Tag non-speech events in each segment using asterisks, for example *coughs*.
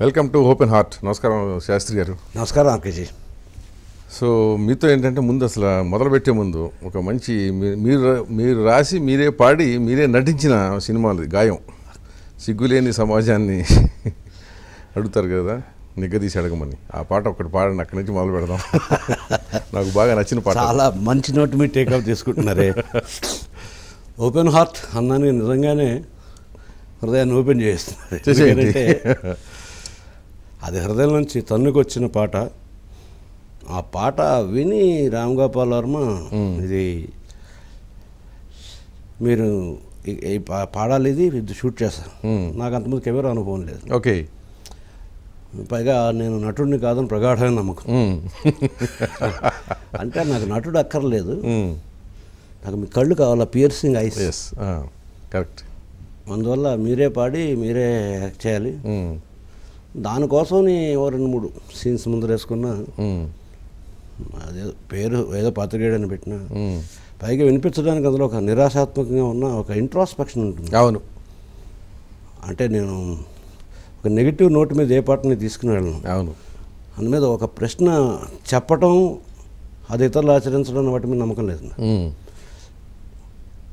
Welcome to open heart నమస్కారం శాస్త్రి గారు నమస్కారం అంకేజీ సో మీతో ఏంటంటే ముందు అసలు మొదలుపెట్టే ముందు ఒక మంచి మీరు మీరు రాసి మీరే పాడి మీరే నటించిన సినిమాలు గాయం సిగ్గులేని సమాజాన్ని *laughs* అడుగుతారు కదా నిగ్గదీసి అడగమని ఆ పాట ఒకటి పాడని అక్కడి నుంచి మొదలు పెడదాం *laughs* నాకు బాగా నచ్చిన పాట చాలా మంచి నోట్ మీరు టేకప్ చేసుకుంటున్నారే ఓపెన్ హార్ట్ అన్నాను నిజంగానే హృదయాన్ని ఓపెన్ చేస్తున్నారు *laughs* అది హృదయం నుంచి తన్నుకొచ్చిన పాట ఆ పాట విని రామ్ గోపాల్ వర్మ ఇది మీరు పాడాలి ఇది షూట్ చేస్తాను నాకు అంతమంది కెమెరా అనుభవం లేదు ఓకే పైగా నేను నటుడిని కాదని ప్రగాఢమైన నమ్మకం *laughs* అంటే నాకు నటుడు అక్కర్లేదు నాకు మీ కళ్ళు కావాలా పియర్సింగ్ ఐస్ కరెక్ట్ అందువల్ల మీరే పాడి మీరే యాక్ట్ చేయాలి దానికోసం ఓ రెండు మూడు సీన్స్ ముందు వేసుకున్నా అదే పేరు ఏదో పాత్రికేయుడు అని పెట్టినా పైగా వినిపించడానికి అందులో ఒక నిరాశాత్మకంగా ఉన్న ఒక ఇంట్రాస్పెక్షన్ ఉంటుంది అవును అంటే నేను ఒక నెగిటివ్ నోట్ మీద ఏ పాటని తీసుకుని వెళ్ళను అవును అందు మీద ఒక ప్రశ్న చెప్పటం అది ఇతరులు ఆచరించడం వాటి మీద నమ్మకం లేదు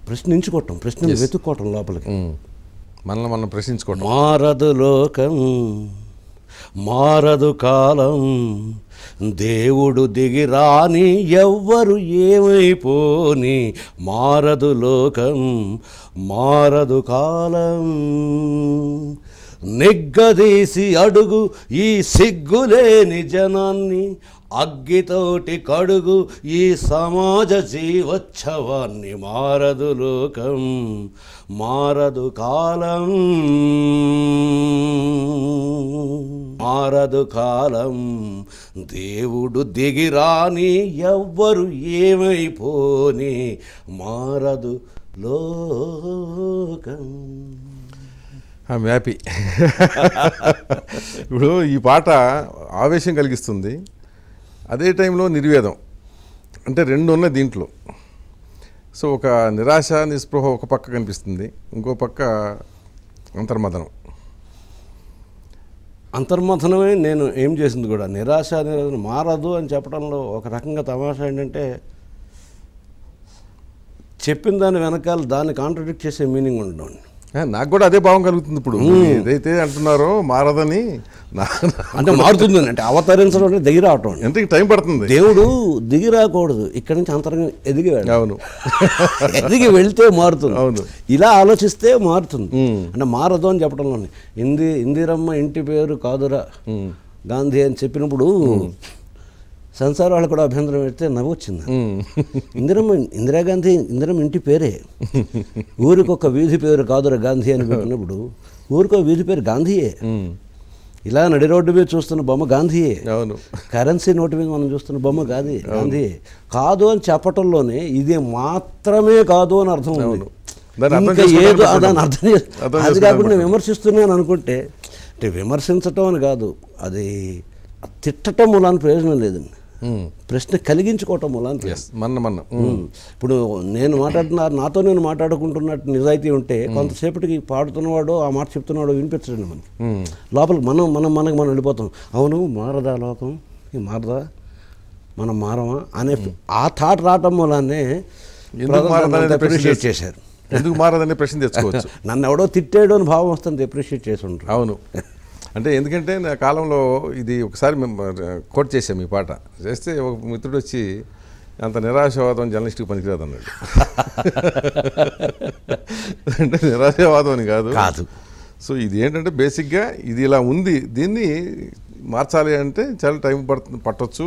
ప్రశ్నించుకోవటం ప్రశ్న వెతుక్కోవటం లోపలికి మనల్ని మనం ప్రశ్నించుకోవటం మారదు లోకం మారదు కాలం దేవుడు దిగిరాని ఎవ్వరు ఏమైపోని మారదు లోకం మారదు కాలం నిగ్గదీసి అడుగు ఈ సిగ్గులేని జనాన్ని అగ్గితోటి కడుగు ఈ సమాజ జీవోత్సవాన్ని మారదు లోకం మారదు కాలం మారదు కాలం దేవుడు దిగిరాని ఎవ్వరు ఏమైపోని మారదు లోకం ఐమ్ హ్యాపీ *laughs* ఇప్పుడు ఈ పాట ఆవేశం కలిగిస్తుంది అదే టైంలో నిర్వేదం అంటే రెండు ఉన్నాయి దీంట్లో సో ఒక నిరాశ నిస్పృహ ఒక పక్క కనిపిస్తుంది ఇంకో పక్క అంతర్మథనం అంతర్మథనమే నేను ఏం చేసింది కూడా నిరాశ అనేది మారదు అని చెప్పడంలో ఒక రకంగా తమాషా ఏంటంటే చెప్పిన దాని వెనకాల దాన్ని కాంట్రడిక్ట్ చేసే మీనింగ్ ఉండడం నాకు కూడా అదే భావం కలుగుతుంది ఇప్పుడు ఏదైతే అంటున్నారో మారదని అంటే మారుతుంది అంటే అవతరించడం అంటే దిగి రావటం ఎంత టైం పడుతుంది దేవుడు దిగి రాకూడదు ఇక్కడ నుంచి అంతరంగం ఎదిగి అవును ఎదిగి వెళ్తే మారుతుంది అవును ఇలా ఆలోచిస్తే మారుతుంది అంటే మారదు అని చెప్పడంలోనే ఇంది ఇందిరమ్మ ఇంటి పేరు కాదురా గాంధీ అని చెప్పినప్పుడు సెన్సార్ వాళ్ళు కూడా అభ్యంతరం పెడితే నవ్వు వచ్చింది ఇందిరమ్మ ఇందిరాగాంధీ ఇందిరమ్మ ఇంటి పేరే ఊరికొక వీధి పేరు కాదురా గాంధీ అని పెట్టినప్పుడు ఊరికో వీధి పేరు గాంధీయే ఇలా నడి రోడ్డు మీద చూస్తున్న బొమ్మ గాంధీయే కరెన్సీ నోటు మీద మనం చూస్తున్న బొమ్మ గాంధీ గాంధీయే కాదు అని చెప్పటంలోనే ఇది మాత్రమే కాదు అని అర్థం అవును ఇంకా ఏదో దాని అర్థం అది కాకుండా విమర్శిస్తున్నాను అనుకుంటే అంటే విమర్శించటం అని కాదు అది తిట్టడం మూలాన్ని ప్రయోజనం లేదండి ప్రశ్న కలిగించుకోవటం మూలాన మన మన ఇప్పుడు నేను మాట్లాడుతున్న నాతో నేను మాట్లాడుకుంటున్నట్టు నిజాయితీ ఉంటే కొంతసేపటికి పాడుతున్నవాడు ఆ మాట చెప్తున్నవాడు వినిపించడండి మనకి లోపల మనం మనం మనకి మనం వెళ్ళిపోతాం అవును మారదా లోకం మారదా మనం మారమా అనే ఆ థాట్ రావటం మూలాన్నే అప్రిషియేట్ చేశారు ఎందుకు మారదనే ప్రశ్న తెచ్చుకోవచ్చు *laughs* నన్ను ఎవడో తిట్టాడు అని భావం వస్తుంది అప్రిషియేట్ చేసి ఉంటారు అవును *laughs* అంటే ఎందుకంటే నా కాలంలో ఇది ఒకసారి మేము కోట్ చేసాం ఈ పాట చేస్తే ఒక మిత్రుడు వచ్చి అంత నిరాశవాదం జర్నలిస్ట్కి పనికిరాదు అన్నాడు *laughs* అంటే నిరాశవాదం అని కాదు కాదు సో ఇది ఏంటంటే బేసిక్గా ఇది ఇలా ఉంది దీన్ని మార్చాలి అంటే చాలా టైం పడుతుంది పట్టొచ్చు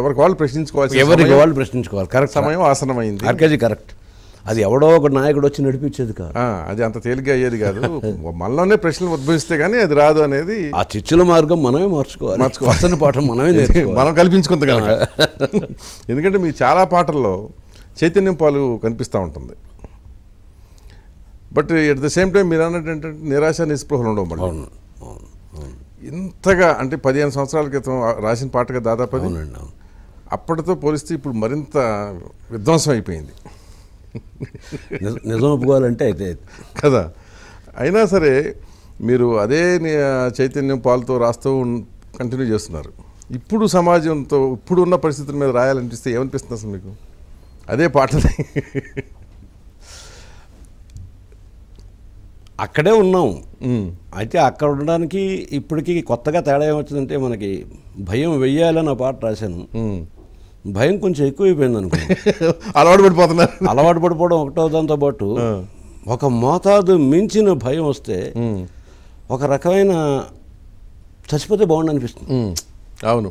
ఎవరికి వాళ్ళు ప్రశ్నించుకోవాలి ఎవరికి వాళ్ళు ప్రశ్నించుకోవాలి కరెక్ట్ సమయం ఆసనమైంది కరెక్ట్ అది ఎవడో ఒక నాయకుడు వచ్చి నడిపించేది కాదు అది అంత తేలిక అయ్యేది కాదు *laughs* మనలోనే ప్రశ్నలు ఉద్భవిస్తే కానీ అది రాదు అనేది ఆ చిచ్చుల మార్గం మనమే మార్చుకోవాలి మార్చుకోవాల్సిన పాఠం మనమే మనం కల్పించుకుందాం *laughs* ఎందుకంటే మీ చాలా పాటల్లో చైతన్యం పాలు కనిపిస్తూ ఉంటుంది but at the same time మీరు అన్నట్టు ఏంటంటే నిరాశ నిస్పృహలు ఉండవు మనం అవును ఇంతగా అంటే పదిహేను సంవత్సరాల క్రితం రాసిన పాటగా దాదాపు అప్పటితో పోలిస్తే ఇప్పుడు మరింత విధ్వంసం అయిపోయింది నిజం ఒప్పుకోవాలంటే అయితే కదా అయినా సరే మీరు అదే చైతన్యం పాలతో రాస్తూ కంటిన్యూ చేస్తున్నారు ఇప్పుడు సమాజంతో ఇప్పుడు ఉన్న పరిస్థితుల మీద రాయాలనిపిస్తే ఏమనిపిస్తుంది అసలు మీకు అదే పాట అక్కడే ఉన్నాం అయితే అక్కడ ఉండడానికి ఇప్పటికీ కొత్తగా తేడా ఏమొచ్చిందంటే మనకి భయం వెయ్యాలని పాట రాశాను భయం కొంచెం ఎక్కువైపోయింది అనుకో *laughs* అలవాటు పడిపోతున్నారు అలవాటు పడిపోవడం ఒకటో దాంతో పాటు ఒక మోతాదు మించిన భయం వస్తే ఒక రకమైన చచ్చిపోతే బాగుండు అనిపిస్తుంది అవును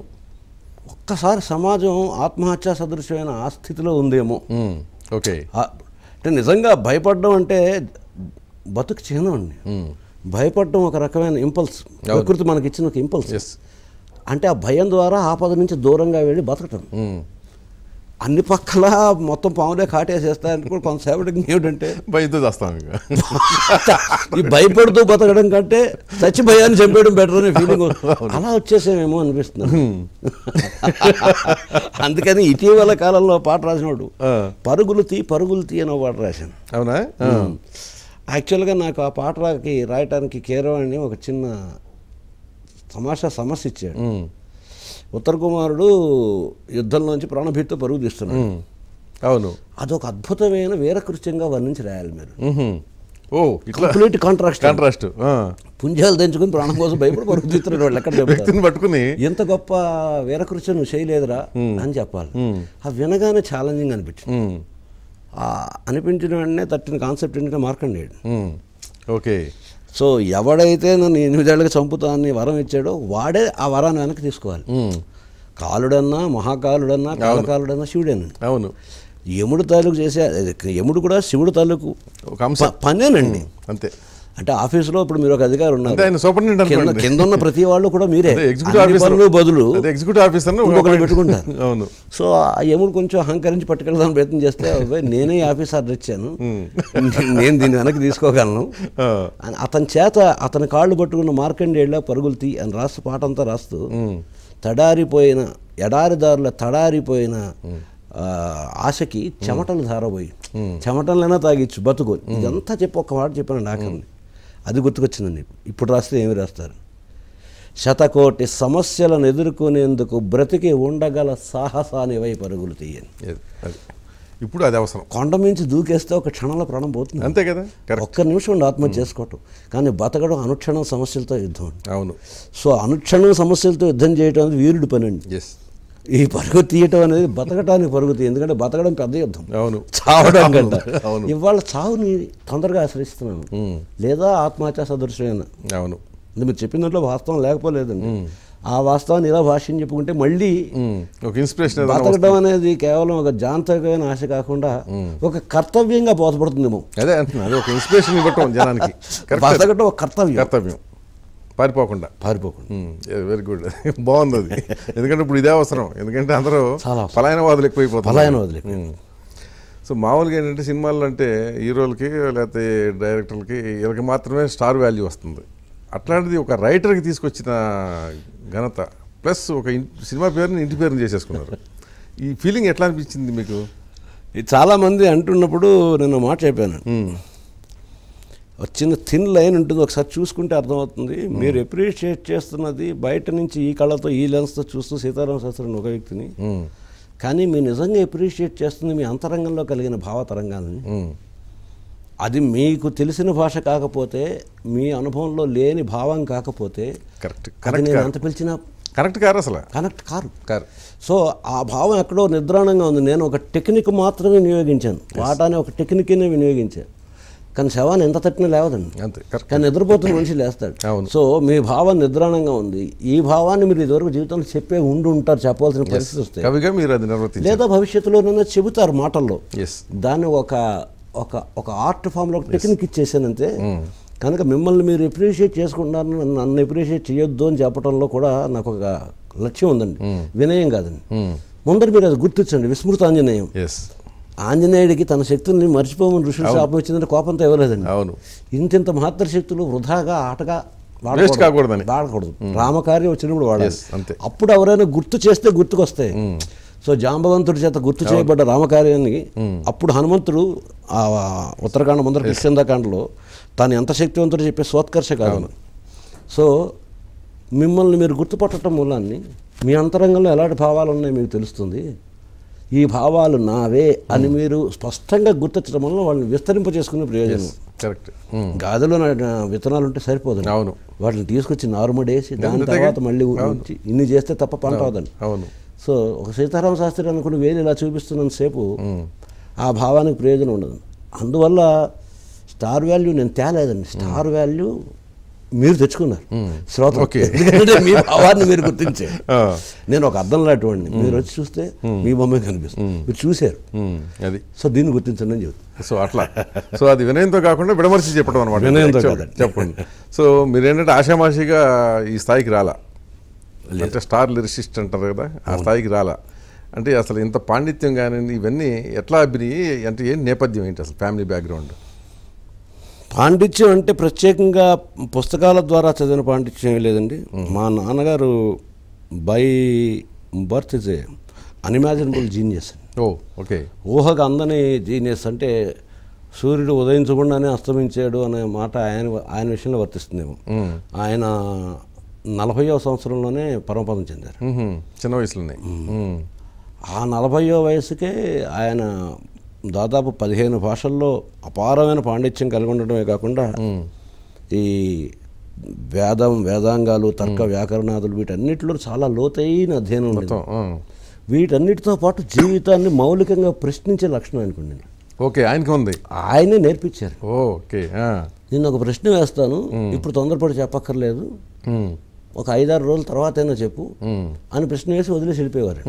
ఒక్కసారి సమాజం ఆత్మహత్యా సదృశ్యమైన ఆ స్థితిలో ఉందేమో ఓకే అంటే నిజంగా భయపడడం అంటే బతుకు చిహ్నం అండి భయపడడం ఒక రకమైన ఇంపల్స్ ప్రకృతి మనకి ఇచ్చిన ఒక ఇంపల్స్ అంటే ఆ భయం ద్వారా ఆపద నుంచి దూరంగా వెళ్ళి బతకటం అన్ని పక్కల మొత్తం పాములే కాటేసేస్తాయని కూడా కొంతసేపటికి ఏమిటంటే భయంతో చేస్తాం ఈ భయపడుతూ బతకడం కంటే చచ్చి భయాన్ని చంపేయడం బెటర్ అనే ఫీలింగ్ అలా వచ్చేసేమేమో అనిపిస్తుంది *laughs* అందుకని ఇటీవల కాలంలో పాట వాడు పరుగులు తీ పరుగులు తీ అని పాట రాశాను అవునా యాక్చువల్గా నాకు ఆ పాటకి రాయటానికి కేరవాణి అని ఒక చిన్న తమాషా సమస్య ఇచ్చాడు ఉత్తర కుమారుడు యుద్ధంలోంచి ప్రాణభీతితో పరుగు తీస్తున్నాడు అవును అదొక అద్భుతమైన వీరకృత్యంగా వర్ణించి రాయాలి మీరు ఓ కాంట్రాస్ట్ కాంట్రాస్ట్ పుంజాలు తెంచుకుని ప్రాణం కోసం భయపడి పరుగుతున్నాడు వాళ్ళు ఎక్కడ వ్యక్తిని పట్టుకుని ఎంత గొప్ప వీరకృత్యం నువ్వు చేయలేదురా అని చెప్పాలి ఆ వినగానే ఛాలెంజింగ్ అనిపించింది అనిపించిన వెంటనే తట్టిన కాన్సెప్ట్ ఏంటంటే మార్కండి ఓకే సో ఎవడైతే నన్ను ఎనిమిదేళ్ళకి అని వరం ఇచ్చాడో వాడే ఆ వరాన్ని వెనక్కి తీసుకోవాలి కాలుడన్నా మహాకాలుడన్నా కాలకాలుడన్నా శివుడేనండి అవును యముడు తాలూకు చేసే యముడు కూడా శివుడు తాలూకు పనేనండి అంతే అంటే ఆఫీసులో ఇప్పుడు మీరు ఒక అధికారి ఉన్నారు కింద ఉన్న ప్రతి వాళ్ళు కూడా మీరే బదులు ఎగ్జిక్యూటివ్ ఆఫీసర్ పెట్టుకుంటారు *laughs* అవును సో ఏముడు కొంచెం అహంకరించి పట్టుకెళ్దాం ప్రయత్నం చేస్తే నేనే ఆఫీస్ ఆర్డర్ ఇచ్చాను నేను దీన్ని వెనక్కి తీసుకోగలను అతని చేత అతని కాళ్ళు పట్టుకున్న మార్కండేళ్ళ పరుగులు తీ అని రాస్తూ పాట అంతా రాస్తూ తడారిపోయిన ఎడారిదారుల తడారిపోయిన ఆశకి చెమటలు ధారబోయి చెమటలైనా తాగిచ్చు బతుకు ఇదంతా చెప్పి ఒక మాట చెప్పాను ఆఖరిని అది గుర్తుకొచ్చిందండి ఇప్పుడు రాస్తే ఏమి రాస్తారు శతకోటి సమస్యలను ఎదుర్కొనేందుకు బ్రతికి ఉండగల సాహసానివై పరుగులు తీయని ఇప్పుడు అది అవసరం కొండ మించి దూకేస్తే ఒక క్షణంలో ప్రాణం పోతుంది అంతే కదా ఒక్క నిమిషం ఉండి ఆత్మహత్య చేసుకోవటం కానీ బతకడం అనుక్షణం సమస్యలతో యుద్ధం అవును సో అనుక్షణం సమస్యలతో యుద్ధం చేయడం అనేది వీరుడు పని అండి ఈ పరుగు తీయటం అనేది బతకటానికి పరుగు తీయ ఎందుకంటే బతకడం పెద్ద యుద్ధం అవును చావడం కంట ఇవాళ చావుని తొందరగా ఆశ్రయిస్తున్నాను లేదా ఆత్మహత్యా సదృశ్యమైన అవును మీరు చెప్పిన దాంట్లో వాస్తవం లేకపోలేదండి ఆ వాస్తవాన్ని ఇలా భాష్యం చెప్పుకుంటే మళ్ళీ ఒక ఇన్స్పిరేషన్ బతకడం అనేది కేవలం ఒక జాంతకమైన ఆశ కాకుండా ఒక కర్తవ్యంగా బోధపడుతుంది అదే అంటున్నాను ఒక ఇన్స్పిరేషన్ ఇవ్వటం జనానికి *laughs* బతకడం ఒక కర్తవ్యం కర్తవ్యం పారిపోకుండా పారిపోకుండా వెరీ గుడ్ బాగుంది ఎందుకంటే ఇప్పుడు ఇదే అవసరం ఎందుకంటే అందరూ చాలా పలాయనవాదులు ఎక్కువైపోతారు పలాయనవాదులు సో మామూలుగా ఏంటంటే సినిమాలు అంటే హీరోలకి లేకపోతే డైరెక్టర్లకి వీళ్ళకి మాత్రమే స్టార్ వాల్యూ వస్తుంది అట్లాంటిది ఒక రైటర్కి తీసుకొచ్చిన ఘనత ప్లస్ ఒక సినిమా పేరుని ఇంటి పేరుని చేసేసుకున్నారు ఈ ఫీలింగ్ ఎట్లా అనిపించింది మీకు చాలామంది అంటున్నప్పుడు నేను మాట చెప్పాను చిన్న థిన్ లైన్ ఉంటుంది ఒకసారి చూసుకుంటే అర్థమవుతుంది hmm. మీరు ఎప్రిషియేట్ చేస్తున్నది బయట నుంచి ఈ కళతో ఈ లెన్స్తో చూస్తూ సీతారామ శాస్త్రిని ఒక వ్యక్తిని hmm. కానీ మీరు నిజంగా ఎప్రిషియేట్ చేస్తుంది మీ అంతరంగంలో కలిగిన భావతరంగాన్ని hmm. అది మీకు తెలిసిన భాష కాకపోతే మీ అనుభవంలో లేని భావం కాకపోతే కరెక్ట్ కరెక్ట్ నేను అంత పిలిచినా కరెక్ట్ కారు అసలు కనెక్ట్ కారు కారు సో ఆ భావం ఎక్కడో నిద్రాణంగా ఉంది నేను ఒక టెక్నిక్ మాత్రమే వినియోగించాను వాటాని ఒక టెక్నిక్నే వినియోగించాను కానీ శవాన్ని ఎంత తట్టినా లేవదండి కానీ నిద్రపోతున్న మనిషి లేస్తాడు సో మీ భావం నిద్రాణంగా ఉంది ఈ భావాన్ని మీరు ఇదివరకు జీవితంలో చెప్పే ఉండి ఉంటారు చెప్పవలసిన పరిస్థితి వస్తే మీరు అది లేదా భవిష్యత్తులో చెబుతారు మాటల్లో దాన్ని ఒక ఒక ఒక ఆర్ట్ ఫామ్లో లో టెక్నిక్ ఇచ్చేసానంతే hmm. కనుక మిమ్మల్ని మీరు ఎప్రిషియేట్ చేసుకుంటారు నన్ను ఎప్రిషియేట్ చేయొద్దు అని చెప్పడంలో కూడా నాకు ఒక లక్ష్యం ఉందండి hmm. వినయం కాదండి hmm. ముందర మీరు అది గుర్తించండి విస్మృతాంజనేయం ఆంజనేయుడికి తన శక్తుల్ని మర్చిపోమని ఋషులు శాపం వచ్చిందని కోపంతో ఇవ్వలేదండి అవును ఇంతింత మహత్తర శక్తులు వృధాగా ఆటగా వాడకూడదు వాడకూడదు రామకార్యం వచ్చినప్పుడు వాడాలి అప్పుడు ఎవరైనా గుర్తు చేస్తే గుర్తుకొస్తాయి సో జాంబవంతుడి చేత గుర్తు చేయబడ్డ రామకార్యాన్ని అప్పుడు హనుమంతుడు ఆ ఉత్తరాఖండ ముందర కిష్యందాకాండలో తాను ఎంత శక్తివంతుడు చెప్పే సోత్కర్ష కాదు సో మిమ్మల్ని మీరు గుర్తుపట్టడం మూలాన్ని మీ అంతరంగంలో ఎలాంటి భావాలు ఉన్నాయో మీకు తెలుస్తుంది ఈ భావాలు నావే అని hmm. మీరు స్పష్టంగా గుర్తించడం వల్ల వాళ్ళని విస్తరింప చేసుకునే ప్రయోజనం కరెక్ట్ hmm. గాదలో విత్తనాలు ఉంటే సరిపోదు అవును వాటిని తీసుకొచ్చి నారుమడేసి దాని తర్వాత మళ్ళీ ఇన్ని చేస్తే తప్ప పంట అవదని అవును సో ఒక సీతారామ శాస్త్రి అనుకుని వేలు ఇలా చూపిస్తున్నంత సేపు hmm. ఆ భావానికి ప్రయోజనం ఉండదు అందువల్ల స్టార్ వాల్యూ నేను తేలేదండి స్టార్ వాల్యూ మీరు తెచ్చుకున్నారు శ్రోత ఎందుకంటే మీ భావాన్ని మీరు గుర్తించే నేను ఒక అర్థం లాంటి వాడిని మీరు వచ్చి చూస్తే మీ బొమ్మే కనిపిస్తుంది మీరు చూశారు అది సో దీన్ని గుర్తించండి అని చెబుతుంది సో అట్లా సో అది వినయంతో కాకుండా విడమర్చి చెప్పడం అనమాట వినయంతో చెప్పండి సో మీరేంటంటే ఆశామాషిగా ఈ స్థాయికి రాలా అంటే స్టార్ లిరిసిస్ట్ అంటారు కదా ఆ స్థాయికి రాలా అంటే అసలు ఇంత పాండిత్యం కానీ ఇవన్నీ ఎట్లా అభినయి అంటే ఏం నేపథ్యం ఏంటి అసలు ఫ్యామిలీ బ్యాక్గ్రౌండ్ పాండిత్యం అంటే ప్రత్యేకంగా పుస్తకాల ద్వారా చదివిన పాండిత్యం లేదండి మా నాన్నగారు by birth is a unimaginable genius oh okay ఊహకు అందని జీనియస్ అంటే సూర్యుడు ఉదయించకుండానే అస్తమించాడు అనే మాట ఆయన ఆయన విషయంలో వర్తిస్తుందేమో ఆయన నలభైవ సంవత్సరంలోనే పరమపదం చెందారు చిన్న వయసులోనే ఆ నలభైవ వయసుకే ఆయన దాదాపు పదిహేను భాషల్లో అపారమైన పాండిత్యం కలిగి ఉండటమే కాకుండా ఈ వేదం వేదాంగాలు తర్క వ్యాకరణాదులు వీటన్నిటిలో చాలా లోతైన అధ్యయనం వీటన్నిటితో పాటు జీవితాన్ని మౌలికంగా ప్రశ్నించే లక్షణం అనుకోండి ఓకే ఆయనకి ఉంది ఆయనే నేర్పించారు ఓకే నేను ఒక ప్రశ్న వేస్తాను ఇప్పుడు తొందరపడి చెప్పక్కర్లేదు ఒక ఐదారు రోజుల తర్వాత అయినా చెప్పు అని ప్రశ్న వేసి వదిలేసి వెళ్ళిపోయేవారు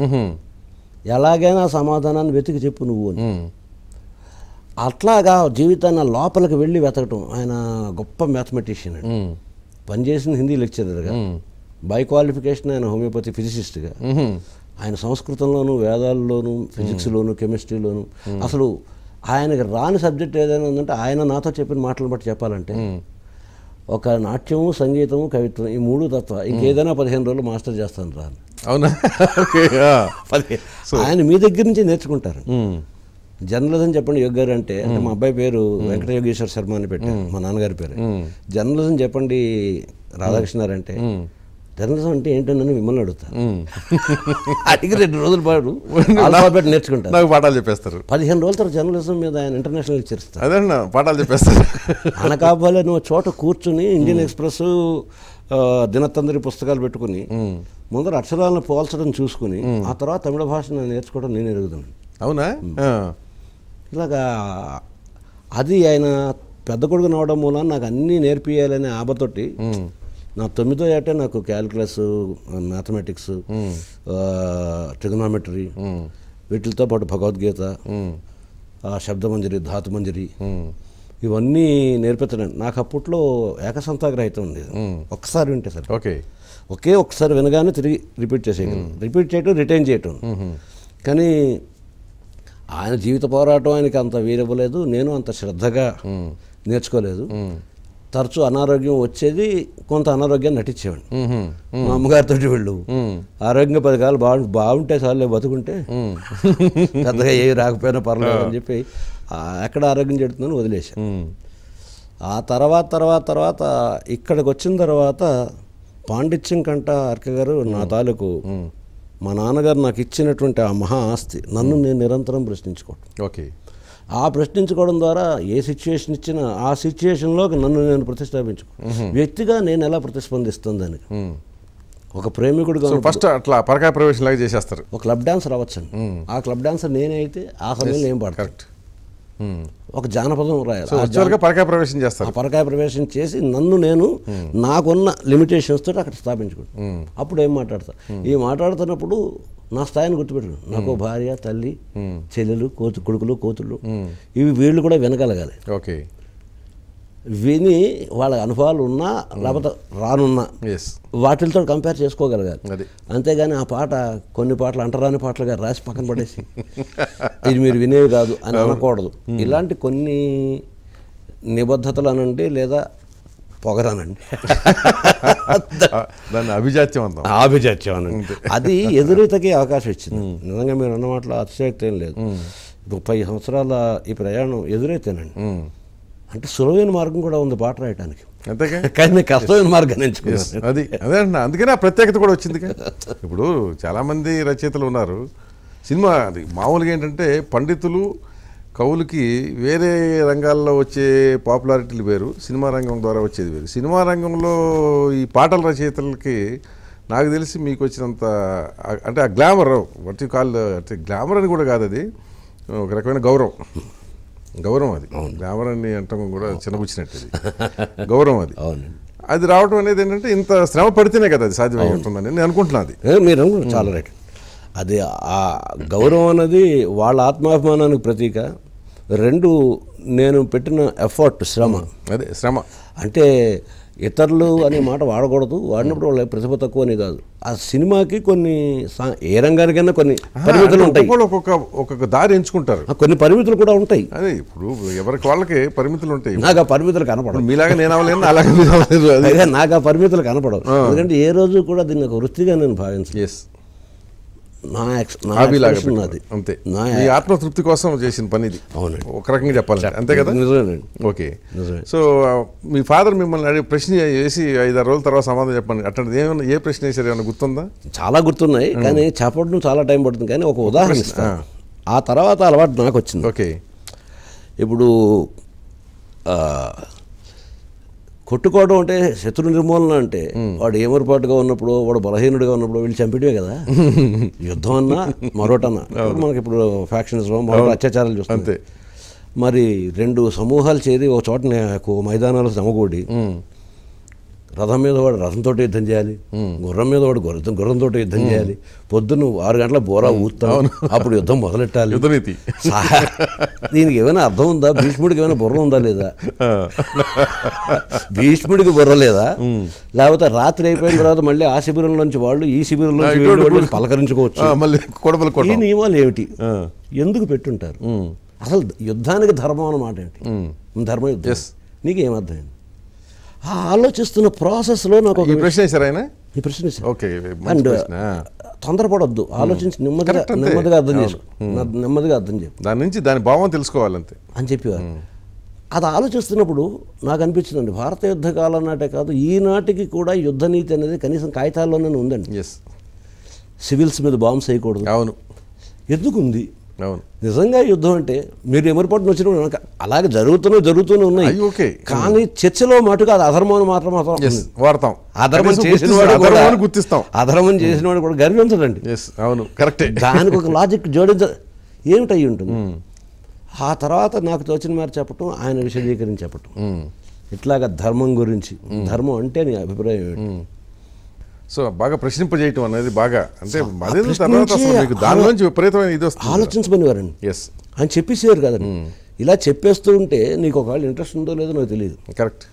ఎలాగైనా సమాధానాన్ని వెతికి చెప్పు నువ్వు అని అట్లాగా జీవితాన్ని లోపలికి వెళ్ళి వెతకటం ఆయన గొప్ప మ్యాథమెటిషియన్ అండి పనిచేసిన హిందీ లెక్చరర్గా బై క్వాలిఫికేషన్ ఆయన హోమియోపతి ఫిజిసిస్ట్గా ఆయన సంస్కృతంలోను వేదాల్లోను ఫిజిక్స్లోను కెమిస్ట్రీలోను అసలు ఆయనకి రాని సబ్జెక్ట్ ఏదైనా ఉందంటే ఆయన నాతో చెప్పిన మాటలు బట్టి చెప్పాలంటే ఒక నాట్యము సంగీతము కవిత్వం ఈ మూడు తత్వ ఇంకేదైనా పదిహేను రోజులు మాస్టర్ చేస్తాను రాను అవునా *laughs* *laughs* ఆయన మీ దగ్గర నుంచి నేర్చుకుంటారు జర్నలిజం చెప్పండి యోగ్ గారు అంటే అంటే మా అబ్బాయి పేరు వెంకట యోగేశ్వర శర్మ అని పెట్టారు మా నాన్నగారి పేరు జర్నలిజం చెప్పండి రాధాకృష్ణారు అంటే జర్నలిజం అంటే ఏంటని మిమ్మల్ని అడుగుతా *laughs* అడిగి రెండు రోజుల పాటు పెట్టి నేర్చుకుంటారు నాకు పాఠాలు చెప్పేస్తారు పదిహేను రోజుల తర్వాత జర్నలిజం మీద ఆయన ఇంటర్నేషనల్ ఇచ్చేస్తారు అదే పాఠాలు చెప్పేస్తారు కాబోలే నువ్వు చోట కూర్చుని ఇండియన్ ఎక్స్ప్రెస్ దినతందరి పుస్తకాలు పెట్టుకుని ముందర అక్షరాలను పోల్చడం చూసుకుని ఆ తర్వాత తమిళ భాషను నేర్చుకోవడం నేను ఎరుగుతున్నాను అవునా ఇలాగా అది ఆయన పెద్ద కొడుకు నవ్వడం మూలన నాకు అన్నీ నేర్పియాలనే ఆబతోటి నా తొమ్మిదో ఏటే నాకు క్యాల్కులస్ మ్యాథమెటిక్స్ ట్రిగనామెట్రీ వీటితో పాటు భగవద్గీత శబ్దమంజరి ధాతుమంజరి ఇవన్నీ నేర్పించడం నాకు అప్పట్లో ఏకసంతాగ్రహిత ఉంది ఒక్కసారి వింటే సరే ఓకే ఒకే ఒకసారి వినగానే తిరిగి రిపీట్ చేసేయగలను రిపీట్ చేయటం రిటైన్ చేయటం కానీ ఆయన జీవిత పోరాటం ఆయనకి అంత వీరవ్వలేదు నేను అంత శ్రద్ధగా నేర్చుకోలేదు తరచూ అనారోగ్యం వచ్చేది కొంత అనారోగ్యం నటించేవాడు మా అమ్మగారితో వెళ్ళు ఆరోగ్య పథకాలు బా బాగుంటే చాలే బతుకుంటే *laughs* పెద్దగా ఏ రాకపోయినా పర్లేదు అని చెప్పి ఎక్కడ ఆరోగ్యం చెడుతుందని వదిలేశాను ఆ తర్వాత తర్వాత తర్వాత ఇక్కడికి వచ్చిన తర్వాత పాండిత్యం కంట అర్క గారు నా తాలూకు మా నాన్నగారు నాకు ఇచ్చినటువంటి ఆ మహా ఆస్తి నన్ను hmm. నేను నిరంతరం ప్రశ్నించుకోవడం ఓకే ఆ ప్రశ్నించుకోవడం ద్వారా ఏ సిచ్యువేషన్ ఇచ్చినా ఆ సిచ్యువేషన్లోకి నన్ను నేను ప్రతిష్టాపించుకో hmm. వ్యక్తిగా నేను ఎలా ప్రతిస్పందిస్తుందని hmm. ఒక ప్రేమికుడు ఫస్ట్ అట్లా పరకాయ ప్రవేశం లాగా చేసేస్తారు ఒక క్లబ్ డాన్స్ రావచ్చండి ఆ క్లబ్ డాన్సర్ నేనే అయితే ఆ సమయంలో ఏం పాడతాను ఒక జానపదం రాయాలి పరకాయ ప్రవేశం చేస్తారు పరకాయ ప్రవేశం చేసి నన్ను నేను నాకున్న లిమిటేషన్స్ తోటి అక్కడ స్థాపించుకుంటాను అప్పుడు ఏం మాట్లాడతా ఈ మాట్లాడుతున్నప్పుడు నా స్థాయిని గుర్తుపెట్టుకున్నాను నాకు భార్య తల్లి చెల్లెలు కోతు కొడుకులు కోతులు ఇవి వీళ్ళు కూడా వినగలగాలి ఓకే విని వాళ్ళ అనుభవాలు ఉన్నా లేకపోతే రానున్నా వాటితో కంపేర్ చేసుకోగలగాలి అది అంతేగాని ఆ పాట కొన్ని పాటలు అంటరాని పాటలుగా రాసి పక్కన పడేసి ఇది మీరు వినేవి కాదు అని అనకూడదు hmm. ఇలాంటి కొన్ని నిబద్ధతలు అనండి లేదా పొగరానండి *laughs* దాన్ని అభిజాత్యం అభిజాత్యం అనండి అది ఎదురీతకి అవకాశం ఇచ్చింది hmm. నిజంగా మీరు అన్న మాటలు అతిశయక్తి ఏం లేదు hmm. ముప్పై సంవత్సరాల ఈ ప్రయాణం ఎదురైతేనండి అంటే సులువైన మార్గం కూడా ఉంది పాట రాయడానికి అంతేకాని కానీ కష్టమైన మార్గాన్ని అది అదే అండి అందుకనే ఆ ప్రత్యేకత కూడా వచ్చింది ఇప్పుడు చాలామంది రచయితలు ఉన్నారు సినిమా అది మామూలుగా ఏంటంటే పండితులు కవులకి వేరే రంగాల్లో వచ్చే పాపులారిటీలు వేరు సినిమా రంగం ద్వారా వచ్చేది వేరు సినిమా రంగంలో ఈ పాటల రచయితలకి నాకు తెలిసి మీకు వచ్చినంత అంటే ఆ గ్లామర్ వాట్ కాల్ అంటే గ్లామర్ అని కూడా కాదు అది ఒక రకమైన గౌరవం గౌరవం అది గ్రామరాన్ని అంటాము కూడా చిన్నపుచ్చినట్టు గౌరవం అది అది రావడం అనేది ఏంటంటే ఇంత శ్రమ పడితేనే కదా అది సాధ్యమవుతుందని నేను అనుకుంటున్నాను అది మీరు చాలా రైట్ అది ఆ గౌరవం అనేది వాళ్ళ ఆత్మాభిమానానికి ప్రతీక రెండు నేను పెట్టిన ఎఫర్ట్ శ్రమ అదే శ్రమ అంటే ఇతరులు అనే మాట వాడకూడదు వాడినప్పుడు వాళ్ళ ప్రతిభ తక్కువ అని కాదు ఆ సినిమాకి కొన్ని ఏ రంగానికైనా కొన్ని పరిమితులు ఉంటాయి ఒక్కొక్క ఒక్కొక్క దారి ఎంచుకుంటారు కొన్ని పరిమితులు కూడా ఉంటాయి అదే ఇప్పుడు ఎవరికి వాళ్ళకి పరిమితులు ఉంటాయి నాకు ఆ పరిమితులు కనపడవు మీలాగా నేను అవ్వలేను అలాగే నాకు ఆ పరిమితులు కనపడవు ఎందుకంటే ఏ రోజు కూడా దీన్ని ఒక వృత్తిగా నేను భావించను నా అది అంతే నా ఆత్మతృప్తి కోసం చేసిన పని ఇది అవునండి ఒక రకంగా చెప్పాలి అంతే కదా నిజమేనండి ఓకే సో మీ ఫాదర్ మిమ్మల్ని అడిగి ప్రశ్న చేసి ఐదారు రోజుల తర్వాత సమాధానం చెప్పండి అట్లాంటిది ఏమైనా ఏ ప్రశ్న వేసారు ఏమైనా గుర్తుందా చాలా గుర్తున్నాయి కానీ చెప్పడం చాలా టైం పడుతుంది కానీ ఒక ఉదాహరణ ఆ తర్వాత అలవాటు నాకు వచ్చింది ఓకే ఇప్పుడు కొట్టుకోవడం అంటే శత్రు నిర్మూలన అంటే వాడు ఏమరపాటుగా ఉన్నప్పుడు వాడు బలహీనుడిగా ఉన్నప్పుడు వీళ్ళు చంపడమే కదా *laughs* యుద్ధం అన్నా మరోటన్నా మనకి ఇప్పుడు ఫ్యాక్షన్స్ అత్యాచారాలు చూస్తాం మరి రెండు సమూహాలు చేరి ఒక చోట మైదానాలు సమకూడి రథం మీద వాడు రథంతో యుద్ధం చేయాలి గుర్రం మీద వాడు గుర్రం గుర్రంతో యుద్ధం చేయాలి పొద్దున్న ఆరు గంటల బోరా ఊతాం అప్పుడు యుద్ధం మొదలెట్టాలి దీనికి ఏమైనా అర్థం ఉందా భీష్ముడికి ఏమైనా బుర్ర ఉందా లేదా భీష్ముడికి బుర్ర లేదా లేకపోతే రాత్రి అయిపోయిన తర్వాత మళ్ళీ ఆ శిబిరంలోంచి వాళ్ళు ఈ శిబిరంలో పలకరించుకోవచ్చు ఈ నియమాలు ఏమిటి ఎందుకు పెట్టుంటారు అసలు యుద్ధానికి ధర్మం అన్నమాట ఏంటి ధర్మ యుద్ధం నీకేమర్థమైంది ఆ ఆలోచిస్తున్న ప్రాసెస్లో నాకు ఒక ప్రశ్న ఆయన ఈ ప్రశ్న ఓకే అండ్ తొందరపడొద్దు ఆలోచించి నెమ్మదిగా నెమ్మదిగా అర్థం చేసు నెమ్మదిగా అర్థం చేయ దాని నుంచి దాని భావం తెలుసుకోవాలంతే అని చెప్పేవారు అది ఆలోచిస్తున్నప్పుడు నాకు అనిపించిందండి భారత యుద్ధ కాలం నాటే కాదు ఈనాటికి కూడా యుద్ధ నీతి అనేది కనీసం కాగితాల్లోనే ఉందండి ఎస్ సివిల్స్ మీద బాంబ్స్ వేయకూడదు అవును ఎందుకుంది అవును నిజంగా యుద్ధం అంటే మీరు ఎమరిపడిన వచ్చిన అలాగే జరుగుతూనే జరుగుతూనే ఉన్నాయి ఓకే కానీ చర్చలో మటుకు అది అధర్మం మాత్రం వాడతాం అధర్మం చేసిన వాడు గుర్తిస్తాం అధర్మం చేసిన వాడు కూడా గర్వించదండి అవును కరెక్ట్ దానికి ఒక లాజిక్ జోడించ ఏమిటయి ఉంటుంది hmm. ఆ తర్వాత నాకు తోచిన మరి చెప్పటం ఆయన విశదీకరించి చెప్పటం hmm. ఇట్లాగా ధర్మం గురించి hmm. ధర్మం అంటే నీ అభిప్రాయం ఏమిటి సో బాగా ప్రశ్నింపజేయటం అనేది బాగా అంటే అదే తర్వాత మీకు దానిలోంచి విపరీతమైన ఇది వస్తుంది వారండి ఎస్ అని చెప్పేసేవారు కదండి hmm. ఇలా చెప్పేస్తూ ఉంటే నీకు ఒకవేళ ఇంట్రెస్ట్ ఉందో లేదో నాకు తెలియదు కరెక్ట్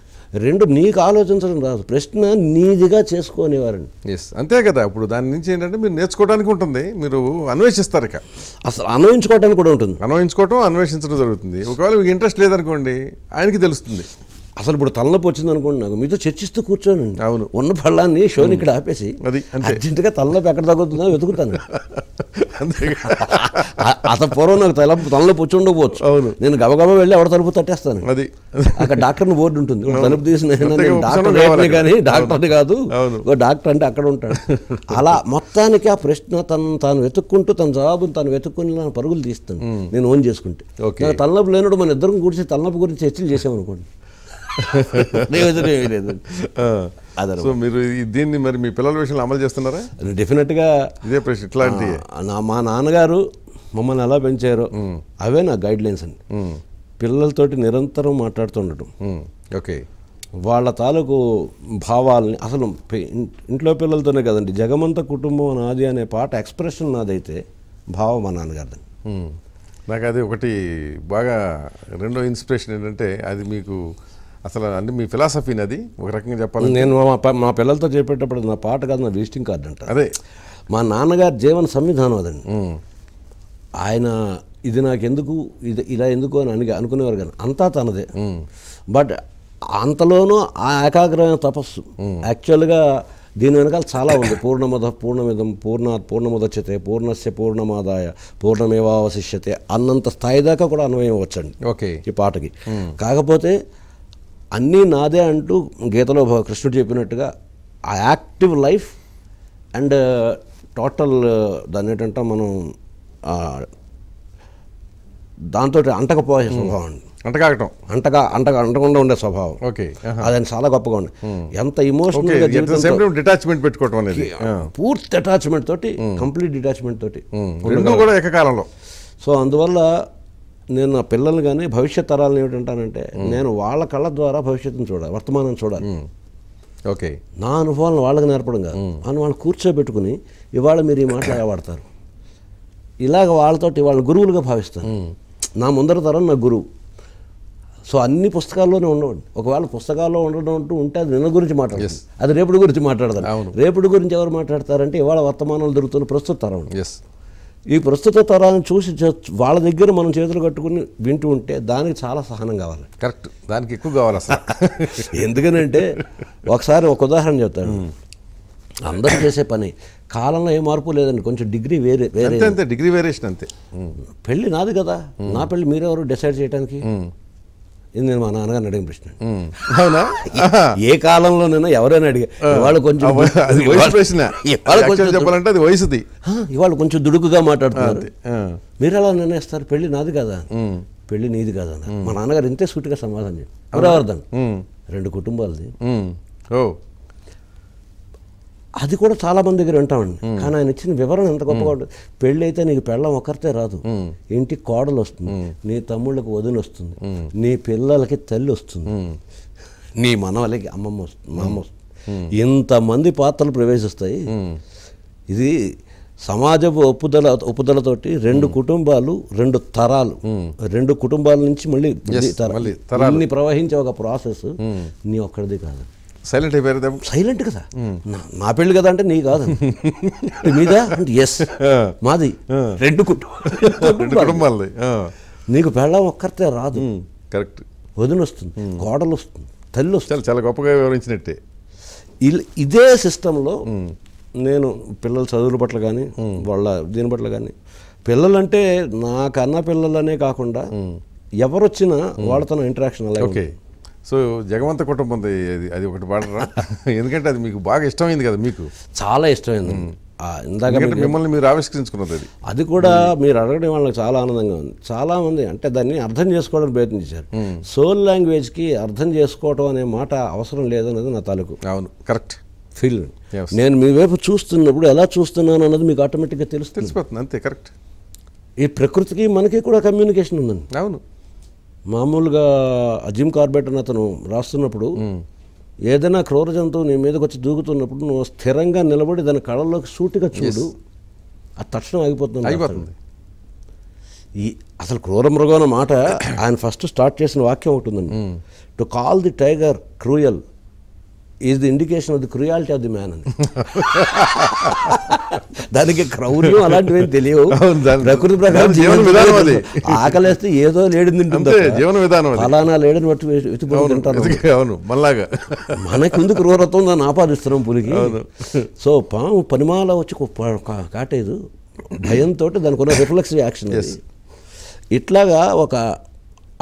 రెండు నీకు ఆలోచించడం రాదు ప్రశ్న నీదిగా చేసుకునేవారండి ఎస్ అంతే కదా ఇప్పుడు దాని నుంచి ఏంటంటే మీరు నేర్చుకోవడానికి ఉంటుంది మీరు అన్వేషిస్తారు ఇక అసలు అన్వయించుకోవడానికి కూడా ఉంటుంది అన్వయించుకోవటం అన్వేషించడం జరుగుతుంది ఒకవేళ మీకు ఇంట్రెస్ట్ లేదనుకోండి ఆయనకి తెలుస్తుంది అసలు ఇప్పుడు తలనొప్పి వచ్చింది అనుకోండి నాకు మీతో చర్చిస్తూ కూర్చోను అవును ఉన్న పళ్ళాన్ని షోని ఇక్కడ ఆపేసి అది అర్జెంటుగా తలనొప్పి ఎక్కడ తగ్గుతుందో వెతుకుతాను *laughs* అసలు పూర్వం నాకు తల తలనొప్పి వచ్చి ఉండకపోవచ్చు అవును నేను గబగబ వెళ్ళి ఎవడ తలుపు తట్టేస్తాను అది అక్కడ డాక్టర్ని బోర్డు ఉంటుంది తలుపు తీసిన డాక్టర్ కానీ డాక్టర్ని కాదు డాక్టర్ అంటే అక్కడ ఉంటాడు *laughs* అలా మొత్తానికి ఆ ప్రశ్న తను తాను వెతుక్కుంటూ తన జవాబును తాను వెతుక్కుని నా పరుగులు తీస్తాను నేను ఓన్ చేసుకుంటే తలనొప్పి లేనప్పుడు మన ఇద్దరం కూర్చి తలనొప్పి గురించి చర్చలు చేసామనుకోండి *laughs* సో మీరు దీన్ని మరి మీ పిల్లల విషయంలో అమలు చేస్తున్నారా డెఫినెట్గా ఇదే ప్రశ్న ఇట్లాంటి మా నాన్నగారు మమ్మల్ని ఎలా పెంచారో అవే నా గైడ్ లైన్స్ అండి పిల్లలతోటి నిరంతరం మాట్లాడుతుండటం ఓకే వాళ్ళ తాలూకు భావాలని అసలు ఇంట్లో పిల్లలతోనే కదండి జగమంత కుటుంబం నాది అనే పాట ఎక్స్ప్రెషన్ నాదైతే భావం మా నాన్నగారిది నాకు అది ఒకటి బాగా రెండో ఇన్స్పిరేషన్ ఏంటంటే అది మీకు అసలు అంటే మీ ఫిలాసఫీ అది ఒక రకంగా చెప్పాలి నేను మా పిల్లలతో చెప్పేటప్పుడు నా పాట కాదు నా విజిటింగ్ కార్డు అంట అదే మా నాన్నగారి జీవన సంవిధానం అదండి ఆయన ఇది నాకెందుకు ఇది ఇలా ఎందుకు అని అని అనుకునేవారు కానీ అంతా తనదే బట్ అంతలోనూ ఆ ఏకాగ్రమైన తపస్సు యాక్చువల్గా దీని వెనకాల చాలా ఉంది పూర్ణమద పూర్ణమిదం పూర్ణ పూర్ణముదచ్చతే పూర్ణస్య పూర్ణమాదాయ పూర్ణమేవా అవశిష్యతే అన్నంత స్థాయి దాకా కూడా అన్వయం వచ్చండి ఓకే ఈ పాటకి కాకపోతే అన్నీ నాదే అంటూ గీతలో కృష్ణుడు చెప్పినట్టుగా ఆ యాక్టివ్ లైఫ్ అండ్ టోటల్ దాన్ని ఏంటంటే మనం దాంతో అంటకపోయే స్వభావం అంటకాగటం అంటగా అంటగా అంటకుండా ఉండే స్వభావం ఓకే అది చాలా గొప్పగా ఉంది ఎంత ఇమోషనల్ డిటాచ్మెంట్ పెట్టుకోవటం అనేది పూర్తి అటాచ్మెంట్ తోటి కంప్లీట్ డిటాచ్మెంట్ తోటి కూడా ఏకకాలంలో సో అందువల్ల నేను నా పిల్లలు కానీ భవిష్యత్ తరాలను ఏమిటంటానంటే నేను వాళ్ళ కళ్ళ ద్వారా భవిష్యత్తును చూడాలి వర్తమానం చూడాలి ఓకే నా అనుభవాలను వాళ్ళకి నేర్పడం కాదు అని వాళ్ళు కూర్చోబెట్టుకుని ఇవాళ మీరు ఈ మాట వాడతారు *coughs* ఇలాగ వాళ్ళతోటి వాళ్ళ గురువులుగా భావిస్తాను నా ముందర తరం నా గురువు సో అన్ని పుస్తకాల్లోనే ఉండవండి ఒకవేళ పుస్తకాల్లో ఉండడం అంటూ ఉంటే అది నిన్న గురించి మాట్లాడదు అది రేపటి గురించి మాట్లాడతారు రేపటి గురించి ఎవరు మాట్లాడతారంటే ఇవాళ వర్తమానాలు దొరుకుతున్న ప్రస్తుత తరం ఎస్ ఈ ప్రస్తుత తరాలను చూసి వాళ్ళ దగ్గర మనం చేతులు కట్టుకుని వింటూ ఉంటే దానికి చాలా సహనం కావాలి కరెక్ట్ దానికి ఎక్కువ కావాలి అసలు *laughs* ఎందుకనంటే ఒకసారి ఒక ఉదాహరణ చెప్తాను అందరూ చేసే పని కాలంలో ఏ మార్పు లేదండి కొంచెం డిగ్రీ వేరే వేరే డిగ్రీ వేరియేషన్ అంతే పెళ్ళి నాది కదా నా పెళ్ళి మీరెవరు డిసైడ్ చేయడానికి ఇది నేను మా నాన్నగారిని అడిగిన ప్రశ్న అవునా ఏ కాలంలోనైనా ఎవరైనా అడిగా ఇవాళ కొంచెం కొంచెం చెప్పాలంటే అది వయసుది ఇవాళ కొంచెం దుడుకుగా మాట్లాడుతున్నారు మీరు ఎలా నిర్ణయిస్తారు పెళ్లి నాది కదా పెళ్లి నీది కదా మా నాన్నగారు ఇంతే సూటిగా సమాధానం చెప్పి అమరావర్ధన్ రెండు కుటుంబాలది అది కూడా చాలా మంది దగ్గర వింటామండి కానీ ఆయన ఇచ్చిన వివరణ ఎంత గొప్పగా ఉంటుంది పెళ్ళి అయితే నీకు పెళ్ళం ఒకరితే రాదు ఇంటికి కోడలు వస్తుంది నీ తమ్ముళ్ళకి వదిలి వస్తుంది నీ పిల్లలకి తల్లి వస్తుంది నీ మనవలకి అమ్మమ్మ వస్తుంది అమ్మ వస్తుంది ఇంతమంది పాత్రలు ప్రవేశిస్తాయి ఇది సమాజపు ఒప్పుదల ఒప్పుదలతోటి రెండు కుటుంబాలు రెండు తరాలు రెండు కుటుంబాల నుంచి మళ్ళీ అన్ని ప్రవహించే ఒక ప్రాసెస్ నీ ఒక్కడిది కాదు సైలెంట్ అయిపోయారు సైలెంట్ కదా hmm. నా పెళ్ళి కదా అంటే నీ కాదు మీదా ఎస్ *laughs* మాది రెండు కుటుంబాలది నీకు పెళ్ళం ఒక్కరితే రాదు కరెక్ట్ hmm. వదిలి వస్తుంది గోడలు hmm. వస్తుంది తల్లి వస్తుంది చాలా గొప్పగా వివరించినట్టే ఇదే సిస్టంలో నేను పిల్లల చదువుల పట్ల కానీ వాళ్ళ దీని పట్ల కానీ పిల్లలంటే నాకన్నా పిల్లలనే కాకుండా ఎవరొచ్చినా వాళ్ళతో ఇంటరాక్షన్ అలా ఓకే సో జగవంత కుటుంబంది అది ఒకటి పాడరా ఎందుకంటే అది మీకు బాగా ఇష్టమైంది కదా మీకు చాలా ఇష్టమైంది ఇందాక మిమ్మల్ని మీరు ఆవిష్కరించుకున్నది అది అది కూడా మీరు అడగడం వాళ్ళకి చాలా ఆనందంగా ఉంది చాలా మంది అంటే దాన్ని అర్థం చేసుకోవడానికి ప్రయత్నించారు సోల్ లాంగ్వేజ్కి అర్థం చేసుకోవటం అనే మాట అవసరం లేదన్నది నా తాలూకు అవును కరెక్ట్ ఫీల్ నేను మీ వైపు చూస్తున్నప్పుడు ఎలా చూస్తున్నాను అన్నది మీకు ఆటోమేటిక్గా తెలుసు తెలిసిపోతుంది అంతే కరెక్ట్ ఈ ప్రకృతికి మనకి కూడా కమ్యూనికేషన్ ఉందండి అవును మామూలుగా అజిమ్ కార్బెట్ అని అతను రాస్తున్నప్పుడు ఏదైనా క్రూర జంతువు నీ మీదకి వచ్చి దూకుతున్నప్పుడు నువ్వు స్థిరంగా నిలబడి దాని కళల్లోకి సూటిగా చూడు ఆ తక్షణం ఆగిపోతుంది ఈ అసలు క్రూర మృగం మాట ఆయన ఫస్ట్ స్టార్ట్ చేసిన వాక్యం ఒకటి ఉందండి to call the tiger cruel is the indication of the cruelty of the man అని దానికి క్రౌర్యం అలాంటివి తెలియవు *laughs* ప్రకృతి ప్రకారం జీవన విధానం అది ఆకలేస్తే ఏదో లేడు తింటుంది జీవన విధానం ఫలానా లేడని బట్టి తింటారు అవును మనకి ఎందుకు క్రూరత్వం దాన్ని ఆపాదిస్తున్నాం పులికి సో పాము పనిమాల వచ్చి కాటేదు భయంతో దానికి ఉన్న రిఫ్లెక్స్ యాక్షన్ ఇట్లాగా ఒక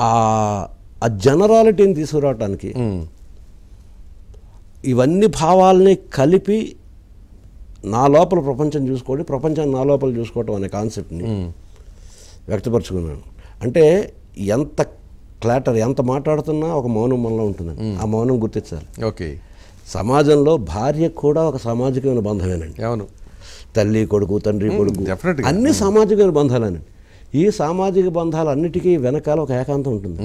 ఆ జనరాలిటీని తీసుకురావటానికి ఇవన్నీ భావాల్ని కలిపి నా లోపల ప్రపంచం చూసుకోండి ప్రపంచాన్ని నా లోపల చూసుకోవటం అనే కాన్సెప్ట్ని వ్యక్తపరచుకున్నాను అంటే ఎంత క్లాటర్ ఎంత మాట్లాడుతున్నా ఒక మౌనం మనలో ఉంటుందండి ఆ మౌనం గుర్తించాలి ఓకే సమాజంలో భార్య కూడా ఒక సామాజికమైన బంధమేనండి అవును తల్లి కొడుకు తండ్రి కొడుకు అన్ని సామాజికమైన బంధాలేనండి ఈ సామాజిక బంధాలన్నిటికీ వెనకాల ఒక ఏకాంతం ఉంటుంది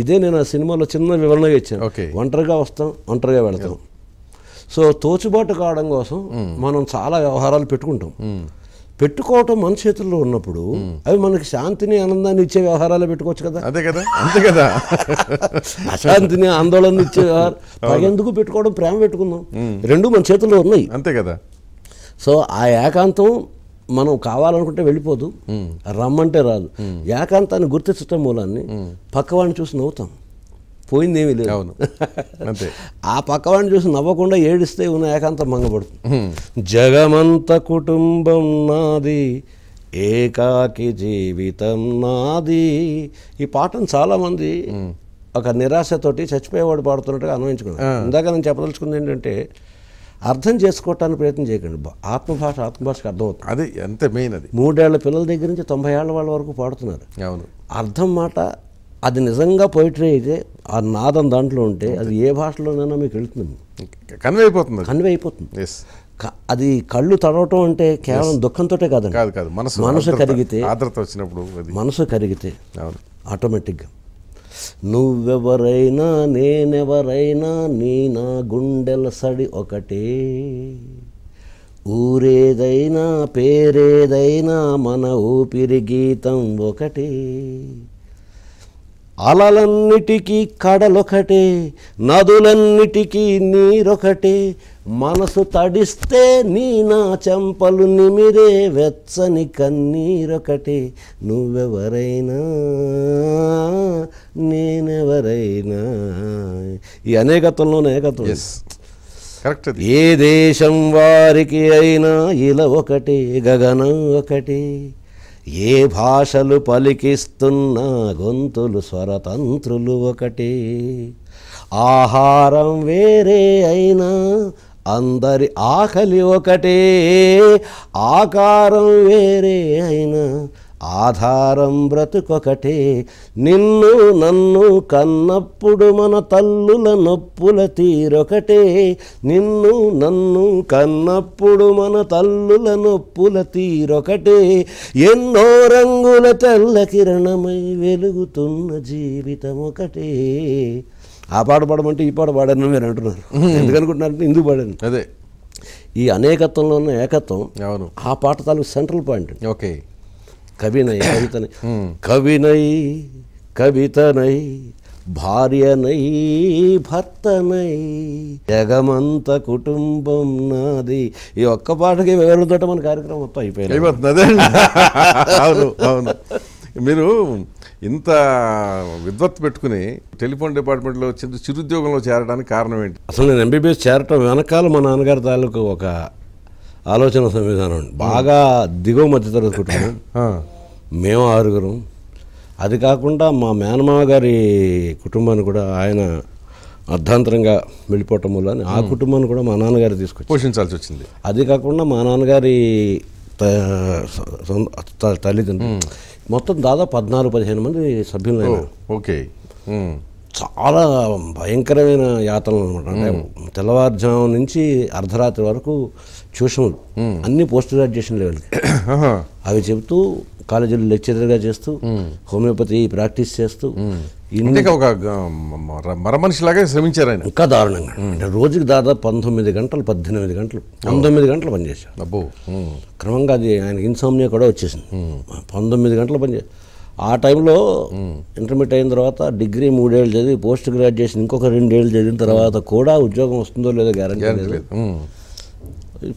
ఇదే నేను ఆ సినిమాలో చిన్న వివరణగా ఇచ్చాను ఒంటరిగా వస్తాం ఒంటరిగా వెళతాం సో తోచుబాటు కావడం కోసం మనం చాలా వ్యవహారాలు పెట్టుకుంటాం పెట్టుకోవటం మన చేతుల్లో ఉన్నప్పుడు అవి మనకి శాంతిని ఆనందాన్ని ఇచ్చే వ్యవహారాలు పెట్టుకోవచ్చు కదా అదే కదా అంతే కదా అశాంతిని ఆందోళన ఇచ్చే వ్యవహారం ఎందుకు పెట్టుకోవడం ప్రేమ పెట్టుకుందాం రెండు మన చేతుల్లో ఉన్నాయి అంతే కదా సో ఆ ఏకాంతం మనం కావాలనుకుంటే వెళ్ళిపోదు రమ్మంటే రాదు ఏకాంతాన్ని గుర్తించటం మూలాన్ని పక్కవాడిని చూసి నవ్వుతాం పోయిందేమీ లేదు అవును అంతే *laughs* ఆ పక్కవాడిని చూసి నవ్వకుండా ఏడిస్తే ఉన్న ఏకాంతం మంగపడుతుంది జగమంత కుటుంబం నాది ఏకాకి జీవితం నాది ఈ పాటను చాలామంది ఒక నిరాశతోటి చచ్చిపోయేవాడు పాడుతున్నట్టుగా అన్వయించుకున్నాను ఇందాక నేను చెప్పదలుచుకుంది ఏంటంటే అర్థం చేసుకోవటానికి ప్రయత్నం చేయకండి ఆత్మభాష ఆత్మభాషకు అర్థమవుతుంది అది ఎంత మెయిన్ అది మూడేళ్ల పిల్లల దగ్గర నుంచి తొంభై ఏళ్ళ వాళ్ళ వరకు పాడుతున్నారు అవును అర్థం మాట అది నిజంగా పోయిటరీ అయితే ఆ నాదం దాంట్లో ఉంటే అది ఏ భాషలోనైనా మీకు వెళుతుంది కన్వే అయిపోతుంది కన్వే అయిపోతుంది అది కళ్ళు తడవటం అంటే కేవలం దుఃఖంతో కాదండి కాదు కాదు మనసు మనసు కరిగితే ఆదరత వచ్చినప్పుడు మనసు కరిగితే ఆటోమేటిక్గా నువ్వెవరైనా నేనెవరైనా నీ నా గుండెల సడి ఒకటే ఊరేదైనా పేరేదైనా మన ఊపిరి గీతం ఒకటే అలలన్నిటికీ కడలొకటే నదులన్నిటికీ నీరొకటే మనసు తడిస్తే నీ నా చెంపలు నిమిరే వెచ్చని కన్నీరొకటే నువ్వెవరైనా నేనెవరైనా ఈ అనేకత్వంలో ఏకత్వం కరెక్ట్ ఏ దేశం వారికి అయినా ఇలా ఒకటే గగనం ఒకటే ఏ భాషలు పలికిస్తున్నా గొంతులు స్వరతంత్రులు ఒకటే ఆహారం వేరే అయినా అందరి ఆకలి ఒకటే ఆకారం వేరే అయినా ఆధారం బ్రతుకొకటే నిన్ను నన్ను కన్నప్పుడు మన తల్లుల నొప్పుల తీరొకటే నిన్ను నన్ను కన్నప్పుడు మన తల్లుల నొప్పుల తీరొకటే ఎన్నో రంగుల తెల్ల కిరణమై వెలుగుతున్న జీవితం ఒకటే ఆ పాట పాడమంటే ఈ పాట పాడాను మీరు అంటున్నారు ఎందుకనుకుంటున్నారంటే ఇందుకు పాడాను అదే ఈ అనేకత్వంలో ఉన్న ఏకత్వం ఆ పాట తాలూకు సెంట్రల్ పాయింట్ ఓకే కవినై కవితనై కవినై కవితనై భార్యనై భర్తనై జగమంత కుటుంబం నాది ఈ ఒక్క పాటకి వివరణతోట మన కార్యక్రమం మొత్తం అయిపోయింది అయిపోతుంది అవును అవును మీరు ఇంత విద్వత్ పెట్టుకుని టెలిఫోన్ డిపార్ట్మెంట్లో చిరుద్యోగంలో చేరడానికి కారణం ఏంటి అసలు నేను ఎంబీబీఎస్ చేరటం వెనకాల మా నాన్నగారి తాలూకు ఒక ఆలోచన సంవిధానం బాగా దిగువ మధ్యతరగతి కుటుంబం మేము ఆరుగురం అది కాకుండా మా మేనమామ గారి కుటుంబాన్ని కూడా ఆయన అర్ధాంతరంగా వెళ్ళిపోవటం వల్ల ఆ కుటుంబాన్ని కూడా మా నాన్నగారు తీసుకొచ్చి పోషించాల్సి వచ్చింది అది కాకుండా మా నాన్నగారి తల్లిదండ్రులు మొత్తం దాదాపు పద్నాలుగు పదిహేను మంది సభ్యులు ఓకే చాలా భయంకరమైన యాత్రలు అనమాట అంటే తెల్లవారుజాము నుంచి అర్ధరాత్రి వరకు ట్యూషన్లు అన్ని పోస్ట్ గ్రాడ్యుయేషన్ లెవెల్కి *clears throat* అవి చెబుతూ కాలేజీలో లెక్చరర్గా చేస్తూ హోమియోపతి ప్రాక్టీస్ చేస్తూ ఒక మరమనిషిలాగే శ్రమించారు ఆయన ఇంకా దారుణంగా అంటే రోజుకి దాదాపు పంతొమ్మిది గంటలు పద్దెనిమిది గంటలు పంతొమ్మిది గంటలు పనిచేశారు అబ్బో క్రమంగా అది ఆయన ఇన్సోమ్నియా కూడా వచ్చేసింది పంతొమ్మిది గంటలు పనిచే ఆ టైంలో ఇంటర్మీడియట్ అయిన తర్వాత డిగ్రీ మూడేళ్ళు చదివి పోస్ట్ గ్రాడ్యుయేషన్ ఇంకొక రెండేళ్ళు చదివిన తర్వాత కూడా ఉద్యోగం వస్తుందో లేదో గ్యారంటీ లేదు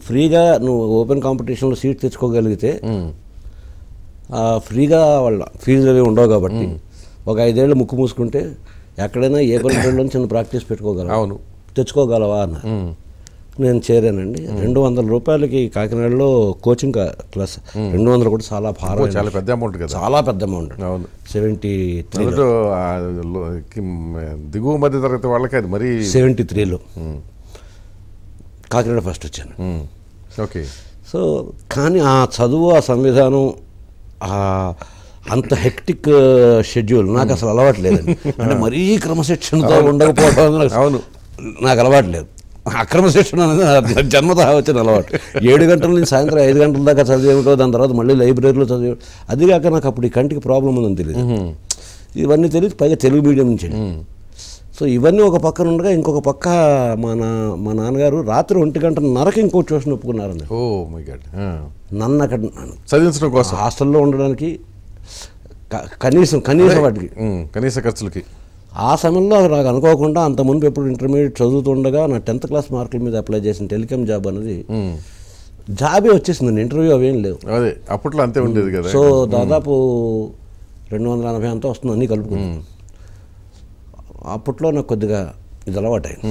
ఫ్రీగా నువ్వు ఓపెన్ కాంపిటీషన్లో సీట్ తెచ్చుకోగలిగితే ఫ్రీగా వాళ్ళ ఫీజులు అవి ఉండవు కాబట్టి ఒక ఐదేళ్ళు ముక్కు మూసుకుంటే ఎక్కడైనా ఏ పల్లెటూరులో చిన్న ప్రాక్టీస్ పెట్టుకోగలవు అవును తెచ్చుకోగలవా అన్న నేను చేరానండి రెండు వందల రూపాయలకి కాకినాడలో కోచింగ్ క్లాస్ రెండు వందలు కూడా చాలా భారం చాలా పెద్ద అమౌంట్ కదా చాలా పెద్ద అమౌంట్ అవును సెవెంటీ దిగువ మధ్య తరగతి వాళ్ళకి అది మరి సెవెంటీ త్రీలో కాకినాడ ఫస్ట్ వచ్చాను ఓకే సో కానీ ఆ చదువు ఆ సంవిధానం అంత హెక్టిక్ షెడ్యూల్ నాకు అసలు అలవాటు లేదండి *laughs* అంటే మరీ క్రమశిక్షణతో ఉండకపోవడం *laughs* అవును నాకు అలవాటు లేదు అక్రమ శిక్షణ అనేది జన్మత వచ్చిన అలవాటు ఏడు గంటల నుంచి సాయంత్రం ఐదు గంటల దాకా చదివేమిటో దాని తర్వాత మళ్ళీ లైబ్రరీలో చదివే అది కాక నాకు అప్పుడు ఈ కంటికి ప్రాబ్లం ఉందని తెలియదు ఇవన్నీ తెలియదు పైగా తెలుగు మీడియం నుంచి సో ఇవన్నీ ఒక పక్కన ఉండగా ఇంకొక పక్క మా నా మా నాన్నగారు రాత్రి ఒంటి గంట నరకు ఇంకో ట్యూషన్ ఒప్పుకున్నారండి ఓ మై నన్ను అక్కడ చదివించడం కోసం హాస్టల్లో ఉండడానికి కనీసం కనీసం వాటికి కనీస ఖర్చులకి ఆ సమయంలో నాకు అనుకోకుండా అంత ముందు ఎప్పుడు ఇంటర్మీడియట్ చదువుతుండగా నా టెన్త్ క్లాస్ మార్కుల మీద అప్లై చేసిన టెలికామ్ జాబ్ అనేది జాబే వచ్చేసింది ఇంటర్వ్యూ అవేం లేవు అదే అప్పట్లో అంతే ఉండేది కదా సో దాదాపు రెండు వందల ఎనభై అంతా వస్తుంది అన్నీ కలుపుకున్నాను అప్పట్లో నాకు కొద్దిగా ఇది అలవాటైంది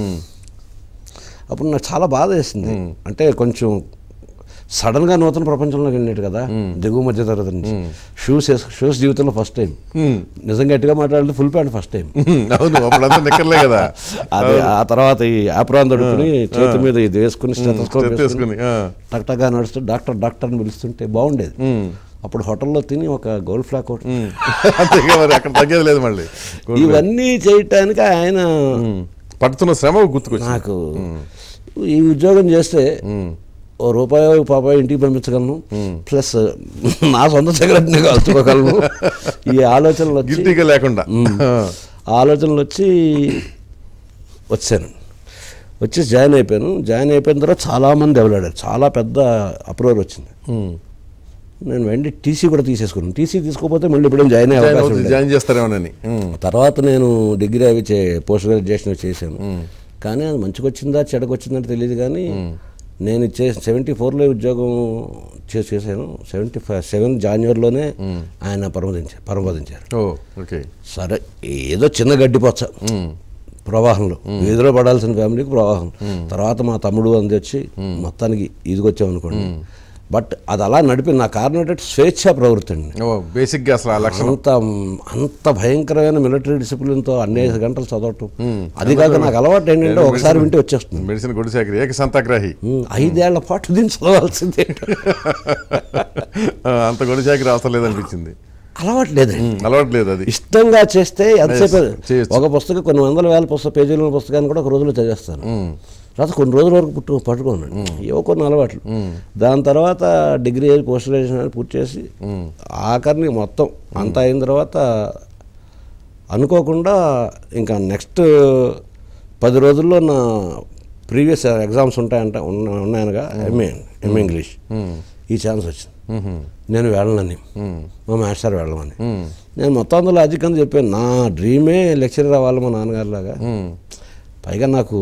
అప్పుడు నాకు చాలా బాధ వేసింది అంటే కొంచెం సడన్గా నూతన ప్రపంచంలోకి వెళ్ళినట్టు కదా దిగువ మధ్య తరగతి నుంచి షూస్ షూస్ జీవితంలో ఫస్ట్ టైం నిజంగా గట్టిగా మాట్లాడితే ఫుల్ ప్యాంట్ ఫస్ట్ టైం కదా అదే ఆ తర్వాత ఈ ఆప్రాన్ దొడుకుని చేతి మీద ఇది వేసుకుని టక్టక్గా నడుస్తూ డాక్టర్ డాక్టర్ని పిలుస్తుంటే బాగుండేది అప్పుడు హోటల్లో తిని ఒక గోల్డ్ ఫ్లాక్ తగ్గేది మళ్ళీ ఇవన్నీ చేయటానికి ఆయన పడుతున్న శ్రమ గుర్తుకు నాకు ఈ ఉద్యోగం చేస్తే ఓ రూపాయి పాపాయి ఇంటికి పంపించగలను ప్లస్ నా సొంత సిగరెట్ని కాల్చుకోగలను ఈ ఆలోచనలు వచ్చి లేకుండా ఆలోచనలు వచ్చి వచ్చాను వచ్చి జాయిన్ అయిపోయాను జాయిన్ అయిపోయిన తర్వాత చాలామంది ఎవరాడారు చాలా పెద్ద అప్రోవర్ వచ్చింది నేను వెండి టీసీ కూడా తీసేసుకున్నాను టీసీ తీసుకోకపోతే మళ్ళీ ఇప్పుడు జాయిన్ అయ్యే జాయిన్ చేస్తారేమోనని తర్వాత నేను డిగ్రీ అవి పోస్ట్ గ్రాడ్యుయేషన్ చేశాను కానీ అది మంచిగా వచ్చిందా చెడకొచ్చిందని తెలియదు కానీ నేను ఇచ్చే సెవెంటీ ఫోర్లో ఉద్యోగం చేసి చేశాను సెవెంటీ ఫైవ్ సెవెన్ జాన్యువరిలోనే ఆయన పరమదించారు పరమదించారు సరే ఏదో చిన్న గడ్డిపోచ్చ ప్రవాహంలో వీధిలో పడాల్సిన ఫ్యామిలీకి ప్రవాహం తర్వాత మా తమ్ముడు అంది వచ్చి మొత్తానికి ఇదిగొచ్చామనుకోండి బట్ అది అలా నడిపిన నా కారణం ఏంటంటే స్వేచ్ఛ ప్రవృత్తి అండి బేసిక్గా అసలు అంత అంత భయంకరమైన మిలిటరీ డిసిప్లిన్తో అన్ని hmm. గంటలు చదవటం hmm. అది కాక నాకు అలవాటు ఏంటంటే ఒకసారి వింటే వచ్చేస్తుంది మెడిసిన్ గుడిసాగరి ఏక సంతాగ్రాహి hmm. ఐదేళ్ల పాటు దీన్ని చదవాల్సిందే *laughs* అంత గుడిశాఖ అవసరం లేదనిపించింది అలవాటు లేదండి అలవాటు లేదు అది ఇష్టంగా చేస్తే ఎంతసేపు ఒక పుస్తకం కొన్ని వందల వేల పుస్తక పేజీల పుస్తకాన్ని కూడా ఒక రోజులో చదివేస్తాను తర్వాత కొన్ని రోజుల వరకు పుట్టు పట్టుకోండి ఏవో కొన్ని అలవాట్లు దాని తర్వాత డిగ్రీ పోస్ట్ గ్రాడ్యుయేషన్ అని పూర్తి చేసి ఆఖరిని మొత్తం అంత అయిన తర్వాత అనుకోకుండా ఇంకా నెక్స్ట్ పది రోజుల్లో నా ప్రీవియస్ ఎగ్జామ్స్ ఉంటాయంట ఉన్నాయనగా ఎంఏ ఎంఏ ఇంగ్లీష్ ఈ ఛాన్స్ వచ్చింది నేను వెళ్ళనని మా మాస్టర్ వెళ్ళమని నేను మొత్తం అందులో అధికంగా చెప్పాను నా డ్రీమే లెక్చరర్ అవ్వాలి మా నాన్నగారిలాగా పైగా నాకు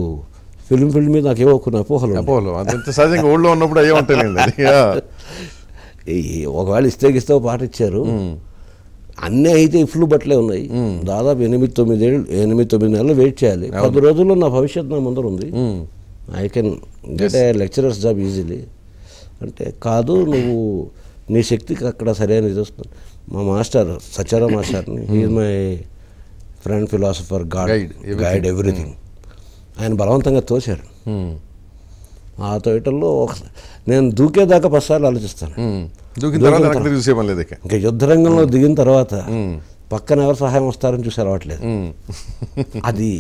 ఫిల్మ్ ఫీల్డ్ మీద నాకు ఏమో కొన్ని అపోహలు అపోహలు సహజంగా ఊళ్ళో ఉన్నప్పుడు అయ్యే ఉంటాయి ఒకవేళ ఇస్తే ఇస్తే పాటిచ్చారు అన్నీ అయితే ఇఫ్లు బట్టలే ఉన్నాయి దాదాపు ఎనిమిది తొమ్మిది ఏళ్ళు ఎనిమిది తొమ్మిది నెలలు వెయిట్ చేయాలి పది రోజుల్లో నా భవిష్యత్తు నా ముందర ఉంది I can get a lecturers job easily అంటే కాదు నువ్వు నీ శక్తికి అక్కడ సరైన ఇది వస్తుంది మా మాస్టర్ సచారా మాస్టర్ని he my friend philosopher God guide everything ఆయన బలవంతంగా తోశారు ఆ తోటల్లో ఒక నేను దూకేదాకా పసార్లు ఆలోచిస్తాను ఇంకా యుద్ధ రంగంలో దిగిన తర్వాత పక్కన ఎవరు సహాయం వస్తారని చూసి అలవాట్లేదు అది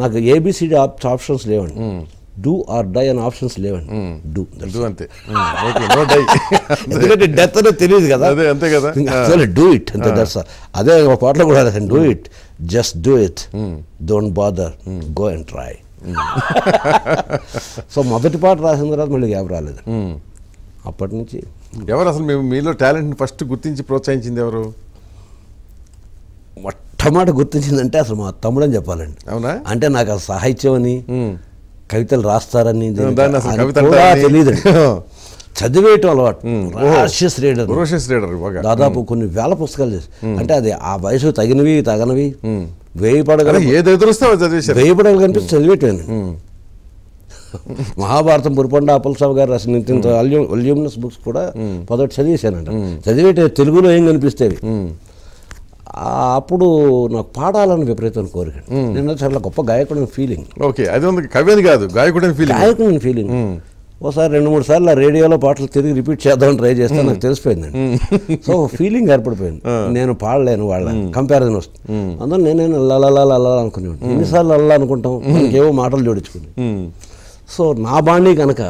నాకు ఏబిసిడి ఆప్షన్స్ లేవండి డూ ఆర్ డై అనే ఆప్షన్స్ లేవండి డూ అంతే *laughs* ఎందుకంటే డెత్ అనేది తెలియదు కదా అదే అంతే కదా డూ ఇట్ అంతే దట్స్ అదే ఒక పాటలో కూడా do it just do it don't bother go and try *laughs* so మొదటి పాట రాసిన తర్వాత మళ్ళీ గ్యాప్ రాలేదు అప్పటి నుంచి ఎవరు అసలు మేము మీలో టాలెంట్ని ఫస్ట్ గుర్తించి ప్రోత్సహించింది ఎవరు మొట్టమొదటి గుర్తించిందంటే అసలు మా తమ్ముడని చెప్పాలండి అవునా అంటే నాకు అసలు సాహిత్యం అని కవితలు రాస్తారని తెలియదు *laughs* చదివేయటం అలవాటు రాషియస్ దాదాపు కొన్ని వేల పుస్తకాలు చేసి అంటే అది ఆ వయసు తగినవి తగనవి వేయి పడగలు కనిపిస్తే చదివేటాను మహాభారతం పురపండ అప్పలసాబు గారు రాసిన వల్యూమినస్ బుక్స్ కూడా పదొకటి చదివేశానంట చదివేటే తెలుగులో ఏం కనిపిస్తేవి అప్పుడు నాకు పాడాలని విపరీతం కోరిక నేను చాలా గొప్ప గాయకుడు ఫీలింగ్ ఓకే అది కవి కాదు గాయకుడు ఫీలింగ్ ఫీలింగ్ ఓసారి రెండు మూడు సార్లు ఆ రేడియోలో పాటలు తిరిగి రిపీట్ చేద్దామని ట్రై చేస్తే నాకు తెలిసిపోయిందండి సో ఫీలింగ్ ఏర్పడిపోయింది నేను పాడలేను వాళ్ళ కంపారిజన్ వస్తుంది అందులో నేనేను అల్లా అల్లా అనుకునేవాడిని ఎన్నిసార్లు అల్లా అనుకుంటాం ఏవో మాటలు జోడించుకుని సో నా బాణి కనుక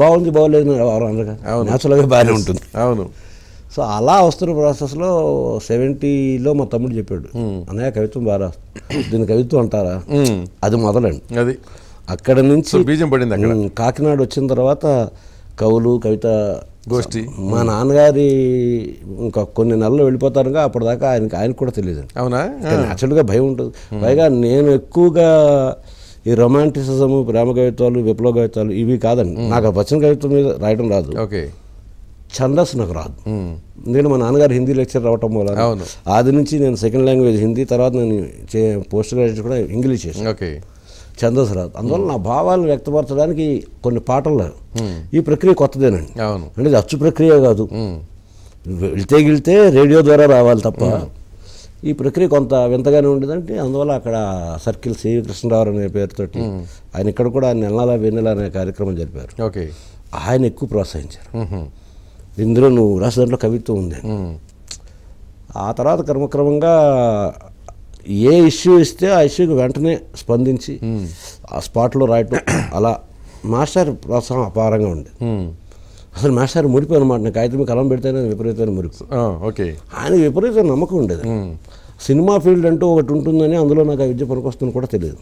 బాగుంది బాగోలేదు ఎవరు న్యాచురల్గా బాగానే ఉంటుంది అవును సో అలా వస్తున్న ప్రాసెస్లో సెవెంటీలో మా తమ్ముడు చెప్పాడు అనే కవిత్వం బాగా దీని కవిత్వం అంటారా అది మొదలండి అది అక్కడ నుంచి బీజం పడింది అక్కడ కాకినాడ వచ్చిన తర్వాత కవులు కవిత గోష్ఠి మా నాన్నగారి ఇంకా కొన్ని నెలలు వెళ్ళిపోతారుగా అప్పటిదాకా ఆయనకి ఆయనకు కూడా తెలియదు అవునా యాక్చువల్గా భయం ఉంటుంది పైగా నేను ఎక్కువగా ఈ రొమాంటిసిజము ప్రేమ కవిత్వాలు విప్లవ కవిత్వాలు ఇవి కాదండి నాకు ఆ వచన కవిత్వం మీద రాయడం రాదు ఓకే ఛందస్ నాకు రాదు నేను మా నాన్నగారు హిందీ లెక్చర్ రావటం వల్ల ఆది నుంచి నేను సెకండ్ లాంగ్వేజ్ హిందీ తర్వాత నేను పోస్ట్ గ్రాడ్యుయేట్ కూడా ఇంగ్లీష్ చేశాను ఓకే ఛందస్సు రాదు అందువల్ల నా భావాలను వ్యక్తపరచడానికి కొన్ని పాటలు ఈ ప్రక్రియ కొత్తదేనండి అంటే అచ్చు ప్రక్రియ కాదు వెళ్తే గెలితే రేడియో ద్వారా రావాలి తప్ప ఈ ప్రక్రియ కొంత వింతగానే ఉండేదంటే అందువల్ల అక్కడ సర్కిల్ సి కృష్ణరావు అనే పేరుతోటి ఆయన ఇక్కడ కూడా ఆయన నెలల వెన్నెల అనే కార్యక్రమం జరిపారు ఓకే ఆయన ఎక్కువ ప్రోత్సహించారు ఇందులో నువ్వు రాసి దాంట్లో కవిత్వం ఉంది ఆ తర్వాత క్రమక్రమంగా ఏ ఇష్యూ ఇస్తే ఆ ఇష్యూకి వెంటనే స్పందించి hmm. ఆ స్పాట్లో రాయటం *coughs* అలా మాస్టర్ ప్రోత్సాహం అపారంగా ఉండే hmm. అసలు మాస్టర్ మురిపి అనమాట నాకు అయితే కలం పెడితే విపరీతమైన మురిపి ఓకే ఆయన విపరీతమైన నమ్మకం ఉండేది hmm. సినిమా ఫీల్డ్ అంటూ ఒకటి ఉంటుందని అందులో నాకు ఆ విద్య పనికొస్తుంది కూడా తెలియదు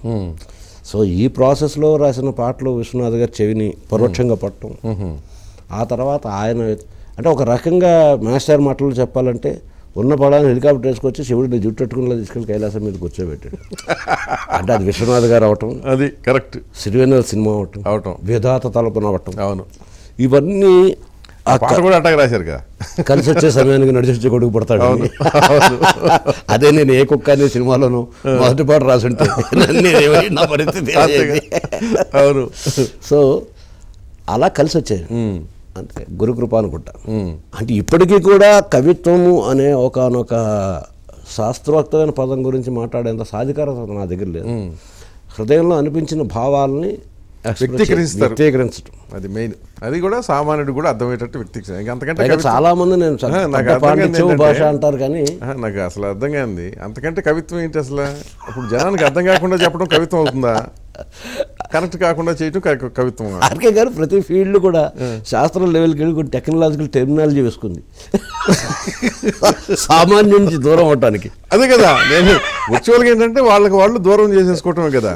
సో ఈ ప్రాసెస్లో రాసిన పాటలు విశ్వనాథ్ గారి చెవిని పరోక్షంగా పట్టడం ఆ తర్వాత ఆయన అంటే ఒక రకంగా మాస్టర్ మాటలు చెప్పాలంటే ఉన్న పడాలని హెలికాప్టర్ వేసుకొచ్చి శివుడిని జుట్టట్టుకుని తీసుకెళ్ళి కైలాసం మీద కూర్చోబెట్టాడు *laughs* అంటే అది విశ్వనాథ్ గారు అవటం అది కరెక్ట్ సిరివేనల్ సినిమా అవటం అవటం వేదాత తలపున అవటం అవును ఇవన్నీ కూడా రాశారు కదా కలిసి వచ్చే సమయానికి నడిచి కొడుకు పడతాడు *laughs* అదే నేను ఏ కుక్క అనే సినిమాలోనూ మొదటి పాట రాసుంటే అవును *laughs* సో అలా కలిసి వచ్చాయి అంతే గురుకృప అనుకుంటా అంటే ఇప్పటికీ కూడా కవిత్వము అనే ఒకనొక శాస్త్రోక్తమైన పదం గురించి మాట్లాడేంత సాధికారత నా దగ్గర లేదు హృదయంలో అనిపించిన భావాలని వ్యక్తీకరించడం అది మెయిన్ అది కూడా సామాన్యుడు కూడా అర్థమయ్యేటట్టు వ్యక్తి చాలా మంది నేను భాష అంటారు కానీ నాకు అసలు అర్థం కాదు అంతకంటే కవిత్వం ఏంటి అసలు ఇప్పుడు జనానికి అర్థం కాకుండా చెప్పడం కవిత్వం అవుతుందా కరెక్ట్ కాకుండా చేయటం కవిత్వం ఆర్కే గారు ప్రతి ఫీల్డ్ కూడా శాస్త్రం లెవెల్కి వెళ్ళి కొన్ని టెక్నాలజికల్ టెర్మినాలజీ వేసుకుంది సామాన్య నుంచి దూరం అవటానికి అదే కదా నేను వచ్చేవాళ్ళకి ఏంటంటే వాళ్ళకి వాళ్ళు దూరం చేసేసుకోవటమే కదా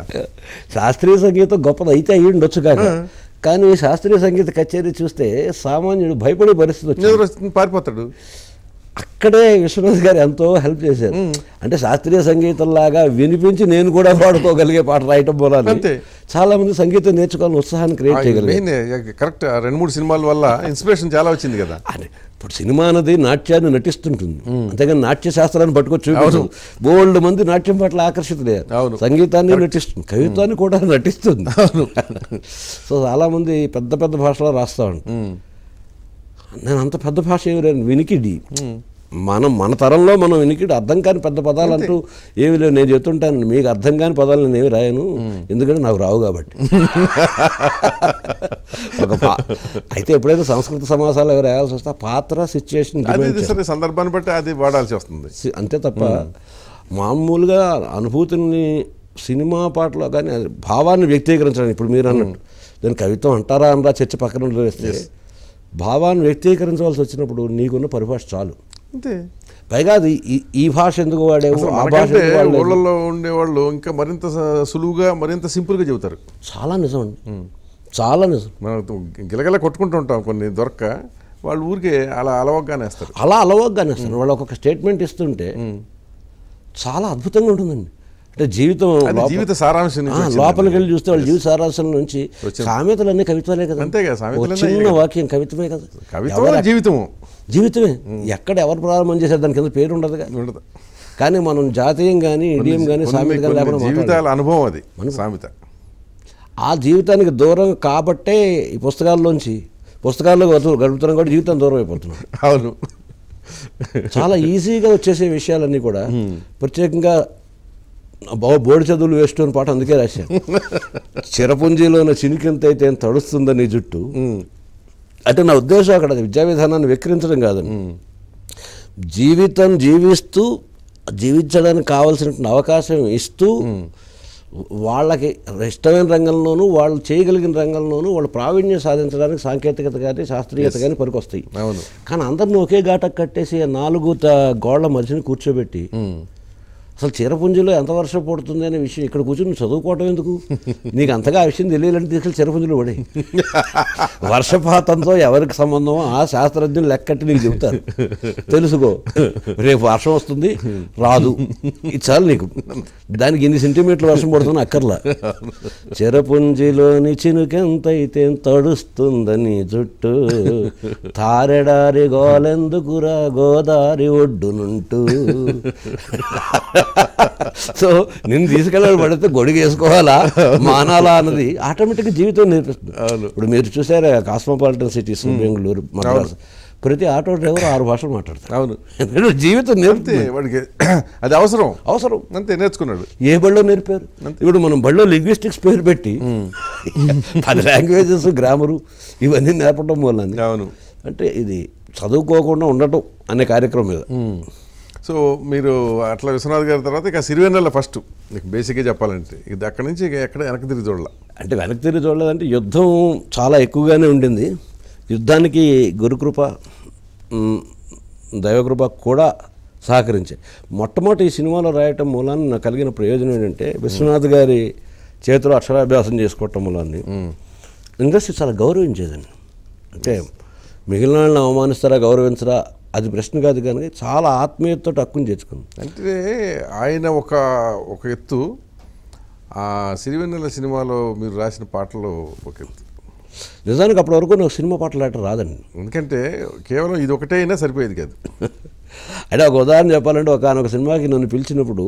శాస్త్రీయ సంగీతం గొప్పది అయితే అయ్యి ఉండొచ్చు కానీ కానీ శాస్త్రీయ సంగీత కచేరీ చూస్తే సామాన్యుడు భయపడే పరిస్థితి పారిపోతాడు అక్కడే విశ్వనాథ్ గారు ఎంతో హెల్ప్ చేశారు అంటే శాస్త్రీయ సంగీతంలాగా వినిపించి నేను కూడా పాడుకోగలిగే పాట రాయటం పోలాలి చాలా మంది సంగీతం నేర్చుకోవాలని ఉత్సాహాన్ని క్రియేట్ చేయగలిగారు కరెక్ట్ రెండు మూడు సినిమాల వల్ల ఇన్స్పిరేషన్ చాలా వచ్చింది కదా ఇప్పుడు సినిమా అనేది నాట్యాన్ని నటిస్తుంటుంది అంతేగాని నాట్య శాస్త్రాన్ని పట్టుకొచ్చి బోల్డ్ మంది నాట్యం పట్ల ఆకర్షితులయ్యారు సంగీతాన్ని నటిస్తుంది కవిత్వాన్ని కూడా నటిస్తుంది *laughs* సో చాలామంది పెద్ద పెద్ద భాషలో రాస్తూ ఉంటారు నేను అంత పెద్ద భాష ఏమి లేను వినికిడి మనం మన తరంలో మనం వినికిడి అర్థం కాని పెద్ద పదాలు అంటూ ఏమి లేవు నేను చెప్తుంటాను మీకు అర్థం కాని పదాలు నేను ఏమి రాయను ఎందుకంటే నాకు రావు కాబట్టి అయితే ఎప్పుడైతే సంస్కృత సమాసాలు ఎవరు రాయాల్సి వస్తే పాత్ర సిచ్యుయేషన్ సందర్భాన్ని బట్టి అది వాడాల్సి వస్తుంది అంతే తప్ప మామూలుగా అనుభూతిని సినిమా పాటలో కానీ భావాన్ని వ్యక్తీకరించడానికి ఇప్పుడు మీరు అన్నట్టు దాని కవిత్వం అంటారా అనరా చర్చ పక్కన వేస్తే భావాన్ని వ్యక్తీకరించవలసి వచ్చినప్పుడు నీకున్న పరిభాష చాలు అంతే పైగా అది ఈ భాష ఎందుకు వాడే ఆ భాష ఊళ్ళల్లో ఉండేవాళ్ళు ఇంకా మరింత సులువుగా మరింత సింపుల్గా చెబుతారు చాలా నిజం అండి చాలా నిజం మనం గిలగల కొట్టుకుంటూ ఉంటాం కొన్ని దొరక్క వాళ్ళు ఊరికే అలా అలవగ్గానేస్తారు అలా అలవగ్గానేస్తారు వాళ్ళు ఒక్కొక్క స్టేట్మెంట్ ఇస్తుంటే చాలా అద్భుతంగా ఉంటుందండి అంటే జీవితం జీవిత సారాంశం లోపలికి వెళ్ళి చూస్తే వాళ్ళ జీవిత సారాంశం నుంచి సామెతలన్నీ కవిత్వాలే కదా అంతే కదా చిన్న వాక్యం కవిత్వమే కదా కవిత్వం జీవితం జీవితమే ఎక్కడ ఎవరు ప్రారంభం చేశారు దాని కింద పేరు ఉండదు ఉండదు కానీ మనం జాతీయం కానీ ఇడియం కానీ సామెత కానీ లేకుండా జీవితాల అనుభవం అది మన సామెత ఆ జీవితానికి దూరం కాబట్టే ఈ పుస్తకాల్లోంచి పుస్తకాల్లో గడుపుతున్నాం కూడా జీవితం దూరం అయిపోతున్నాం అవును చాలా ఈజీగా వచ్చేసే విషయాలన్నీ కూడా ప్రత్యేకంగా బాబు బోర్డు చదువులు వేస్ట్ అని పాట అందుకే రాశాను చిరపుంజీలోన చినికింత ఏం తడుస్తుందని నీ జుట్టు అంటే నా ఉద్దేశం అక్కడ విద్యా విధానాన్ని విక్రించడం కాదని జీవితం జీవిస్తూ జీవించడానికి కావాల్సినటువంటి అవకాశం ఇస్తూ వాళ్ళకి ఇష్టమైన రంగంలోనూ వాళ్ళు చేయగలిగిన రంగంలోనూ వాళ్ళు ప్రావీణ్యం సాధించడానికి సాంకేతికత కానీ శాస్త్రీయత కానీ పనికొస్తాయి అవును కానీ అందరిని ఒకే ఘాటకు కట్టేసి నాలుగు గోళ్ల మనిషిని కూర్చోబెట్టి అసలు చీరపుంజులో ఎంత వర్షం పడుతుంది అనే విషయం ఇక్కడ కూర్చొని చదువుకోవటం ఎందుకు *laughs* నీకు అంతగా ఆ విషయం తెలియాలంటే అసలు చీరపుంజులు పడి వర్షపాతంతో ఎవరికి సంబంధం ఆ శాస్త్రజ్ఞులు లెక్కట్టి నీకు చెబుతారు తెలుసుకో రేపు వర్షం వస్తుంది రాదు ఇది చాలు నీకు దానికి ఇన్ని సెంటీమీటర్లు వర్షం పడుతుంది అక్కర్లా చిరపుంజిలోని చినుకెంతైతే తడుస్తుందని జుట్టు తారెడారి గోలెందుకురా గోదారి ఒడ్డునుంటూ సో నేను తీసుకెళ్ళాలి పడితే గొడుగు వేసుకోవాలా మానాలా అన్నది ఆటోమేటిక్గా జీవితం నేర్పిస్తుంది ఇప్పుడు మీరు చూసారా కాస్మోపాలిటన్ సిటీస్ బెంగళూరు మద్రాసు ప్రతి ఆటో డ్రైవర్ ఆరు భాషలు మాట్లాడతారు అవును జీవితం నేర్పితే వాడికి అది అవసరం అవసరం అంతే నేర్చుకున్నాడు ఏ బళ్ళో నేర్పారు ఇప్పుడు మనం బళ్ళో లింగ్విస్టిక్స్ పేరు పెట్టి పది లాంగ్వేజెస్ గ్రామరు ఇవన్నీ నేర్పడం వల్ల అవును అంటే ఇది చదువుకోకుండా ఉండటం అనే కార్యక్రమం మీద సో మీరు అట్లా విశ్వనాథ్ గారి తర్వాత ఇక సిరివెన్నెల ఫస్ట్ మీకు బేసిక్గా చెప్పాలంటే ఇది అక్కడ నుంచి ఇక ఎక్కడ వెనక్కి తిరిగి చూడాల అంటే వెనక్కి తిరిగి చూడలేదంటే యుద్ధం చాలా ఎక్కువగానే ఉండింది యుద్ధానికి గురుకృప దైవకృప కూడా సహకరించాయి మొట్టమొదటి ఈ సినిమాలో రాయటం మూలాన్ని నాకు కలిగిన ప్రయోజనం ఏంటంటే విశ్వనాథ్ గారి చేతిలో అక్షరాభ్యాసం చేసుకోవటం మూలాన్ని ఇండస్ట్రీ చాలా గౌరవించేదండి అంటే మిగిలిన వాళ్ళని అవమానిస్తారా గౌరవించరా అది ప్రశ్న కాదు కానీ చాలా ఆత్మీయతతో హక్కును చేర్చుకుంది అంటే ఆయన ఒక ఒక ఎత్తు ఆ సిరివెన్నెల సినిమాలో మీరు రాసిన పాటలు ఒక ఎత్తు నిజానికి అప్పటివరకు నాకు సినిమా పాటలు ఆట రాదండి ఎందుకంటే కేవలం ఇది ఒకటే అయినా సరిపోయేది కాదు *laughs* అంటే ఒక ఉదాహరణ చెప్పాలంటే ఒక ఒక సినిమాకి నన్ను పిలిచినప్పుడు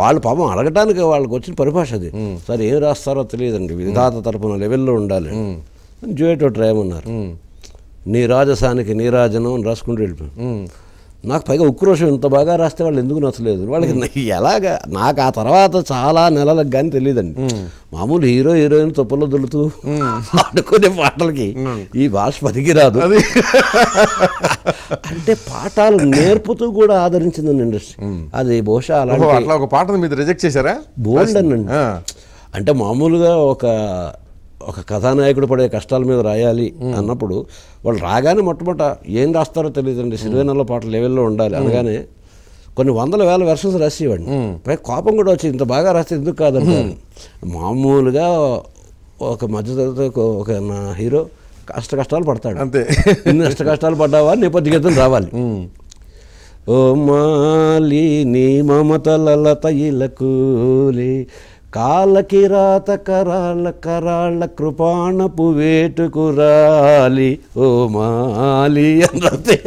వాళ్ళు పాపం అడగటానికి వాళ్ళకి వచ్చిన పరిభాష అది సరే ఏం రాస్తారో తెలియదండి విధాత తరపున లెవెల్లో ఉండాలి జోయేటో ఏమన్నారు నీ రాజసానికి నీరాజనం అని రాసుకుంటూ వెళ్ళిపోయాను నాకు పైగా ఉక్రోషం ఇంత బాగా రాస్తే వాళ్ళు ఎందుకు నచ్చలేదు వాళ్ళకి *laughs* ఎలాగా నాకు ఆ తర్వాత చాలా నెలలకు కానీ తెలియదండి మామూలు హీరో హీరోయిన్ తొప్పలో దొలుతూ *laughs* ఆడుకునే పాటలకి ఈ భాష పనికి రాదు *laughs* అంటే పాఠాలు నేర్పుతూ కూడా ఆదరించిందండి ఇండస్ట్రీ అది బహుశా అలా ఒక పాటను మీరు రిజెక్ట్ చేశారా బోల్డ్ అండి అంటే మామూలుగా ఒక ఒక కథానాయకుడు పడే కష్టాల మీద రాయాలి అన్నప్పుడు వాళ్ళు రాగానే మొట్టమొదట ఏం రాస్తారో తెలియదండి సిరివేనలో పాటలు లెవెల్లో ఉండాలి అనగానే కొన్ని వందల వేల వెర్షన్స్ రాసేవాడిని పై కోపం కూడా వచ్చి ఇంత బాగా రాస్తే ఎందుకు కాదండి మామూలుగా ఒక మధ్యతరగతి ఒక నా హీరో కష్ట కష్టాలు పడతాడు అంతే ఇన్ని కష్ట కష్టాలు పడ్డావా నేపథ్య గీతం రావాలి ఓ నీ మమతల తయిలకూలి కాలకిరాత కరాళ్ళ కరాళ్ళ కృపాణపు వేటుకురాలి ఓ మాలి అన్నదే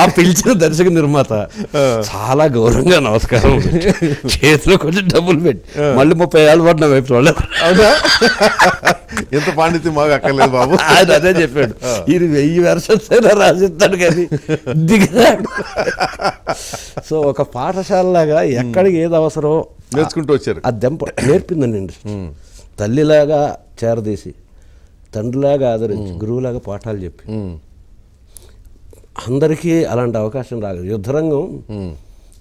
ఆ పిలిచిన దర్శక నిర్మాత చాలా గౌరవంగా నమస్కారం చేతిలో కొంచెం డబ్బులు పెట్టి మళ్ళీ ముప్పై ఏళ్ళ పడిన వైపు చూడలేదు ఎంత పాండిత్యం మాకు అక్కర్లేదు బాబు ఆయన అదే చెప్పాడు ఇది వెయ్యి వర్షాలైనా రాసిస్తాడు కానీ దిగరాడు సో ఒక పాఠశాలలాగా ఎక్కడికి ఏది అవసరం నేర్చుకుంటూ వచ్చారు ఆ దెంప నేర్పిందండి అండి తల్లిలాగా చేరదీసి తండ్రిలాగా ఆదరించి గురువులాగా పాఠాలు చెప్పి అందరికీ అలాంటి అవకాశం రాదు యుద్ధరంగం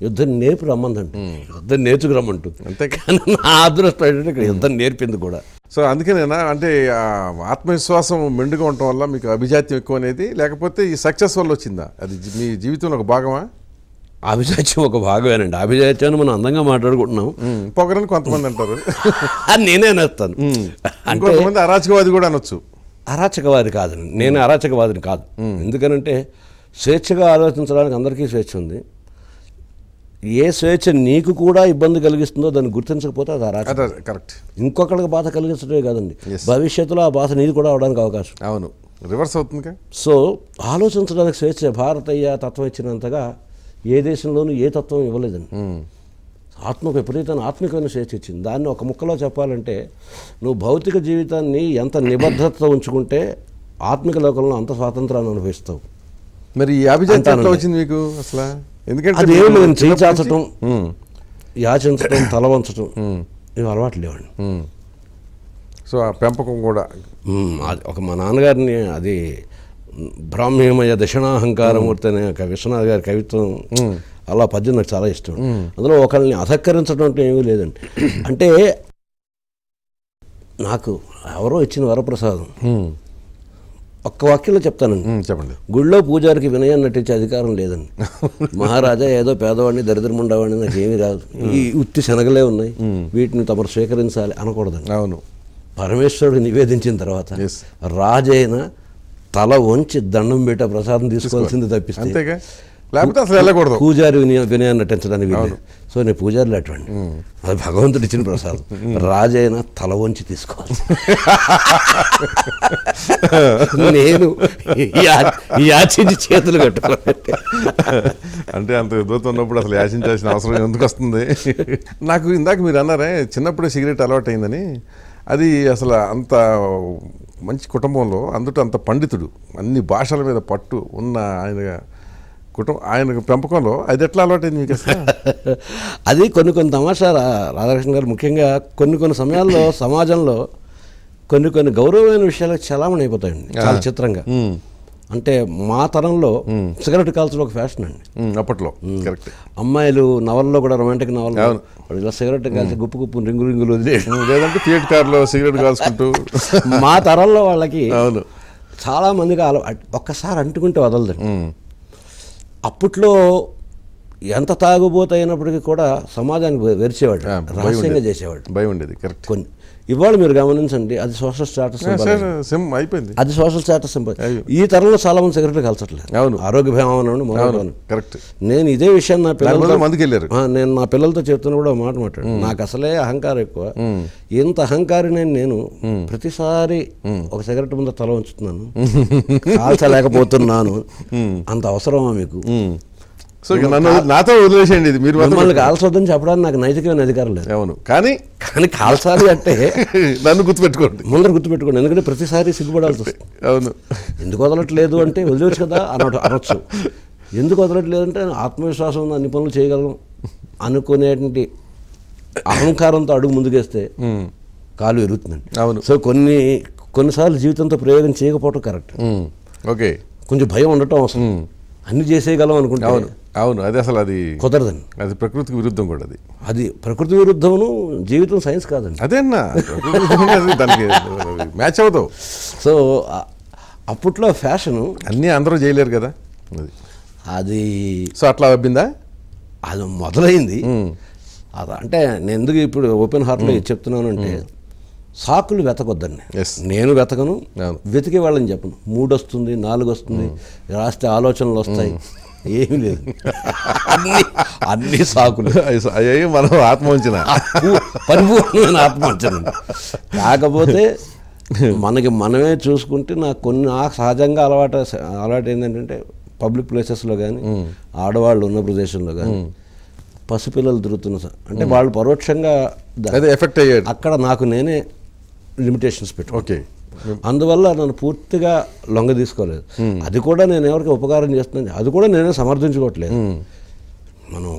యుద్ధం నేర్పు రమ్మందండి యుద్ధం నేర్చుకు అంతేకాని నా అదృష్టం ఏంటంటే ఇక్కడ యుద్ధం నేర్పింది కూడా సో అందుకనేనా అంటే ఆత్మవిశ్వాసం మెండుగా ఉండటం వల్ల మీకు అభిజాత్యం ఎక్కువ అనేది లేకపోతే ఈ సక్సెస్ వల్ల వచ్చిందా అది మీ జీవితంలో ఒక భాగమా అభిజాత్యం ఒక భాగమేనండి అభిజాత్యాన్ని మనం అందంగా మాట్లాడుకుంటున్నాం పొగరని కొంతమంది అంటారు *laughs* అది నేనే నేస్తాను కొంతమంది అరాచకవాది కూడా అనొచ్చు అరాచకవాది కాదండి నేను అరాచకవాదిని కాదు ఎందుకనంటే స్వేచ్ఛగా ఆలోచించడానికి అందరికీ స్వేచ్ఛ ఉంది ఏ స్వేచ్ఛ నీకు కూడా ఇబ్బంది కలిగిస్తుందో దాన్ని గుర్తించకపోతే అది అరాచ కరెక్ట్ ఇంకొకరికి బాధ కలిగించడమే కాదండి భవిష్యత్తులో ఆ బాధ నీది కూడా అవడానికి అవకాశం అవును రివర్స్ అవుతుంది సో ఆలోచించడానికి స్వేచ్ఛ భారతీయ తత్వం ఇచ్చినంతగా ఏ దేశంలోనూ ఏ తత్వం ఇవ్వలేదండి hmm. ఆత్మకు విపరీతమైన ఆత్మికమైన స్వేచ్ఛ ఇచ్చింది దాన్ని ఒక ముక్కలో చెప్పాలంటే నువ్వు భౌతిక జీవితాన్ని ఎంత నిబద్ధతతో ఉంచుకుంటే ఆత్మిక లోకంలో అంత స్వాతంత్రాన్ని అనుభవిస్తావు మరి అభిజాతం వచ్చింది మీకు అసలు ఎందుకంటే అది చేయి చాచటం యాచించడం తల వంచటం ఇవి అలవాటు లేవండి సో ఆ పెంపకం కూడా ఒక మా నాన్నగారిని అది బ్రాహ్మీమయ దక్షిణాహంకారమూర్తి అనే విశ్వనాథ్ గారి కవిత్వం అలా పద్యం నాకు చాలా ఇష్టం అందులో ఒకరిని అధక్కరించడం అంటే ఏమీ లేదండి *clears throat* అంటే నాకు ఎవరో ఇచ్చిన వరప్రసాదం ఒక్క వాక్యంలో చెప్తానండి చెప్పండి గుళ్ళో పూజారికి వినయం నటించే అధికారం లేదండి మహారాజా ఏదో పేదవాడిని దరిద్రముండవాడిని నాకు ఏమీ రాదు ఈ ఉత్తి శనగలే ఉన్నాయి వీటిని తమరు స్వీకరించాలి అనకూడదండి అవును పరమేశ్వరుడు నివేదించిన తర్వాత రాజైన తల వంచి దండం పెట్ట ప్రసాదం తీసుకోవాల్సింది తప్పిస్తే లేకపోతే అసలు వెళ్ళకూడదు పూజారి వినయాన్ని నటించడానికి సో నేను పూజారి అటువంటి అది భగవంతుడు ఇచ్చిన ప్రసాదం రాజైనా తల వంచి తీసుకోవాలి *laughs* నేను యాచించి చేతులు కట్టాలి అంటే అంత విద్వత్ ఉన్నప్పుడు అసలు యాచించాల్సిన అవసరం ఎందుకు వస్తుంది నాకు ఇందాక మీరు అన్నారే చిన్నప్పుడే సిగరెట్ అలవాటు అయిందని అది అసలు అంత మంచి కుటుంబంలో అందుట అంత పండితుడు అన్ని భాషల మీద పట్టు ఉన్న ఆయనగా కుటుంబం ఆయన పెంపకంలో అది ఎట్లా అలవాటైంది *laughs* అది కొన్ని కొన్ని తమాషా రాధాకృష్ణ గారు ముఖ్యంగా కొన్ని కొన్ని సమయాల్లో *laughs* సమాజంలో కొన్ని కొన్ని గౌరవమైన విషయాలకు చలామణి అయిపోతాయండి చాలా చిత్రంగా అంటే మా తరంలో సిగరెట్ కాల్చడం ఒక ఫ్యాషన్ అండి అప్పట్లో అమ్మాయిలు నవల్లో కూడా రొమాంటిక్ నవల్ ఇలా సిగరెట్ కాల్చి గుప్పు గుప్పు రింగు రింగులు లేదంటే థియేటర్ కార్లో సిగరెట్ కాల్చుకుంటూ మా తరంలో వాళ్ళకి చాలా మందిగా ఒక్కసారి అంటుకుంటే వదలదండి అప్పట్లో ఎంత తాగుబోతు అయినప్పటికీ కూడా సమాజానికి వెరిచేవాడు రహస్యంగా చేసేవాడు భయం ఉండేది కరెక్ట్ కొన్ని ఇవాళ మీరు గమనించండి అది సోషల్ స్టేటస్ అయిపోయింది అది సోషల్ స్టేటస్ ఈ తరంలో చాలా మంది సిగరెట్లు కలచట్లేదు ఆరోగ్య భీమా కరెక్ట్ నేను ఇదే విషయం నా పిల్లలతో మందుకెళ్ళారు నేను నా పిల్లలతో చెప్తున్న కూడా మాట మాట్లాడు నాకు అసలే అహంకారం ఎక్కువ ఇంత అహంకారి నేను నేను ప్రతిసారి ఒక సిగరెట్ ముందు తల ఉంచుతున్నాను *laughs* కాల్చలేకపోతున్నాను అంత అవసరమా మీకు సో నన్ను నాతో వదిలేసేయండి ఇది మీరు మిమ్మల్ని కాల్చొద్దని చెప్పడానికి నాకు నైతికమైన అధికారం లేదు అవును కానీ కానీ కాల్చాలి అంటే *laughs* నన్ను గుర్తుపెట్టుకోండి ముందర గుర్తుపెట్టుకోండి ఎందుకంటే ప్రతిసారి సిగ్గుపడాల్సి అవును ఎందుకు వదలట్లేదు అంటే వదిలేవచ్చు కదా అనట అనొచ్చు ఎందుకు వదలట్లేదు అంటే ఆత్మవిశ్వాసం అన్ని పనులు చేయగలం అనుకునేటువంటి అహంకారంతో అడుగు ముందుకేస్తే కాలు ఎరుగుతుందండి అవును సో కొన్ని కొన్నిసార్లు జీవితంతో ప్రయోగం చేయకపోవటం కరెక్ట్ ఓకే కొంచెం భయం ఉండటం అవసరం అన్ని చేసేయగలం అనుకుంటే అవును అవును అది అసలు అది కుదరదండి అది ప్రకృతికి విరుద్ధం కూడా అది అది ప్రకృతి విరుద్ధమును జీవితం సైన్స్ కాదండి అదే దానికి మ్యాచ్ అవుతావు సో అప్పట్లో ఫ్యాషను అన్నీ అందరూ చేయలేరు కదా అది అది సో అట్లా అబ్బిందా అది మొదలైంది అది అంటే నేను ఎందుకు ఇప్పుడు ఓపెన్ హార్ట్లో చెప్తున్నాను అంటే సాకులు వెతకొద్దండి నేను వెతకను వెతికే వాళ్ళని చెప్పను మూడు వస్తుంది నాలుగు వస్తుంది రాస్తే ఆలోచనలు వస్తాయి ఏమి లేదు అన్ని అన్ని సాకులు అయ్యి మనం ఆత్మవంచన పరిపూర్ణమైన ఆత్మవంచన కాకపోతే మనకి మనమే చూసుకుంటే నాకు కొన్ని నాకు సహజంగా అలవాటు అలవాటు ఏంటంటే పబ్లిక్ ప్లేసెస్లో కానీ ఆడవాళ్ళు ఉన్న ప్రదేశంలో కానీ పసిపిల్లలు తిరుగుతున్న అంటే వాళ్ళు పరోక్షంగా ఎఫెక్ట్ అయ్యారు అక్కడ నాకు నేనే లిమిటేషన్స్ పెట్టు ఓకే అందువల్ల నన్ను పూర్తిగా లొంగ తీసుకోలేదు అది కూడా నేను ఎవరికి ఉపకారం చేస్తున్నాను అది కూడా నేనే సమర్థించుకోవట్లేదు మనం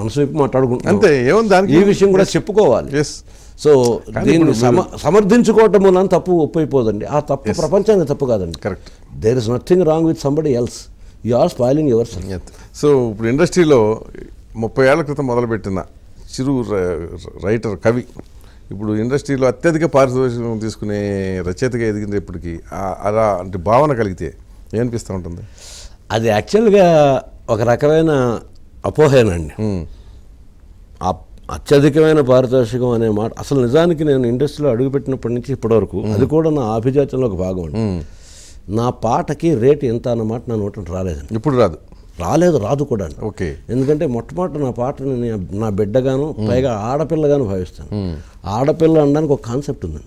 మనసు వైపు మాట్లాడుకుంటున్నాం అంతే దానికి ఈ విషయం కూడా చెప్పుకోవాలి సో దీన్ని సమ సమర్థించుకోవటం వలన తప్పు ఒప్పైపోదండి ఆ తప్పు ప్రపంచానికి తప్పు కాదండి correct there is nothing wrong with somebody else you are spoiling your so ఇప్పుడు ఇండస్ట్రీలో ముప్పై ఏళ్ల క్రితం మొదలుపెట్టిన చిరు రైటర్ కవి ఇప్పుడు ఇండస్ట్రీలో అత్యధిక పారితోషికం తీసుకునే రచయితగా ఎదిగింది ఇప్పటికీ అలా అంటే భావన కలిగితే ఏమనిపిస్తూ ఉంటుంది అది యాక్చువల్గా ఒక రకమైన అపోహేనండి అత్యధికమైన పారితోషికం అనే మాట అసలు నిజానికి నేను ఇండస్ట్రీలో అడుగుపెట్టినప్పటి నుంచి ఇప్పటివరకు అది కూడా నా అభిజాతంలో ఒక భాగం అండి నా పాటకి రేటు ఎంత అన్నమాట నా నోటం రాలేదండి ఇప్పుడు రాదు రాలేదు రాదు కూడా ఓకే ఎందుకంటే మొట్టమొదటి నా పాటను నా బిడ్డగాను పైగా ఆడపిల్లగాను భావిస్తాను ఆడపిల్ల అనడానికి ఒక కాన్సెప్ట్ ఉంది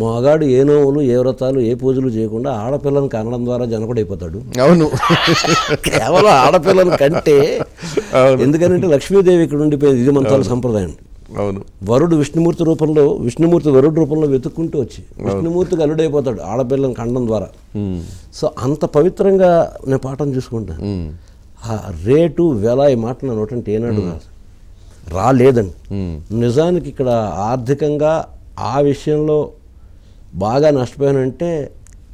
మగాడు ఏ నోవులు ఏ వ్రతాలు ఏ పూజలు చేయకుండా ఆడపిల్లను కనడం ద్వారా జనపడైపోతాడు అవును కేవలం ఆడపిల్లను కంటే ఎందుకంటే లక్ష్మీదేవి ఇక్కడ ఉండిపోయింది ఇది మంత్రాల సంప్రదాయం అవును వరుడు విష్ణుమూర్తి రూపంలో విష్ణుమూర్తి వరుడు రూపంలో వెతుక్కుంటూ వచ్చి విష్ణుమూర్తికి అల్లుడైపోతాడు ఆడపిల్లని కండం ద్వారా సో అంత పవిత్రంగా నేను పాఠం చూసుకుంటాను ఆ రేటు వెలా ఈ మాట నన్ను ఒకటి ఏనాడు కాదు రాలేదండి నిజానికి ఇక్కడ ఆర్థికంగా ఆ విషయంలో బాగా నష్టపోయానంటే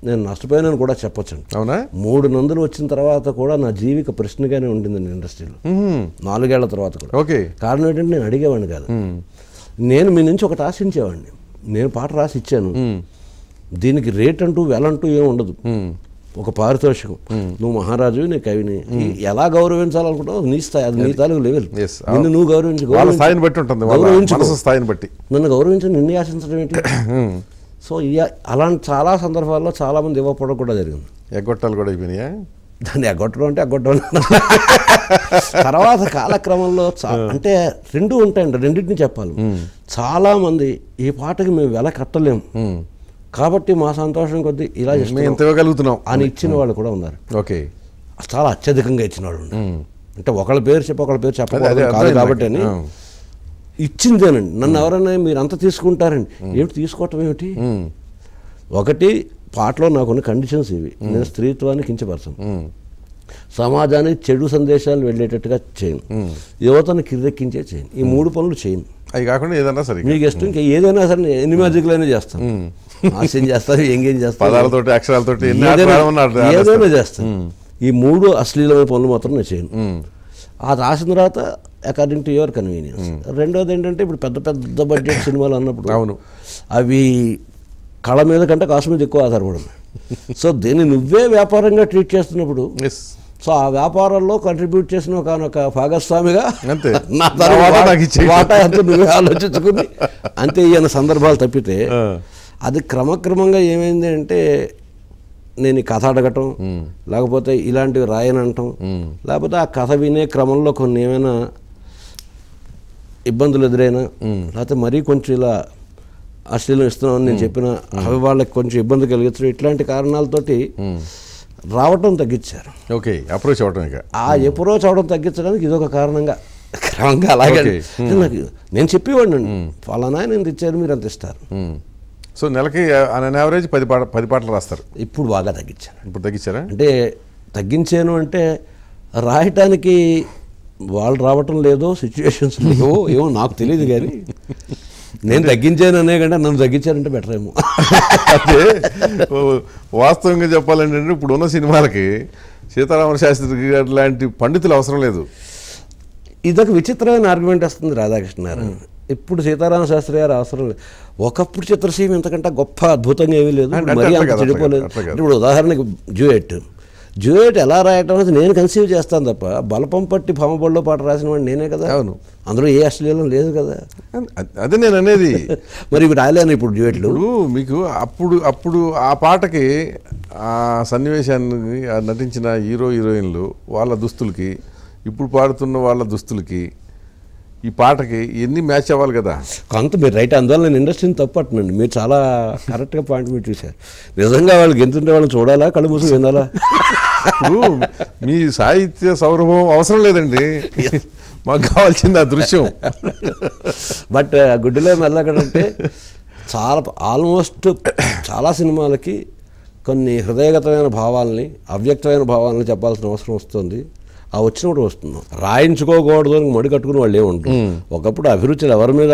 నేను నష్టపోయానని కూడా చెప్పొచ్చు అవునా మూడు నందులు వచ్చిన తర్వాత కూడా నా జీవిక ప్రశ్నగానే ఉండిందండి ఇండస్ట్రీలో నాలుగేళ్ల తర్వాత కూడా ఓకే కారణం ఏంటంటే నేను అడిగేవాడిని కాదు నేను మీ నుంచి ఒకటి ఆశించేవాడిని నేను పాట రాసి ఇచ్చాను దీనికి రేట్ అంటూ వెలంటూ ఏం ఉండదు ఒక పారితోషికం నువ్వు మహారాజు నీ కవిని ఎలా గౌరవించాలనుకుంటావు నీ స్థాయి అది నీ తాలూకు లెవెల్ నువ్వు గౌరవించు స్థాయిని బట్టి ఉంటుంది స్థాయిని బట్టి నన్ను గౌరవించి నిన్ను ఆశించడం ఏంటి సో ఇవి అలాంటి చాలా సందర్భాల్లో చాలామంది ఇవ్వకపోవడం కూడా జరిగింది ఎగ్గొట్టాలు కూడా అయిపోయినాయా దాన్ని ఎగ్గొట్టడం అంటే ఎగ్గొట్టడం తర్వాత కాలక్రమంలో అంటే రెండు ఉంటాయండి రెండింటిని చెప్పాలి చాలామంది ఈ పాటకి మేము వెల కట్టలేము కాబట్టి మా సంతోషం కొద్దీ ఇలా ఇవ్వగలుగుతున్నాం అని ఇచ్చిన వాళ్ళు కూడా ఉన్నారు ఓకే చాలా అత్యధికంగా ఇచ్చిన వాళ్ళు అంటే ఒకళ్ళ పేరు చెప్పి ఒకళ్ళ పేరు చెప్పకూడదు కాదు కాబట్టి అని ఇచ్చిందేనండి నన్ను ఎవరైనా మీరు అంత తీసుకుంటారండి ఏమిటి తీసుకోవటం ఏమిటి ఒకటి పాటలో నాకున్న కండిషన్స్ ఇవి నేను స్త్రీత్వాన్ని కించపరచను సమాజానికి చెడు సందేశాలు వెళ్ళేటట్టుగా చేయను యువతను కిరెక్కించే చేయను ఈ మూడు పనులు చేయను అవి కాకుండా ఏదైనా సరే మీకు ఇష్టం ఇంకా ఏదైనా సరే ఎన్ని అయినా చేస్తాను హాస్యం చేస్తారు ఎంగేం చేస్తారు ఏదైనా చేస్తాను ఈ మూడు అశ్లీలమైన పనులు మాత్రం నేను చేయను ఆ రాసిన తర్వాత అకార్డింగ్ టు యువర్ కన్వీనియన్స్ రెండోది ఏంటంటే ఇప్పుడు పెద్ద పెద్ద బడ్జెట్ *coughs* సినిమాలు అన్నప్పుడు అవును అవి కళ మీద కంటే కాస్ట్ మీద ఎక్కువ ఆధారపడింది సో దీన్ని నువ్వే వ్యాపారంగా ట్రీట్ చేస్తున్నప్పుడు సో ఆ వ్యాపారంలో కంట్రిబ్యూట్ చేసిన ఒక భాగస్వామిగా *laughs* వాటా ఎంత నువ్వే ఆలోచించుకుని అంతే ఈయన సందర్భాలు తప్పితే అది క్రమక్రమంగా ఏమైంది అంటే నేను కథ అడగటం hmm. లేకపోతే ఇలాంటివి రాయనంటాం hmm. లేకపోతే ఆ కథ వినే క్రమంలో కొన్ని ఏమైనా ఇబ్బందులు ఎదురైనా లేకపోతే మరీ కొంచెం ఇలా అశ్లీలం ఇస్తున్నామని నేను చెప్పిన అవి వాళ్ళకి కొంచెం ఇబ్బంది కలిగించడం ఇట్లాంటి కారణాలతోటి రావటం తగ్గించారు ఓకే అప్రోచ్ అవ్వడం ఆ అప్రోచ్ అవడం తగ్గించడానికి ఇదొక కారణంగా క్రమంగా అలాగే నేను చెప్పేవాడిని అండి ఫలానా నేను తెచ్చారు మీరు అంత ఇస్తారు సో నెలకి యావరేజ్ పది పాట పది పాటలు రాస్తారు ఇప్పుడు బాగా తగ్గించాను ఇప్పుడు తగ్గించారా అంటే తగ్గించాను అంటే రాయటానికి వాళ్ళు రావటం లేదో సిచ్యువేషన్స్ *laughs* లేవో ఏమో నాకు తెలియదు కానీ *laughs* నేను తగ్గించాను కంటే నన్ను తగ్గించారంటే బెటర్ ఏమో *laughs* అదే వాస్తవంగా చెప్పాలంటే ఇప్పుడు ఉన్న సినిమాలకి సీతారామ శాస్త్రి గారు లాంటి పండితులు అవసరం లేదు ఇదొక విచిత్రమైన ఆర్గ్యుమెంట్ వస్తుంది రాధాకృష్ణ గారు ఇప్పుడు సీతారామ శాస్త్రి గారు అవసరం లేదు ఒకప్పుడు చిత్రసీమ ఇంతకంటే గొప్ప అద్భుతంగా ఏమీ లేదు మరీ అంత చెడిపోలేదు ఇప్పుడు ఉదాహరణకి జ్యూయెట్ జ్యూయేట్ ఎలా రాయటం అనేది నేను కన్సీవ్ చేస్తాను తప్ప బలపం పట్టి భమబడిలో పాట రాసిన వాడు నేనే కదా అవును అందులో ఏ అశ్లీలం లేదు కదా అదే నేను అనేది *laughs* మరి ఇవి రాయలేను ఇప్పుడు జ్యూయేట్లు మీకు అప్పుడు అప్పుడు ఆ పాటకి ఆ సన్నివేశాన్ని నటించిన హీరో హీరోయిన్లు వాళ్ళ దుస్తులకి ఇప్పుడు పాడుతున్న వాళ్ళ దుస్తులకి ఈ పాటకి ఎన్ని మ్యాచ్ అవ్వాలి కదా కొంత మీరు రైట్ అందువల్ల నేను ఇండస్ట్రీని తప్పు పట్టనండి మీరు చాలా కరెక్ట్గా పాయింట్ మీరు చూశారు నిజంగా వాళ్ళు గెంతుంటే వాళ్ళని చూడాలా కళ్ళు మూసుకు వినాలా *laughs* మీ సాహిత్య సౌరభం అవసరం లేదండి మాకు కావాల్సింది ఆ దృశ్యం బట్ గుడ్డులో మెల్లగడంటే చాలా ఆల్మోస్ట్ చాలా సినిమాలకి కొన్ని హృదయగతమైన భావాలని అవ్యక్తమైన భావాలని చెప్పాల్సిన అవసరం వస్తుంది ఆ వచ్చినప్పుడు వస్తున్నాం రాయించుకోకూడదు అని మడి కట్టుకుని వాళ్ళు ఏముంటారు ఒకప్పుడు అభిరుచులు ఎవరి మీద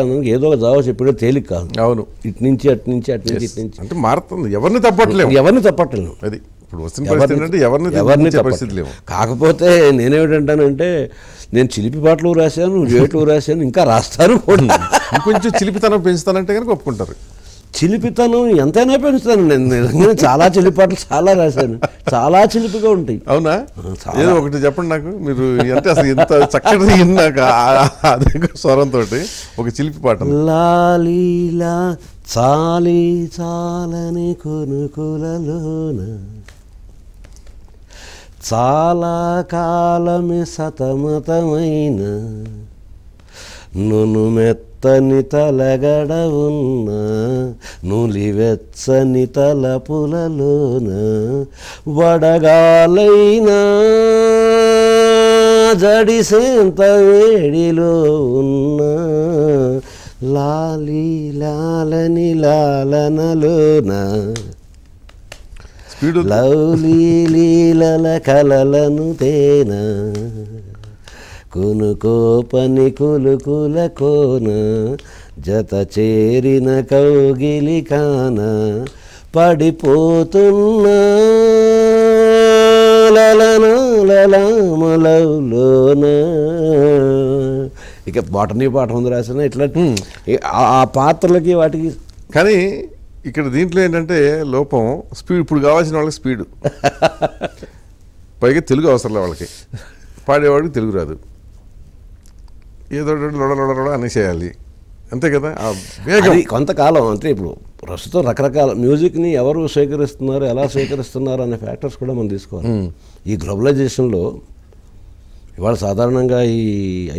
అని ఏదో ఒక జావ చెప్పడం తేలిక కాదు అవును ఇటు నుంచి అటు నుంచి అటు నుంచి ఇటు నుంచి అంటే మారుతుంది ఎవరిని తప్పట్లేము ఎవరిని తప్పట్లేము అది ఇప్పుడు వస్తున్న పరిస్థితి ఎవరిని ఎవరిని పరిస్థితి లేవు కాకపోతే నేనేమిటంటానంటే నేను చిలిపి పాటలు రాశాను రేట్లు రాశాను ఇంకా రాస్తాను కొంచెం చిలిపితనం పెంచుతానంటే కనుక ఒప్పుకుంటారు చిలిపితనం ఎంతైనా పెంచుతాను నేను నిజంగా చాలా పాటలు చాలా రాశాను చాలా చిలిపిగా ఉంటాయి అవునా ఏదో ఒకటి చెప్పండి నాకు మీరు ఎంత అసలు ఎంత చక్కటి నాకు అదే స్వరంతో ఒక చిలిపి పాట లాలీలా చాలి చాలని కొనుకులలోనా చాలా కాలమే సతమతమైన నును మెత్తని తలగడ ఉన్న నులివెచ్చని పులలోన వడగాలైనా జడిసేంత వేడిలో ఉన్న లాలి లాలని లాలనలోన లవ్లీ లీలల కలలను తేన పని కులుకుల కోన జత చేరిన కౌగిలి కాన పడిపోతున్నా లలనలలములలోన ఇక బాటనీ పాట ఉంది రాసిన ఇట్లా ఆ పాత్రలకి వాటికి కానీ ఇక్కడ దీంట్లో ఏంటంటే లోపం స్పీడ్ ఇప్పుడు కావాల్సిన వాళ్ళకి స్పీడ్ పైగా తెలుగు అవసరం వాళ్ళకి పాడేవాడికి తెలుగు రాదు ఏదో లొడ లొడ లొడ చేయాలి అంతే కదా కొంతకాలం అంటే ఇప్పుడు ప్రస్తుతం రకరకాల మ్యూజిక్ని ఎవరు సేకరిస్తున్నారు ఎలా సేకరిస్తున్నారు అనే ఫ్యాక్టర్స్ కూడా మనం తీసుకోవాలి ఈ గ్లోబలైజేషన్లో ఇవాళ సాధారణంగా ఈ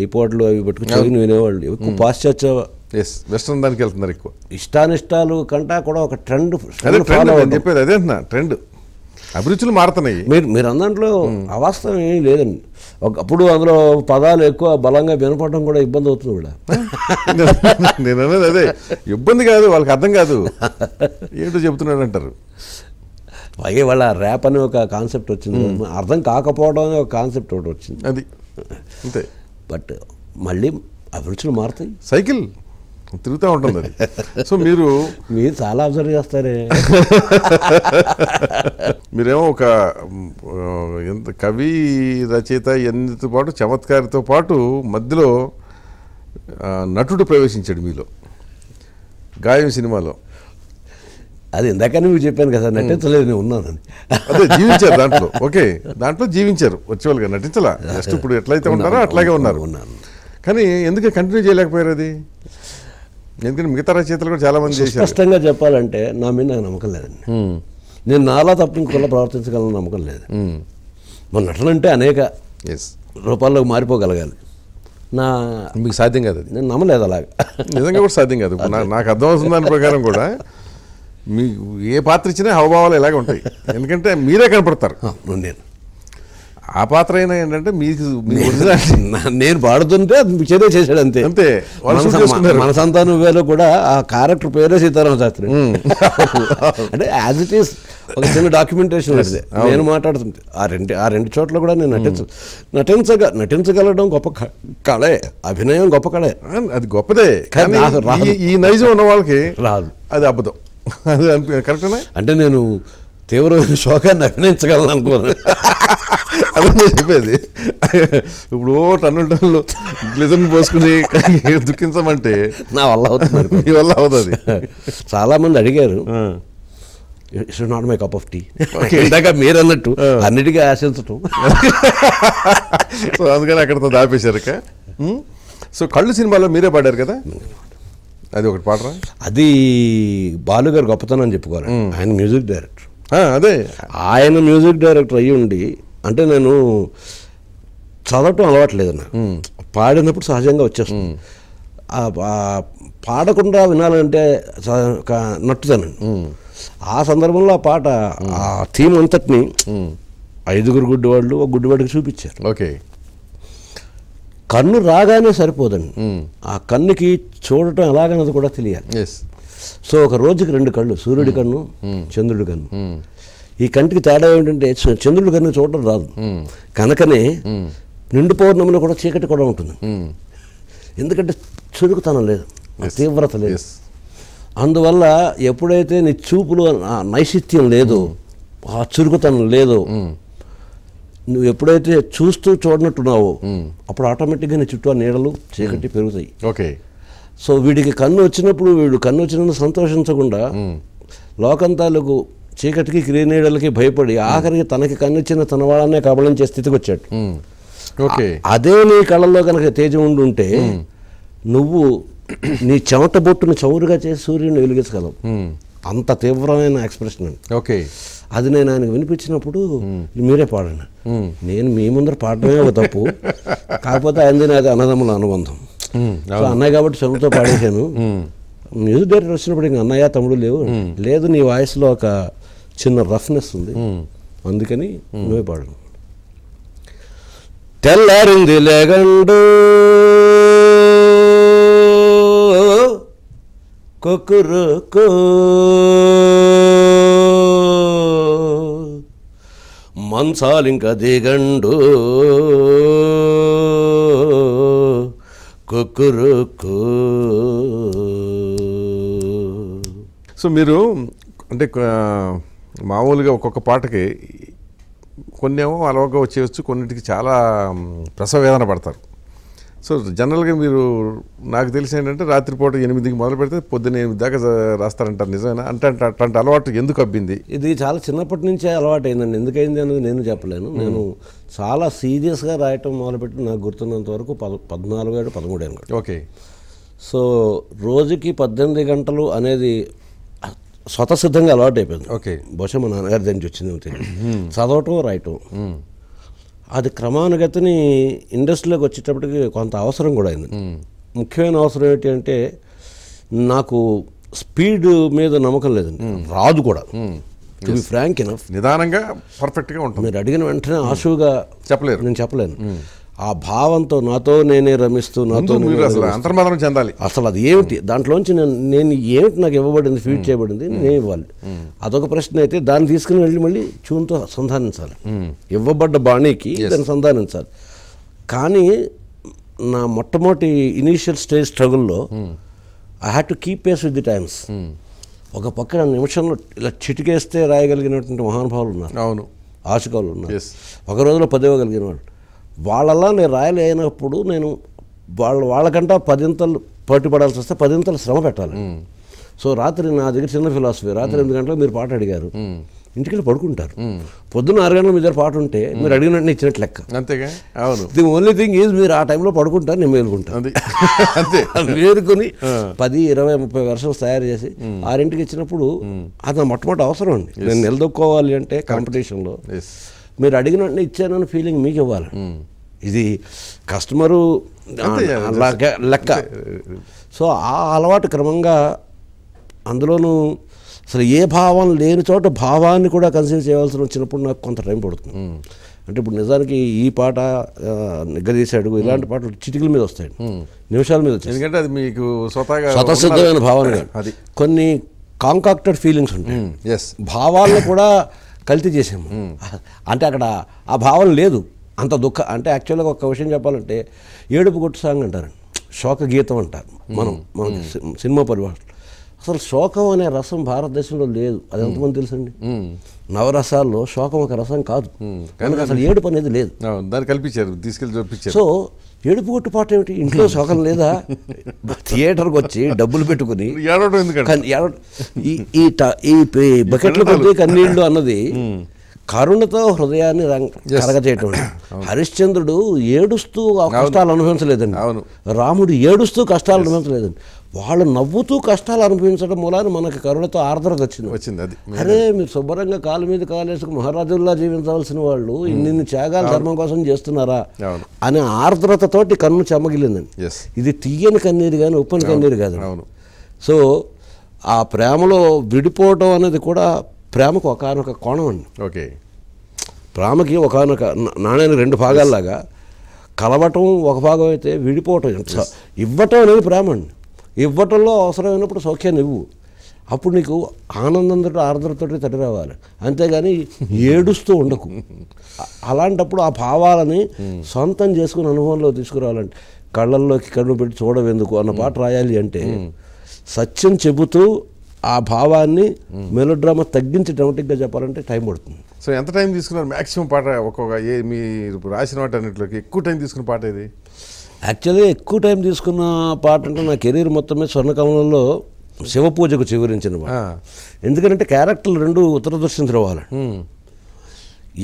ఐపాడ్లు అవి పెట్టుకుని చదివిన వినేవాళ్ళు ఎక్కువ పాశ్చాత్య వెస్ట్రన్ దానికి వెళ్తున్నారు ఎక్కువ ఇష్టానిష్టాలు కంటా కూడా ఒక ట్రెండ్ అదే అని చెప్పేది అదే ట్రెండ్ అభిరుచులు మారుతున్నాయి మీరు మీరు అందంట్లో అవాస్తవం ఏమీ లేదండి ఒకప్పుడు అందులో పదాలు ఎక్కువ బలంగా వినపడడం కూడా ఇబ్బంది అవుతుంది కూడా *laughs* నేను అనేది అదే ఇబ్బంది కాదు వాళ్ళకి అర్థం కాదు ఏంటో చెప్తున్నాడు అంటారు పైగా వాళ్ళ ర్యాప్ అనే ఒక కాన్సెప్ట్ వచ్చింది అర్థం కాకపోవడం అనే ఒక కాన్సెప్ట్ ఒకటి వచ్చింది అది అంతే బట్ మళ్ళీ అభిరుచులు మారుతాయి సైకిల్ తిరుగుతూ ఉంటుంది అది సో మీరు మీరు చాలా అబ్జర్వ్ చేస్తారే మీరేమో ఒక ఎంత కవి రచయిత ఎన్నితో పాటు చమత్కారితో పాటు మధ్యలో నటుడు ప్రవేశించాడు మీలో గాయం సినిమాలో అది ఇందాక నువ్వు చెప్పాను కదా నటించలేదు నేను ఉన్నానని అదే జీవించారు దాంట్లో ఓకే దాంట్లో జీవించారు వచ్చేవాళ్ళుగా నటించలా జస్ట్ ఇప్పుడు ఎట్లయితే ఉన్నారో అట్లాగే ఉన్నారు ఉన్నాను కానీ ఎందుకు కంటిన్యూ చేయలేకపోయారు అది ఎందుకంటే మిగతా రచయితలు కూడా చాలా మంది స్పష్టంగా చెప్పాలంటే నా మీద నాకు నమ్మకం లేదండి నేను నాలా తప్ప ఇంకొకలా ప్రవర్తించగలని నమ్మకం లేదు మన నటనంటే అనేక రూపాల్లోకి మారిపోగలగాలి నా మీకు సాధ్యం కాదు నేను నమ్మలేదు అలాగా నిజంగా కూడా సాధ్యం కాదు నాకు అర్థమవుతుంది దాని ప్రకారం కూడా మీకు ఏ పాత్ర ఇచ్చినా హావభావాలు ఇలాగే ఉంటాయి ఎందుకంటే మీరే కనపడతారు నేను ఆ పాత్ర అయినా ఏంటంటే మీకు *laughs* నేను పాడుతుంటే చేదే చేశాడు అంతే అంతే మన సంతానం వేలో కూడా ఆ క్యారెక్టర్ పేరే సీతారామ శాస్త్రి *laughs* అంటే యాజ్ ఇట్ ఈస్ ఒక చిన్న డాక్యుమెంటేషన్ నేను మాట్లాడుతుంటే ఆ రెండు ఆ రెండు చోట్ల కూడా నేను నటించ నటించగ నటించగలడం గొప్ప కళే అభినయం గొప్ప కళే అది గొప్పదే కానీ ఈ నైజం ఉన్న వాళ్ళకి రాదు అది అబద్ధం *laughs* అది కరెక్ట్ అంటే నేను తీవ్రమైన శోకాన్ని అభినయించగలను అనుకోను అదే చెప్పేది ఇప్పుడు టన్నులు టన్నులు లిజన్ పోసుకుని *laughs* దుఃఖించమంటే నా వల్ల అవుతుంది మీ *laughs* వల్ల అవుతుంది చాలామంది అడిగారు it's not my cup of tea ఇందాక మీరు అన్నట్టు అన్నిటికీ ఆశించటం *laughs* సో అందుకని అక్కడితో దాపేశారు సో కళ్ళు సినిమాలో మీరే పాడారు కదా అది ఒకటి పాడరా అది బాలుగారు గొప్పతనం అని చెప్పుకోవాలి ఆయన మ్యూజిక్ డైరెక్టర్ అదే ఆయన మ్యూజిక్ డైరెక్టర్ అయ్యి ఉండి అంటే నేను చదవటం అలవాట్లేదు నా పాడినప్పుడు సహజంగా వచ్చేస్తుంది పాడకుండా వినాలంటే నట్టుతానండి ఆ సందర్భంలో ఆ పాట ఆ థీమ్ అంతటిని ఐదుగురు గుడ్డివాళ్ళు ఒక గుడ్డివాడికి చూపించారు ఓకే కన్ను రాగానే సరిపోదండి ఆ కన్నుకి చూడటం ఎలాగన్నది కూడా తెలియాలి సో ఒక రోజుకి రెండు కళ్ళు సూర్యుడి కన్ను చంద్రుడి కన్ను ఈ కంటికి తేడా ఏమిటంటే చంద్రుడు కనుక చూడడం రాదు కనుకనే నిండు పౌర్ణమిలో కూడా చీకటి కూడా ఉంటుంది ఎందుకంటే చురుకుతనం లేదు తీవ్రత లేదు అందువల్ల ఎప్పుడైతే నీ చూపులు నైశిత్యం లేదు ఆ చురుకుతనం లేదు hmm. నువ్వు ఎప్పుడైతే చూస్తూ చూడనట్టున్నావో hmm. అప్పుడు ఆటోమేటిక్గా నీ చుట్టూ ఆ నీడలు చీకటి hmm. పెరుగుతాయి ఓకే సో వీడికి కన్ను వచ్చినప్పుడు వీడు కన్ను వచ్చినందుకు సంతోషించకుండా లోకంతాలకు చీకటికి క్రీనీడలకి భయపడి ఆఖరికి తనకి కన్నిచ్చిన తన వాళ్ళనే కబళం స్థితికి వచ్చాడు ఓకే అదే నీ కళ్ళలో కనుక తేజం ఉండి ఉంటే నువ్వు నీ చెమట బొట్టును చౌరుగా చేసి సూర్యుని వెలిగించగలవు అంత తీవ్రమైన ఎక్స్ప్రెషన్ ఓకే అది నేను ఆయనకు వినిపించినప్పుడు మీరే పాడండి నేను మీ ముందర పాడమే ఒక తప్పు కాకపోతే ఆయనది నాది అన్నదమ్ముల అనుబంధం అన్నయ్య కాబట్టి చదువుతో పాడేశాను మ్యూజిక్ డైరెక్టర్ వచ్చినప్పుడు ఇంకా అన్నయ్య తమ్ముడు లేవు లేదు నీ వాయిస్లో ఒక చిన్న రఫ్నెస్ ఉంది అందుకని నువ్వే పాడను తెల్లారింది లేగండు కొకురుకు మంచాలింక దిగండు కుకురుకు సో మీరు అంటే మామూలుగా ఒక్కొక్క పాటకి కొన్నేమో అలవగా వచ్చేయచ్చు కొన్నింటికి చాలా ప్రసవేదన పడతారు సో జనరల్గా మీరు నాకు తెలిసి ఏంటంటే రాత్రిపూట ఎనిమిదికి మొదలు పెడితే పొద్దున్న ఎనిమిది దాకా రాస్తారంటారు నిజమేనా అంటే అట్లాంటి అలవాటు ఎందుకు అబ్బింది ఇది చాలా చిన్నప్పటి నుంచే అలవాటు అయిందండి ఎందుకైంది అనేది నేను చెప్పలేను నేను చాలా సీరియస్గా రాయటం మొదలుపెట్టి నాకు గుర్తున్నంత వరకు పద పద్నాలుగు ఏడు పదమూడు ఏడు ఓకే సో రోజుకి పద్దెనిమిది గంటలు అనేది స్వతసిద్ధంగా అలవాటు అయిపోయింది ఓకే బహుశా మా నాన్నగారి దానికి వచ్చింది చదవటం రాయటం అది క్రమానుగతిని ఇండస్ట్రీలోకి వచ్చేటప్పటికి కొంత అవసరం కూడా అయింది ముఖ్యమైన అవసరం ఏంటి అంటే నాకు స్పీడ్ మీద నమ్మకం లేదండి రాదు కూడా టు బి ఫ్రాంక్ ఇనఫ్ నిదానంగా పర్ఫెక్ట్గా ఉంటుంది మీరు అడిగిన వెంటనే ఆశువుగా చెప్పలేరు నేను చెప్పలేను ఆ భావంతో నాతో నేనే రమిస్తూ నాతో అంతర్మానం చెందాలి అసలు అది ఏమిటి దాంట్లోంచి నేను నేను ఏమిటి నాకు ఇవ్వబడింది ఫీడ్ చేయబడింది నేను ఇవ్వాలి అదొక ప్రశ్న అయితే దాన్ని తీసుకుని వెళ్ళి మళ్ళీ చూన్తో సంధానించాలి ఇవ్వబడ్డ బాణీకి దాన్ని సంధానించాలి కానీ నా మొట్టమొదటి ఇనీషియల్ స్టేజ్ స్ట్రగుల్లో I had to keep pace with the times ఒక పక్క నిమిషంలో ఇలా చిటికేస్తే రాయగలిగినటువంటి మహానుభావులు ఉన్నారు అవును ఆశకాలు ఉన్నారు ఒక రోజులో పదివ్వగలిగిన వాళ్ళు వాళ్ళలా నేను రాయలేనప్పుడు నేను వాళ్ళ వాళ్ళకంటే పదింతలు పట్టుబడాల్సి వస్తే పదింతలు శ్రమ పెట్టాలి సో రాత్రి నా దగ్గర చిన్న ఫిలాసఫీ రాత్రి ఎనిమిది గంటలకు మీరు పాట అడిగారు ఇంటికి పడుకుంటారు పొద్దున్న ఆరు గంటల మీ దగ్గర పాట ఉంటే మీరు అడిగిన ఇచ్చినట్టు లెక్క అవును ది ఓన్లీ థింగ్ ఈజ్ మీరు ఆ టైంలో పడుకుంటారు నేను మేలుకుంటాను *laughs* అంతే మేలుకొని పది ఇరవై ముప్పై వర్షాలు తయారు చేసి ఆరింటికి ఇచ్చినప్పుడు అది నా మొట్టమొదటి అవసరం అండి నేను నిలదొక్కోవాలి అంటే కాంపిటీషన్లో మీరు అడిగిన ఇచ్చానని ఫీలింగ్ మీకు ఇవ్వాలి ఇది కస్టమరు లెక్క సో ఆ అలవాటు క్రమంగా అందులోనూ అసలు ఏ భావం లేని చోట భావాన్ని కూడా కన్సీవ్ చేయాల్సిన వచ్చినప్పుడు నాకు కొంత టైం పడుతుంది అంటే ఇప్పుడు నిజానికి ఈ పాట నిగ్గదీశాడు ఇలాంటి పాటలు చిటికల మీద వస్తాయి నిమిషాల మీద వచ్చాయి ఎందుకంటే అది మీకు స్వతసిద్ధమైన భావన కొన్ని కాంకాక్టెడ్ ఫీలింగ్స్ ఉంటాయి ఎస్ భావాలను కూడా కల్తీ చేసాము అంటే అక్కడ ఆ భావన లేదు అంత దుఃఖ అంటే యాక్చువల్గా ఒక విషయం చెప్పాలంటే ఏడుపు కొట్టు సాంగ్ అంటారండి శోక గీతం అంటారు మనం మన సినిమా పరిభాషలో అసలు శోకం అనే రసం భారతదేశంలో లేదు అది ఎంతమంది తెలుసండి నవరసాల్లో శోకం ఒక రసం కాదు కనుక అసలు ఏడుపు అనేది లేదు దాన్ని కల్పించారు తీసుకెళ్ళి చూపించారు సో ఏడుపు కొట్టుపాటు ఏమిటి ఇంట్లో సోకం లేదా థియేటర్కి వచ్చి డబ్బులు పెట్టుకుని ఈ బకెట్లు పెట్టి కన్నీళ్ళు అన్నది కరుణతో హృదయాన్ని కరగజేయటం హరిశ్చంద్రుడు ఏడుస్తూ కష్టాలు అనుభవించలేదండి అవును రాముడు ఏడుస్తూ కష్టాలు అనుభవించలేదండి వాళ్ళు నవ్వుతూ కష్టాలు అనుభవించడం మూలాన మనకి కరుణతో ఆర్ద్రత వచ్చింది వచ్చింది అది అరే మీరు శుభ్రంగా కాలు మీద కాలేసుకు మహారాజుల్లా జీవించవలసిన వాళ్ళు hmm. ఇన్ని త్యాగాలు ధర్మం కోసం చేస్తున్నారా అనే ఆర్ద్రతతోటి కన్ను చెమ్మగిలిందండి ఇది తీయని కన్నీరు కానీ ఉప్పని కన్నీరు కాదు సో ఆ ప్రేమలో విడిపోవటం అనేది కూడా ప్రేమకు ఒకనొక కోణం అండి ఓకే ప్రేమకి ఒకనొక నాణ్యానికి రెండు భాగాల్లాగా కలవటం ఒక భాగం అయితే విడిపోవటం ఇవ్వటం అనేది ప్రేమ అండి ఇవ్వటంలో అవసరమైనప్పుడు సౌఖ్యాన్ని ఇవ్వు అప్పుడు నీకు ఆనందంతో ఆర్ద్రతోటి తడి రావాలి అంతేగాని ఏడుస్తూ ఉండకు అలాంటప్పుడు ఆ భావాలని hmm. సొంతం చేసుకుని అనుభవంలో తీసుకురావాలంటే కళ్ళల్లోకి కళ్ళు పెట్టి చూడవెందుకు అన్న hmm. పాట రాయాలి అంటే hmm. సత్యం చెబుతూ ఆ భావాన్ని మెలోడ్రామా తగ్గించి డ్రామాటిక్గా చెప్పాలంటే టైం పడుతుంది సో ఎంత టైం తీసుకున్నారు మ్యాక్సిమం పాట ఒక్కొక్క ఏ మీ రాసిన వాటి అన్నింటిలోకి ఎక్కువ టైం తీసుకున్న పాట ఇది యాక్చువల్లీ ఎక్కువ టైం తీసుకున్న పాట అంటే నా కెరీర్ మొత్తమే స్వర్ణకమలంలో పూజకు చివరించిన ఎందుకంటే క్యారెక్టర్లు రెండు ఉత్తర దర్శనం తిరవాలి